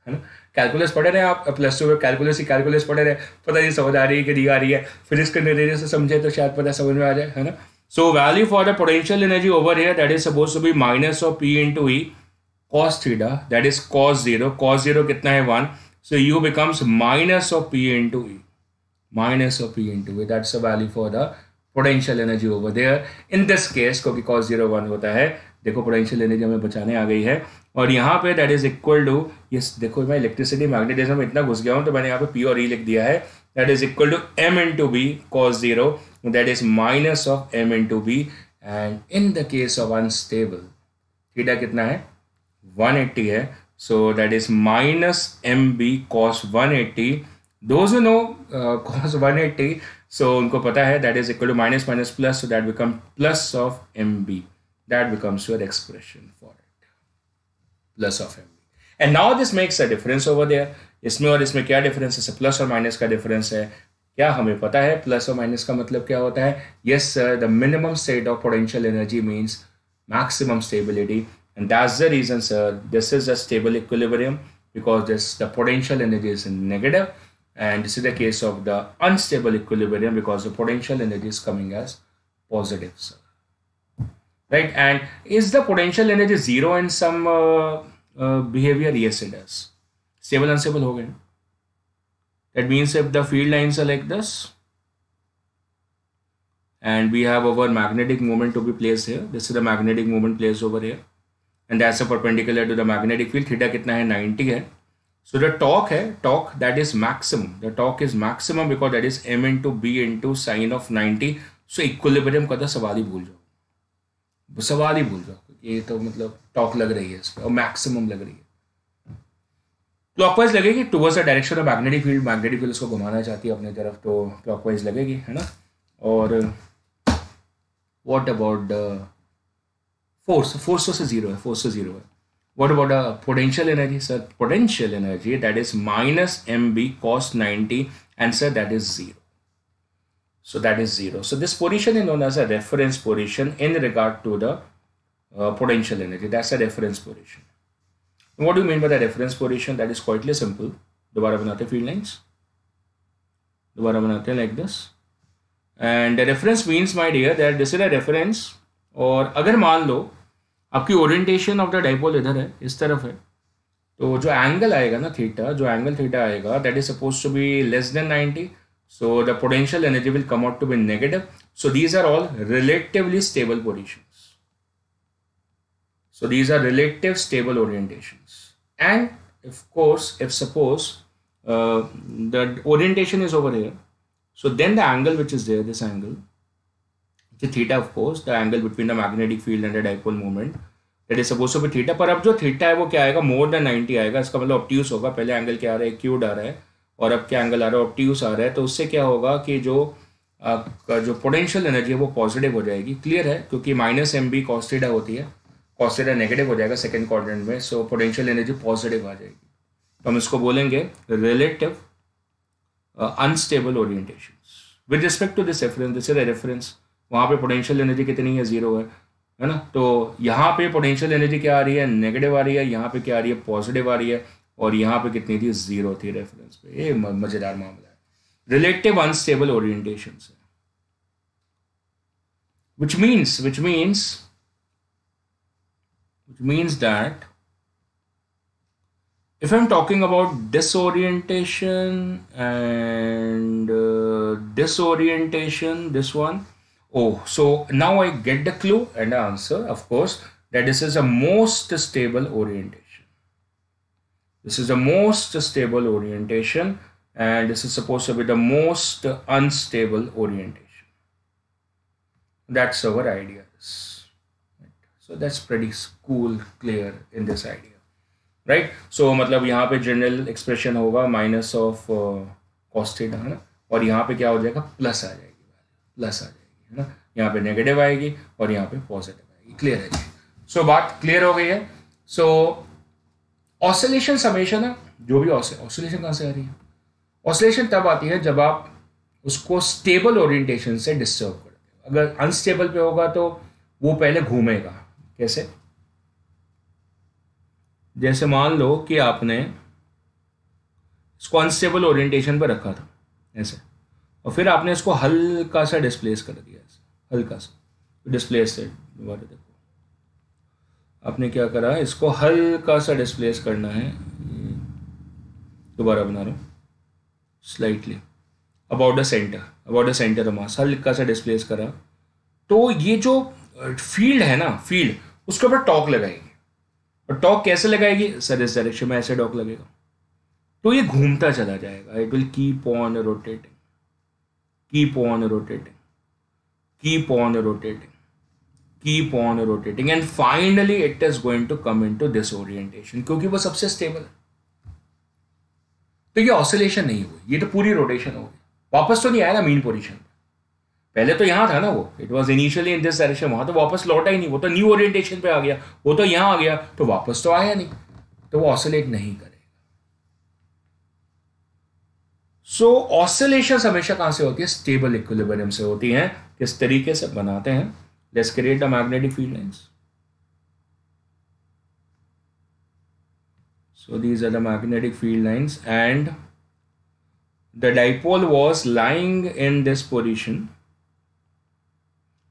है ना कैलकुलस पढ़े रहे आप प्लस टू में कैलकुलस ही कैलकुलस पढ़े रहे पता नहीं समझ आ रही है कि नहीं आ रही है फिजिक्स के नजरिए से समझे तो शायद पता समझ में आ जाए है ना so value for the potential energy over here that is suppose to be minus of P into E cos theta that is cos zero cos zero कितना है one so U becomes minus of P into E minus of P into E that's a value for the potential energy over there in this case क्योंकि कॉस जीरो वन होता है देखो पोटेंशियल एनर्जी हमें बचाने आ गई है और यहाँ पे दैट इज इक्वल टू ये देखो मैं इलेक्ट्रिसिटी मैग्नेटिज्म में इतना घुस गया हूँ तो मैंने यहाँ पे पी और ई e लिख दिया है that is equal to M into B cos zero that is minus of M into B and in the case of unstable theta कितना है 180 है so that is minus M B cos one eighty those know cos one eighty so so, उनको पता है that is equal to minus minus plus so that become plus of M B that becomes your expression for it plus of M B and now this makes a difference over there इसमें और इसमें क्या डिफरेंस है प्लस और माइनस का डिफरेंस है क्या हमें पता है प्लस और माइनस का मतलब क्या होता है yes sir the minimum state of potential energy means maximum stability and that's the reason sir this is a stable equilibrium because this the potential energy is negative and this is the case of the unstable equilibrium because the potential energy is coming as positive so, right and is the potential energy zero in some uh, uh, behavior yes it is stable unstable ho gaya that means if the field lines are like this and we have our magnetic moment to be placed here this is the magnetic moment placed over here and that's a perpendicular to the magnetic field theta kitna hai 90 hai so the talk है talk torque that is maximum. The torque is maximum because that is m into b into sine of 90. So equilibrium का तो सवाल ही भूल जाओ सवाल ही भूल जाओ ये तो मतलब टॉक लग रही है इस पर और मैक्सिमम लग रही है क्लॉकवाइज लगेगी towards the direction of magnetic field magnetic field उसको घुमाना चाहती है अपनी तरफ तो क्लॉकवाइज लगेगी है ना और what about the force force से जीरो है फोर्स से जीरो है What about a potential energy, sir? Potential energy that is minus mb cos 90 and sir that is 0. So that is 0. So this position is known as a reference position in regard to the uh, potential energy. That's a reference position. And what do you mean by the reference position? That is quite simple. Dobara banate field lines. Dobara banate like this. And the reference means my dear that this is a reference Or agar मान लो आपकी ओरिएंटेशन ऑफ द डाइपोल इधर है इस तरफ है तो जो एंगल आएगा ना थीटा जो एंगल थीटा आएगा that is suppose to be less than ninety so the potential energy will come out to be negative so these are all relatively stable position so these are relative stable orientation and of course if suppose the orientation is over here so then the angle which is there this angle say theta of course the angle between the magnetic field and the dipole movement that is suppose to be पर अब जो थीटा है वो क्या आएगा मोर देन नाइन्टी आएगा इसका मतलब ऑप्टियूस होगा पहले एंगल क्या आ रहा है क्यूड आ रहा है और अब क्या एंगल आ रहा है ऑप्टियूस आ रहा है तो उससे क्या होगा कि जो आ, जो पोटेंशियल एनर्जी है वो पॉजिटिव हो जाएगी क्लियर है क्योंकि माइनस एम बी कॉस्टेडा होती है कॉस्टेडा नेगेटिव हो जाएगा सेकेंड क्वाड्रेंट में सो पोटेंशियल एनर्जी पॉजिटिव आ जाएगी तो हम इसको बोलेंगे relative unstable orientation with respect to this reference this is a reference वहाँ पे पोटेंशियल एनर्जी कितनी है ज़ीरो है है ना तो यहाँ पे पोटेंशियल एनर्जी क्या आ रही है नेगेटिव आ रही है यहाँ पे क्या आ रही है पॉजिटिव आ रही है और यहाँ पे कितनी थी ज़ीरो थी रेफरेंस पे ये मज़ेदार मामला है रिलेटिव अनस्टेबल ओरिएंटेशन है which means which means which means that if i'm talking about disorientation and uh, disorientation this one Oh, so now I get the clue and answer, of course, that this is a most stable orientation. This is the most stable orientation and this is supposed to be the most unstable orientation. That's our idea. So that's pretty cool, clear in this idea. right? So, मतलब यहाँ पे जनरल एक्सप्रेशन होगा माइनस ऑफ cos theta ना और यहाँ पे क्या हो जाएगा plus आ जाएगी plus आ है ना यहाँ पे नेगेटिव आएगी और यहाँ पे पॉजिटिव आएगी क्लियर है जी सो so, बात क्लियर हो गई है सो ऑसोलेशन हमेशा ना जो भी ऑसोलेशन कहाँ से आ रही है ऑसोलेशन तब आती है जब आप उसको स्टेबल ओरिएंटेशन से डिस्टर्ब करते हो अगर अनस्टेबल पे होगा तो वो पहले घूमेगा कैसे जैसे मान लो कि आपने इसको अनस्टेबल ओरिएंटेशन पर रखा था ऐसे और फिर आपने इसको हल्का सा डिस्प्लेस कर दिया हल्का सा डिस्प्लेस से दोबारा देखो आपने क्या करा इसको हल्का सा डिस्प्लेस करना है दोबारा बना रहा हूँ slightly about the centre about the centre mass हल्का सा डिस्प्लेस करा तो ये जो फील्ड है ना फील्ड उसके ऊपर टॉक लगाएगी और टॉक कैसे लगाएगी सर इस डायरेक्शन में ऐसे टॉक लगेगा तो ये घूमता चला जाएगा it will keep on rotating keep on rotating keep on rotating keep on rotating and finally it is going to come into this orientation क्योंकि वो सबसे स्टेबल है तो ये ऑसिलेशन नहीं हुई ये तो पूरी रोटेशन हो गई वापस तो नहीं आया ना मीन पोजिशन पहले तो यहां था ना वो it was initially in this direction वहां तो वापस लौटा ही नहीं वो तो न्यू ओरिएंटेशन पे आ गया वो तो यहां आ गया तो वापस तो आया नहीं तो वो ऑसोलेट नहीं कर सो ऑसिलेशन हमेशा कहाँ से होती है स्टेबल इक्विलिब्रियम से होती हैं किस तरीके से बनाते हैं let's create a magnetic field lines so these are the magnetic field lines and the dipole was lying in this position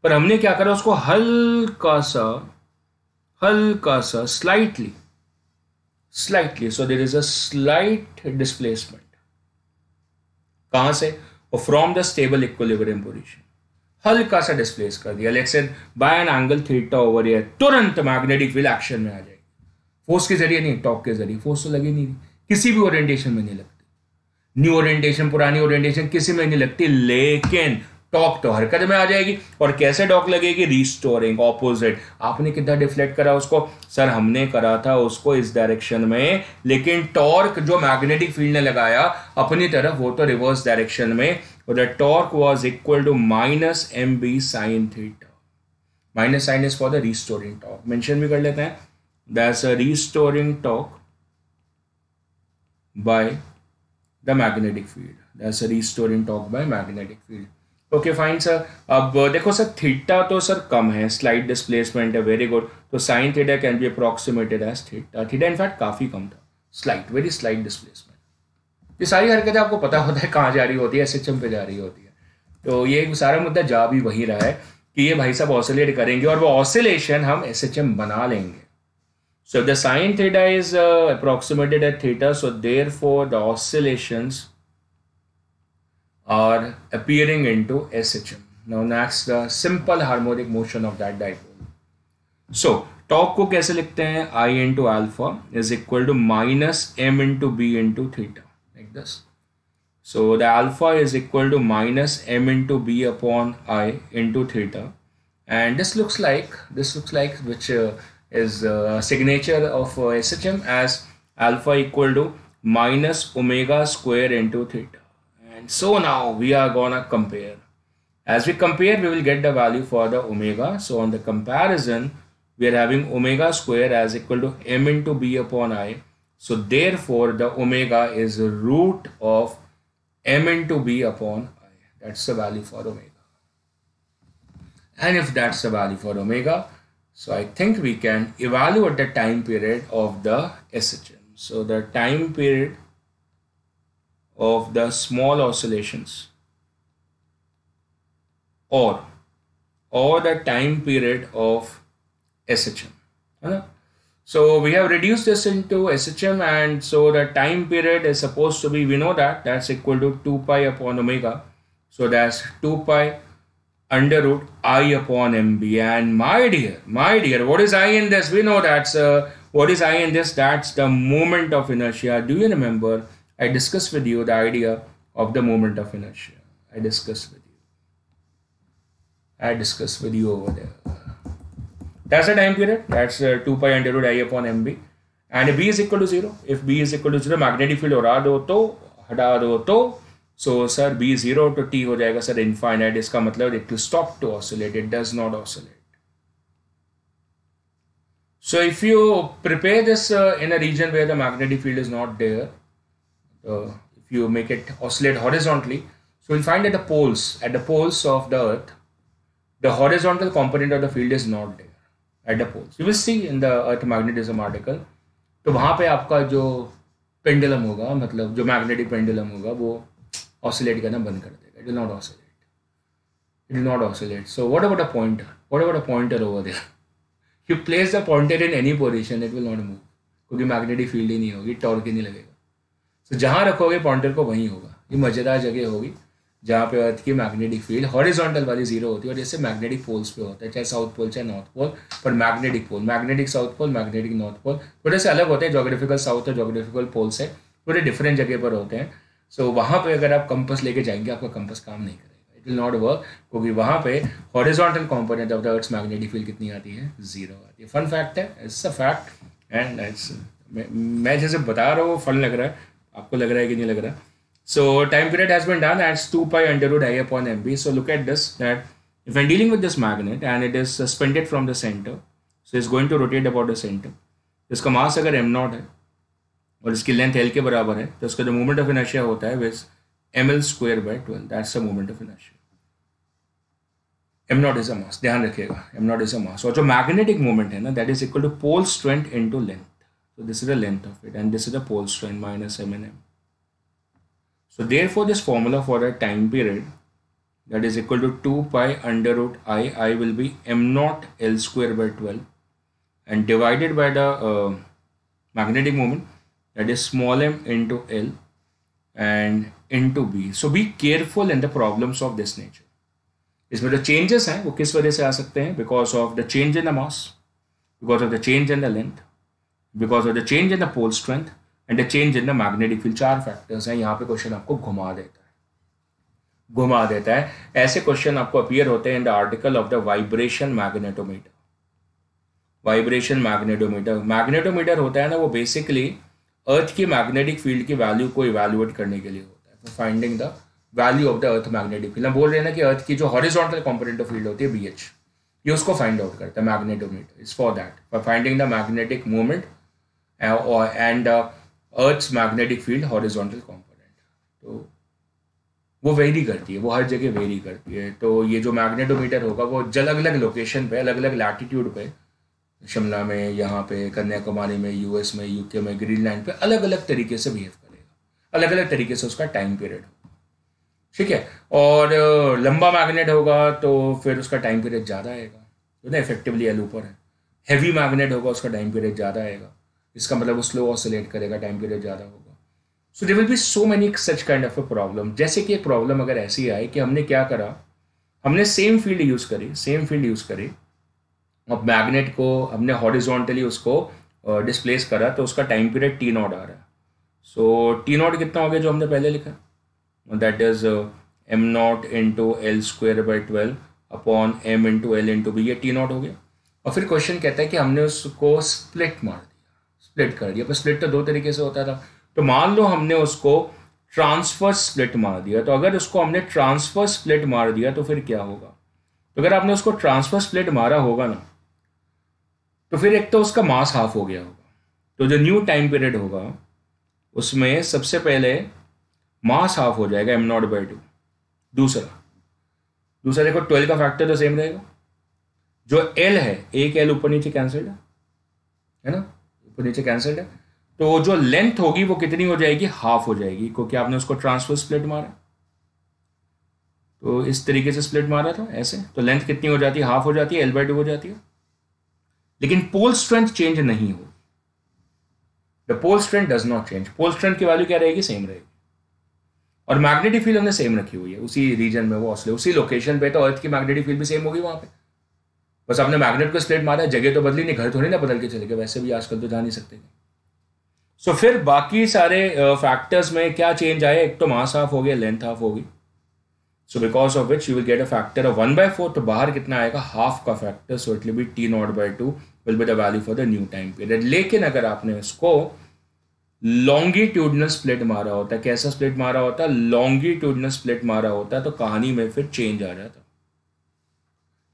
पर हमने क्या करा उसको हल्का सा हल्का सा slightly slightly so there is a slight displacement कहाँ से और from the stable equilibrium position हल्का सा डिस्प्लेस कर दिया let's an by an angle theta over here तुरंत मैग्नेटिक विल एक्शन में आ जाएगी फोर्स के जरिए नहीं टॉक के जरिए फोर्स तो लगी नहीं किसी भी ओरिएंटेशन में नहीं लगती न्यू ओरिएंटेशन पुरानी ओरिएंटेशन किसी में नहीं लगती लेकिन टॉक तो हरकत में आ जाएगी और कैसे डॉक लगेगी रिस्टोरिंग ऑपोजिट आपने कितना डिफ्लेक्ट करा उसको सर हमने करा था उसको इस डायरेक्शन में लेकिन टॉर्क जो मैग्नेटिक फील्ड ने लगाया अपनी तरफ वो तो रिवर्स डायरेक्शन में और the torque was equal to minus M B sine theta minus sign is for the restoring torque mention भी कर लेते हैं that's a restoring torque by the magnetic field that's a restoring torque by magnetic field okay fine sir अब uh, देखो सर थीटा तो सर कम है स्लाइड डिस्प्लेसमेंट है वेरी गुड तो sine theta can be approximated as theta theta in fact काफ़ी कम था स्लाइड वेरी स्लाइड डिस्प्लेसमेंट ये सारी हरकतें आपको पता होता है कहाँ जा रही होती है एस एच एम पे जा रही होती है तो ये सारा मुद्दा जा भी वही रहा है कि ये भाई साहब ऑसिलेट करेंगे और वो ऑसिलेशन हम एस एच एम बना लेंगे so the sine theta is approximated at theta so therefore the oscillations are appearing into SHM. Now next the simple harmonic motion of that dipole. So torque को कैसे लिखते हैं I into alpha is equal to minus M into B into theta like this so the alpha is equal to minus M into B upon I into theta and this looks like this looks like which uh, is uh, signature of uh, SHM as alpha equal to minus omega square into theta and so now we are gonna compare as we compare we will get the value for the omega so on the comparison we are having omega square as equal to m into b upon i so therefore the omega is root of m into b upon i that's the value for omega and if that's the value for omega so I think we can evaluate the time period of the SHM so the time period of the small oscillations or or the time period of SHM. So we have reduced this into SHM and so the time period is supposed to be, we know that that's equal to 2 pi upon omega. So that's 2 pi under root i upon mb and my dear, my dear, what is i in this? We know that's, uh, what is i in this? That's the moment of inertia. Do you remember I discussed with you the idea of the moment of inertia. I discussed with you. I discussed with you over there. That's the time period. That's uh, 2 pi under root i upon mb. And if b is equal to 0, if b is equal to 0, magnetic field or दो तो हटा so तो so sir B zero to T हो infinite. सर इनफाइनाइट इसका मतलब It will stop to oscillate. It does not oscillate. So if you prepare this uh, in a region where the magnetic field is not there, uh, if you make it oscillate horizontally, so you'll find that the poles, at the poles of the earth, the horizontal component of the field is not there at the poles. You will see in the earth magnetism article. तो वहाँ पे आपका जो पेंडुलम होगा मतलब जो मैग्नेटिक पेंडुलम होगा वो ऑसिलेट करना बंद कर देगा it will not oscillate it will not oscillate so what about a pointer what about a pointer over there you place the pointer in any position it क्योंकि ही नहीं होगी ही नहीं लगेगा तो जहाँ रखोगे पॉइंटर को वहीं होगा ये मज़ेदार जगह होगी जहाँ पे अर्थ की मैग्नेटिक फील्ड हॉरिजॉन्टल वाली जीरो होती है और जैसे मैग्नेटिक पोल्स पे होता है चाहे साउथ पोल चाहे नॉर्थ पोल पर magnetic pole magnetic south pole magnetic north pole थोड़े से अलग होते हैं जोग्राफिकल साउथ और जोग्राफिकल पोल्स है थोड़े डिफरेंट जगह पर होते हैं सो वहाँ पर अगर आप कंपस लेके जाएंगे आपका कंपस काम नहीं करेगा इट विल नॉट वर्क क्योंकि वहाँ पे horizontal component of the earth magnetic field कितनी आती है जीरो आती है फन फैक्ट है इट्स अ फैक्ट एंड मैं जैसे बता रहा हूँ फन लग रहा है आपको लग रहा है कि नहीं लग रहा so time period has been done as 2 pi under root i upon mb so look at this that if i'm dealing with this magnet and it is suspended from the center so it's going to rotate about the center इसका मास अगर एम नॉट है और इसकी लेंथ एल के बराबर है तो उसका जो मूवमेंट ऑफ इनर्शिया होता है which is M L square by twelve that's a movement of inertia M naught is a mass ध्यान रखिएगा M naught is a mass और जो मैग्नेटिक मूवमेंट है ना that is equal to pole strength into length So this is the length of it and this is the pole strain minus M and M. So therefore this formula for a time period that is equal to 2 pi under root i, i will be m naught L square by 12 and divided by the uh, magnetic moment that is small m into L and into B. So be careful in the problems of this nature. इसमें जो changes हैं वो किस because of the change in the mass, because of the change in the length, because of the change in the pole strength and the change in the magnetic field चार फैक्टर्स हैं यहाँ पे क्वेश्चन आपको घुमा देता है घुमा देता है ऐसे क्वेश्चन आपको अपियर होते हैं in the article of the vibration magnetometer vibration magnetometer magnetometer होता है ना वो बेसिकली अर्थ की मैग्नेटिक फील्ड की वैल्यू को इवेल्युएट करने के लिए होता है for finding the value of the earth magnetic field हम बोल रहे हैं ना कि अर्थ की जो हॉरिजॉन्टल कॉम्पोनेंट ऑफ फील्ड होती है बी एच ये उसको फाइंड आउट करता है magnetometer is for that for finding the magnetic movement Uh, or and earth magnetic field horizontal component तो वो वेरी करती है वो हर जगह वेरी करती है तो ये जो मैग्नेटोमीटर होगा वो जल अलग अलग लोकेशन पे अलग अलग लैटिट्यूड पे शिमला में यहाँ पे कन्याकुमारी में यूएस में यूके में ग्रीनलैंड पे अलग अलग तरीके से बिहेव करेगा अलग अलग तरीके से उसका टाइम पीरियड होगा ठीक है और uh, लंबा मैग्नेट होगा तो फिर उसका टाइम पीरियड ज़्यादा आएगा तो ना इफेक्टिवली एल ऊपर है हैवी मैग्नेट होगा उसका टाइम पीरियड ज़्यादा आएगा इसका मतलब वो स्लो ऑसोलेट करेगा टाइम पीरियड ज़्यादा होगा so there will be so many such kind of a problem जैसे कि एक प्रॉब्लम अगर ऐसी आए कि हमने क्या करा हमने सेम फील्ड यूज़ करी सेम फील्ड यूज़ करी अब मैग्नेट को हमने हॉरिजॉन्टली उसको डिस्प्लेस करा तो उसका टाइम पीरियड टी नॉट आ रहा है सो टी नॉट कितना हो गया जो हमने पहले लिखा that is M naught in to L square by twelve upon M two L into B ये टी नॉट हो गया और फिर क्वेश्चन कहता है कि हमने उसको स्प्लिट मार दिया स्प्लिट कर दिया पर स्प्लिट तो दो तरीके से होता था तो मान लो हमने उसको ट्रांसफर स्प्लिट मार दिया तो अगर उसको हमने ट्रांसफर स्प्लिट मार दिया तो फिर क्या होगा तो अगर आपने उसको ट्रांसफर स्प्लिट मारा होगा ना तो फिर एक तो उसका मास हाफ हो गया होगा तो जो न्यू टाइम पीरियड होगा उसमें सबसे पहले मास हाफ हो जाएगा एम नॉट बाई टू दूसरा दूसरा देखो ट्वेल्व का फैक्टर तो सेम रहेगा जो एल है एक एल ऊपर नीचे कैंसिल है ना ऊपर नीचे कैंसिल है तो जो लेंथ होगी वो कितनी हो जाएगी हाफ हो जाएगी क्योंकि आपने उसको ट्रांसफर स्प्लिट मारा तो इस तरीके से स्प्लिट मारा था ऐसे तो लेंथ कितनी हो जाती है हाफ हो जाती है एल बाई टू हो जाती है लेकिन पोल स्ट्रेंथ चेंज नहीं हो the pole strength does not change pole strength की वैल्यू क्या रहेगी सेम रहेगी और मैग्नेटिक फील्ड हमने सेम रखी हुई है उसी रीजन में वो ऑसले उसी लोकेशन पे तो अर्थ की मैग्नेटिक फील्ड भी सेम होगी वहां पे बस आपने मैग्नेट को स्प्लेट मारा जगह तो बदली नहीं घर थोड़ी ना बदल के चले गए वैसे भी आजकल तो जा नहीं सकते सो so, फिर बाकी सारे फैक्टर्स uh, में क्या चेंज आया एक तो मास हाफ हो गया लेंथ हाफ होगी so because of which you will get a factor of one by four तो बाहर कितना आएगा हाफ का factor so it will be T naught by two will be the value for the new time period लेकिन अगर आपने इसको लॉन्गिट्यूडनल स्प्लिट मारा होता कैसा स्प्लिट मारा होता लॉन्गिट्यूडनल स्प्लिट मारा होता तो कहानी में फिर चेंज आ जाता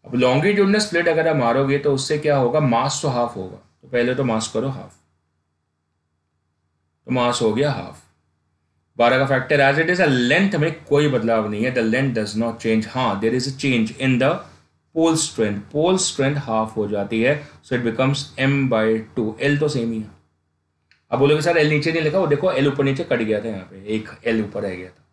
अब लॉन्गिट्यूडनल स्प्लिट अगर आप मारोगे तो उससे क्या होगा मास तो हाफ होगा तो पहले तो मास करो हाफ तो मास हो गया हाफ बारह का factor as it is length में कोई बदलाव नहीं है the length does not change हाँ there is a change in the pole strength pole strength half हो जाती है so it becomes M by two L तो सेम ही है अब बोलोगे सर एल नीचे नहीं लिखा वो देखो एल ऊपर नीचे कट गया था यहाँ पे एक एल ऊपर रह गया था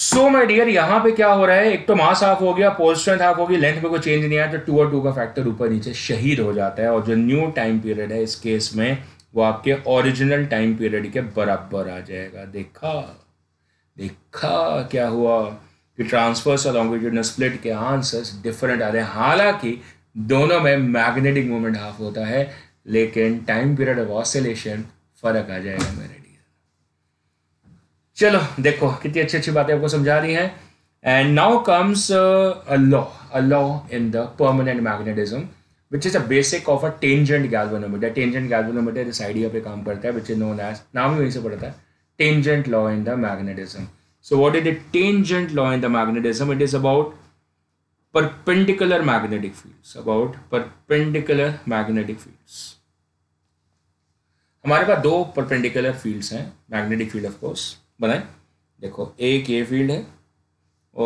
सो माय डियर यहां पे क्या हो रहा है एक तो मास हाफ हो गया पोल स्ट्रेंथ हाफ होगी लेंथ में कोई चेंज नहीं आया तो टू और टू का फैक्टर ऊपर नीचे शहीद हो जाता है और जो न्यू टाइम पीरियड है इस केस में वो आपके ओरिजिनल टाइम पीरियड के बराबर आ जाएगा देखा देखा क्या हुआ कि ट्रांसफर्स और लॉन्गिट्यूडनल स्प्लिट के आंसर्स डिफरेंट आ रहे हैं हालांकि दोनों में मैग्नेटिक मोमेंट हाफ होता है लेकिन टाइम पीरियड ऑफ ऑसिलेशन फर्क आ जाएगा मेरे चलो देखो कितनी अच्छी अच्छी बातें आपको समझा रही हैं and now comes a law a law in the permanent magnetism which is a basic of a tangent galvanometer tangent galvanometer इस आइडिया पे काम करता है विच इज नोन एज नाम ही वहीं से पढ़ता है tangent law in the magnetism so what is the tangent law in the magnetism it is about perpendicular magnetic fields about perpendicular magnetic fields हमारे पास दो परपेंडिकुलर फील्ड्स हैं मैग्नेटिक फील्ड ऑफ कोर्स बनाए देखो एक ये फील्ड है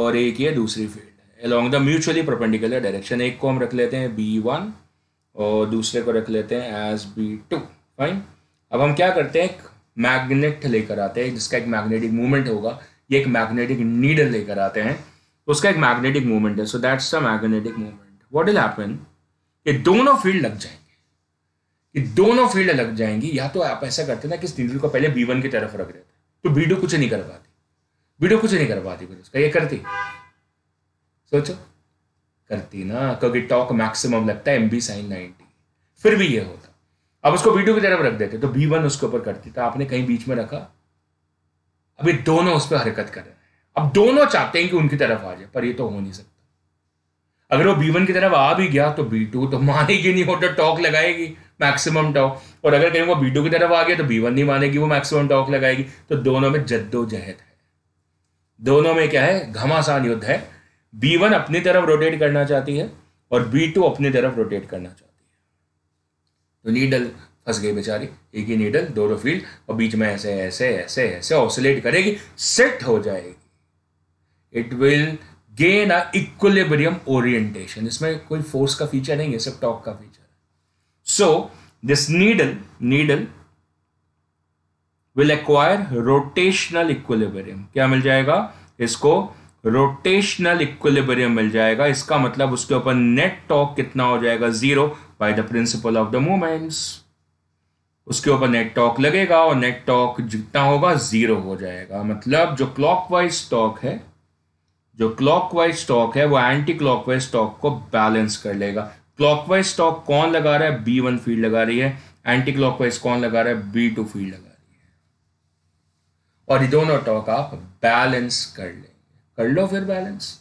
और एक ये दूसरी फील्ड है along the mutually perpendicular direction एक को हम रख लेते हैं बी वन और दूसरे को रख लेते हैं एज बी टू फाइन अब हम क्या करते हैं एक मैग्नेट लेकर आते हैं जिसका एक मैग्नेटिक मूवमेंट होगा ये एक मैग्नेटिक नीडल लेकर आते हैं तो उसका एक मैग्नेटिक मूवमेंट है so that's the magnetic movement what is happen कि दोनों फील्ड लग जाएंगे कि दोनों फील्ड लग जाएंगी या तो आप ऐसा करते ना कि इस नीडल को पहले बी वन की तरफ रख देते तो वीडियो कुछ नहीं कर पाती वीडियो कुछ नहीं कर पाती फिर उसका ये करती सोचो करती ना क्योंकि टॉक मैक्सिमम लगता है एम बी साइन नाइनटी फिर भी ये होता अब उसको वीडियो की तरफ रख देते तो बी वन उसके ऊपर करती तो आपने कहीं बीच में रखा अभी दोनों उस पर हरकत कर रहे हैं अब दोनों चाहते हैं कि उनकी तरफ आ जाए पर ये तो हो नहीं सकता अगर वो बी वन की तरफ आ भी गया तो बी टू तो मानेगी नहीं हो तो टॉक लगाएगी मैक्सिमम टॉक और अगर कहीं वो बी टू की तरफ आ गया तो बी वन नहीं मानेगी वो मैक्सिमम टॉक लगाएगी तो दोनों में जद्दोजहद है दोनों में क्या है घमासान युद्ध है बी वन अपनी तरफ रोटेट करना चाहती है और बी टू अपनी तरफ रोटेट करना चाहती है तो नीडल फंस गई बेचारी एक ही नीडल दोनों फील्ड और बीच में ऐसे ऐसे ऐसे ऐसे ऑसोलेट करेगी सेट हो जाएगी it will gain a equilibrium orientation इसमें कोई फोर्स का फीचर नहीं है सिर्फ टॉक का feature So this needle, needle will acquire rotational equilibrium. kya mil jayega isko rotational equilibrium mil jayega iska matlab uske upar net torque kitna ho jayega zero by the principle of the moments उसके ऊपर नेट टॉक लगेगा और नेट टॉक जितना होगा जीरो हो जाएगा मतलब जो क्लॉकवाइज टॉर्क है जो क्लॉकवाइज टॉर्क है वो एंटी क्लॉकवाइज टॉर्क को बैलेंस कर लेगा क्लॉकवाइज स्टॉक कौन लगा रहा है बी वन फील्ड लगा रही है एंटी क्लॉकवाइज कौन लगा रहा है बी टू फील्ड लगा रही है और ये दोनों स्टॉक आप बैलेंस कर ले कर लो फिर बैलेंस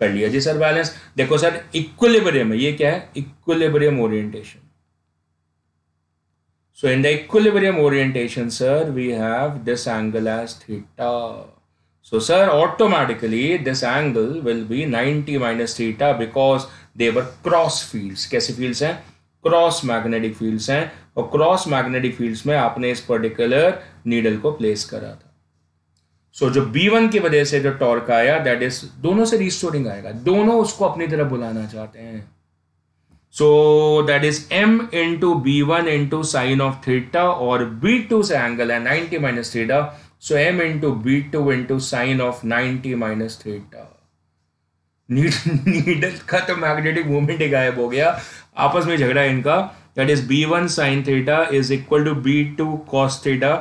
कर लिया जी सर बैलेंस देखो सर इक्विलिब्रियम है ये क्या है equilibrium orientation so in the equilibrium orientation sir we have this angle as theta so sir automatically this angle will be 90 minus theta because they're cross fields कैसे फील्ड्स हैं क्रॉस मैग्नेटिक फील्ड्स हैं और क्रॉस मैग्नेटिक फील्ड्स में आपने इस पर्टिकुलर नीडल को प्लेस करा था सो so, जो बी वन की वजह से जो टॉर्क आया दैट इज दोनों से रिस्टोरिंग आएगा दोनों उसको अपनी तरफ बुलाना चाहते हैं so that is M into B one into sine of theta और बी टू से एंगल है ninety minus theta so M into B two into sine of ninety minus theta needle का तो मैग्नेटिक मोमेंट ही गायब हो गया आपस में झगड़ा इनका that is B one sine theta is equal to B two cos theta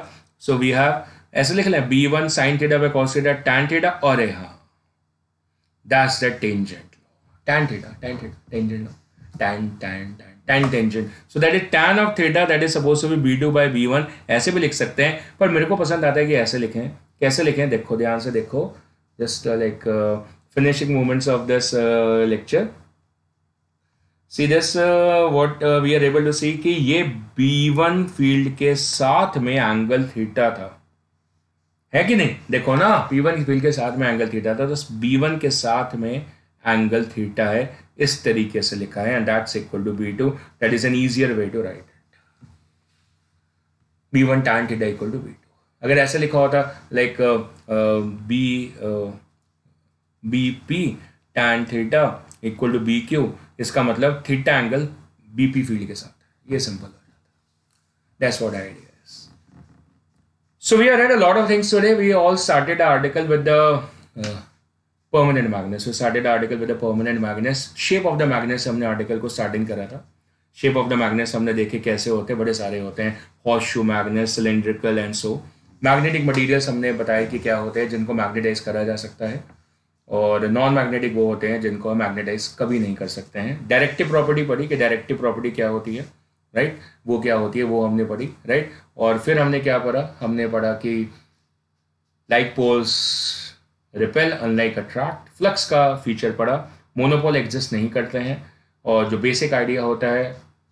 so we have ऐसे लिख लें B one sine theta by cos theta tan theta और ए हाँ that's the tangent tan theta tan theta tangent tan tan tan tan tangent so that is tan of theta that is supposed to be b2 by b1 ऐसे भी लिख सकते हैं पर मेरे को पसंद आता है कि ऐसे लिखें कैसे लिखें देखो ध्यान से देखो just like like, uh, finishing moments of this uh, lecture see this uh, we are able to see कि ये बी वन के साथ में एंगल थीटा था है कि नहीं देखो ना बी वन के साथ में angle theta था तो B1 के साथ में एंगल थीटा है इस तरीके से लिखा है and that's equal to B two that is an easier way to write B one tan theta equal to B two अगर ऐसे लिखा होता like B uh, uh, B P tan theta equal to B Q इसका मतलब theta angle B P field के साथ ये सिंपल हो जाता है what idea is so we are read a lot of things today we all started article with the permanent magnets we started article with the permanent magnets shape of the magnets हमने आर्टिकल को स्टार्टिंग करा था शेप ऑफ द मैग्नेस हमने देखे कैसे होते हैं बड़े सारे होते हैं horseshoe magnets cylindrical and so magnetic materials हमने बताया कि क्या होते हैं जिनको मैग्नेटाइज करा जा सकता है और नॉन मैग्नेटिक वो होते हैं जिनको हम मैग्नेटाइज कभी नहीं कर सकते हैं डायरेक्टिव प्रॉपर्टी पढ़ी कि डायरेक्टिव प्रॉपर्टी क्या होती है राइट वो क्या होती है वो हमने पढ़ी राइट और फिर हमने क्या पढ़ा हमने पढ़ा कि like poles repel unlike attract flux का फीचर पढ़ा मोनोपोल एग्जिस्ट नहीं करते हैं और जो बेसिक आइडिया होता है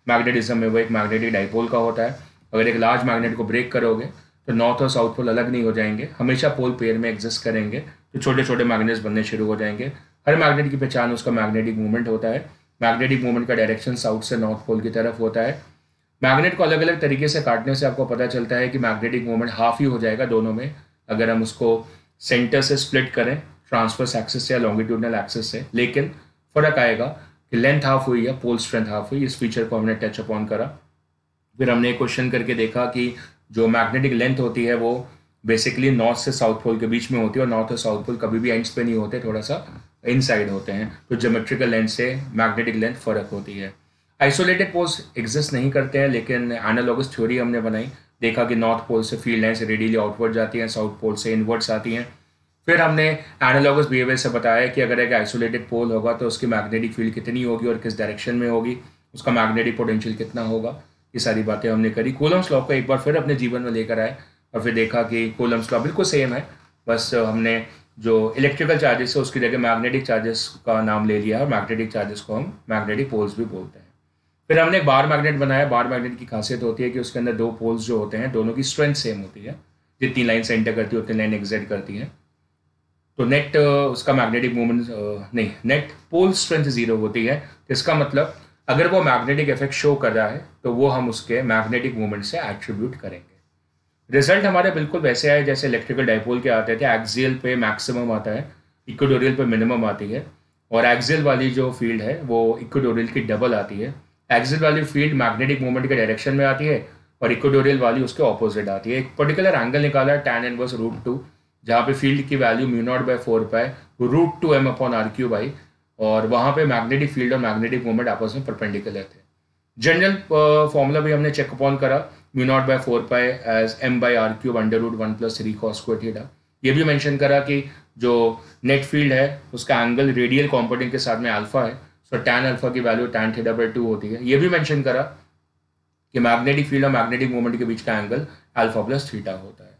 मैग्नेटिज्म में वो एक मैग्नेटिक डाइपोल का होता है अगर एक लार्ज मैग्नेट को ब्रेक करोगे तो नॉर्थ और साउथ पोल अलग नहीं हो जाएंगे हमेशा पोल पेयर में एग्जिस्ट करेंगे तो छोटे छोटे मैग्नेट्स बनने शुरू हो जाएंगे हर मैग्नेट की पहचान उसका मैग्नेटिक मूवमेंट होता है मैग्नेटिक मूवमेंट का डायरेक्शन साउथ से नॉर्थ पोल की तरफ होता है मैग्नेट को अलग अलग तरीके से काटने से आपको पता चलता है कि मैग्नेटिक मूवमेंट हाफ ही हो जाएगा दोनों में अगर हम उसको सेंटर से स्प्लिट करें ट्रांसफर्स एक्सेस से या लॉन्गिट्यूडनल एक्सेस से लेकिन फ़र्क आएगा कि लेंथ हाफ हुई या पोल स्ट्रेंथ हाफ हुई इस फीचर को हमने टच अपॉन करा फिर हमने क्वेश्चन करके देखा कि जो मैग्नेटिक लेंथ होती है वो बेसिकली नॉर्थ से साउथ पोल के बीच में होती है और नॉर्थ और साउथ पोल कभी भी एंड्स पे नहीं होते थोड़ा सा इन साइड होते हैं तो जोमेट्रिकल लेंथ से मैग्नेटिक लेंथ फर्क होती है आइसोलेटेड पोल्स एग्जिस्ट नहीं करते हैं लेकिन एनालॉगस थ्योरी हमने बनाई देखा कि नॉर्थ पोल से फील्ड लाइन्स रेडियली आउटवर्ड जाती हैं साउथ पोल से इनवर्ड्स आती हैं फिर हमने एनालॉगस बिहेवियर से बताया कि अगर एक आइसोलेटेड पोल होगा तो उसकी मैग्नेटिक फील्ड कितनी होगी और किस डायरेक्शन में होगी उसका मैग्नेटिक पोटेंशियल कितना होगा ये सारी बातें हमने करी कोलम स्लॉप का एक बार फिर अपने जीवन में लेकर आए और फिर देखा कि कोलम्स का बिल्कुल सेम है बस हमने जो इलेक्ट्रिकल चार्जेस है उसकी जगह मैग्नेटिक चार्जेस का नाम ले लिया और मैग्नेटिक चार्जेस को हम मैग्नेटिक पोल्स भी बोलते हैं फिर हमने एक बार मैग्नेट बनाया बार मैग्नेट की खासियत होती है कि उसके अंदर दो पोल्स जो होते हैं दोनों की स्ट्रेंथ सेम होती है जितनी लाइन सेंटर करती है उतनी लाइन एग्जिट करती है तो नेट uh, उसका मैग्नेटिक मूवमेंट uh, नहीं नेट पोल स्ट्रेंथ ज़ीरो होती है इसका मतलब अगर वो मैग्नेटिक इफेक्ट शो कर रहा है तो वो हम उसके मैग्नेटिक मूवमेंट से एट्रीब्यूट करेंगे रिजल्ट हमारे बिल्कुल वैसे आए जैसे इलेक्ट्रिकल डाइपोल के आते थे एक्सियल पे मैक्सिमम आता है इक्वेटोरियल पे मिनिमम आती है और एक्सियल वाली जो फील्ड है वो इक्वेटोरियल की डबल आती है एक्सियल वाली फील्ड मैग्नेटिक मोमेंट के डायरेक्शन में आती है और इक्वेटोरियल वाली उसके ऑपोजिट आती है एक पर्टिकुलर एंगल निकाला है टैन वर्स रूट टू जहाँ पे फील्ड की value mu naught by four pi root two M upon are cube by और वहाँ पे मैग्नेटिक फील्ड और मैग्नेटिक मोमेंट आपस में परपेंडिकुलर थे जनरल फॉर्मूला uh, भी हमने चेक अपॉन करा mu naught by four pi as M by R cube under root one plus three cos square theta ये भी मेंशन करा कि जो नेट फील्ड है उसका एंगल रेडियल कॉम्पोनेंट के साथ में अल्फा है सो टैन अल्फा की value tan theta by two होती है ये भी मेंशन करा कि मैग्नेटिक फील्ड और मैग्नेटिक मोमेंट के बीच का एंगल अल्फा प्लस थीटा होता है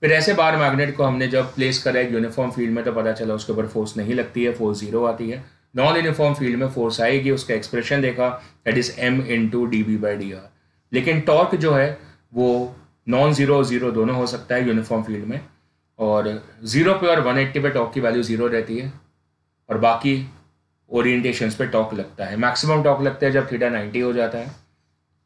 फिर ऐसे बार मैग्नेट को हमने जब प्लेस करा एक यूनिफॉर्म फील्ड में तो पता चला उसके ऊपर फोर्स नहीं लगती है फोर्स जीरो आती है नॉन यूनिफॉर्म फील्ड में फोर्स आएगी उसका एक्सप्रेशन देखा that is M into D B by D R लेकिन टॉर्क जो है वो नॉन ज़ीरो ज़ीरो दोनों हो सकता है यूनिफॉर्म फील्ड में और ज़ीरो पे और वन एट्टी पे टॉक की वैल्यू ज़ीरो रहती है और बाकी ओरिएंटेशंस पे टॉक लगता है मैक्सिमम टॉक लगता है जब थीटा नाइन्टी हो जाता है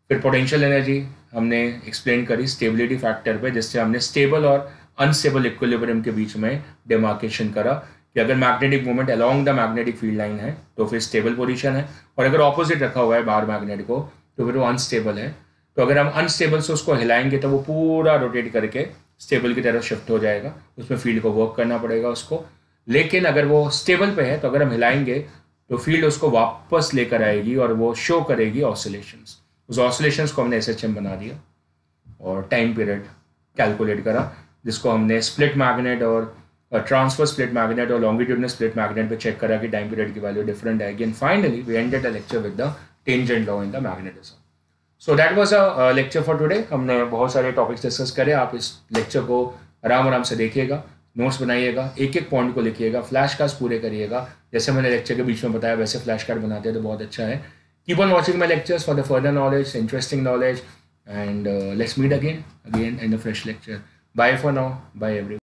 फिर पोटेंशियल एनर्जी हमने एक्सप्लेन करी स्टेबिलिटी फैक्टर पे जिससे हमने स्टेबल और अनस्टेबल इक्विलिब्रियम के बीच में डेमार्केशन करा कि अगर magnetic movement along the magnetic field line है तो फिर स्टेबल पोजीशन है और अगर ऑपोजिट रखा हुआ है बाहर मैग्नेट को तो फिर वो अनस्टेबल है तो अगर हम अनस्टेबल से उसको हिलाएंगे तो वो पूरा रोटेट करके स्टेबल की तरफ शिफ्ट हो जाएगा उसमें फील्ड को वर्क करना पड़ेगा उसको लेकिन अगर वो स्टेबल पे है तो अगर हम हिलाएंगे तो फील्ड उसको वापस लेकर आएगी और वो शो करेगी ऑसोलेशन उस ऑसोलेशन को हमने एस बना दिया और टाइम पीरियड कैलकुलेट करा जिसको हमने स्प्लिट मैग्नेट और ट्रांसफर स्प्लिट मैग्नेट और लॉन्गिट्यूडनल स्प्लिट मैग्नेट पे चेक करा कि टाइम पीरियड की वैल्यू डिफरेंट आएगी and finally we ended a lecture with the tangent law in the magnetism so that was a lecture for today हमने बहुत सारे टॉपिक्स डिस्कस करे आप इस लेक्चर को आराम आराम से देखिएगा नोट्स बनाइएगा एक एक पॉइंट को लिखिएगा फ्लैश कार्ड पूरे करिएगा जैसे मैंने लेक्चर के बीच में बताया वैसे फ्लैश कार्ड बनाते हैं तो बहुत अच्छा है keep on watching my lectures for the further knowledge interesting knowledge and let's meet again again and the fresh lecture bye for now bye every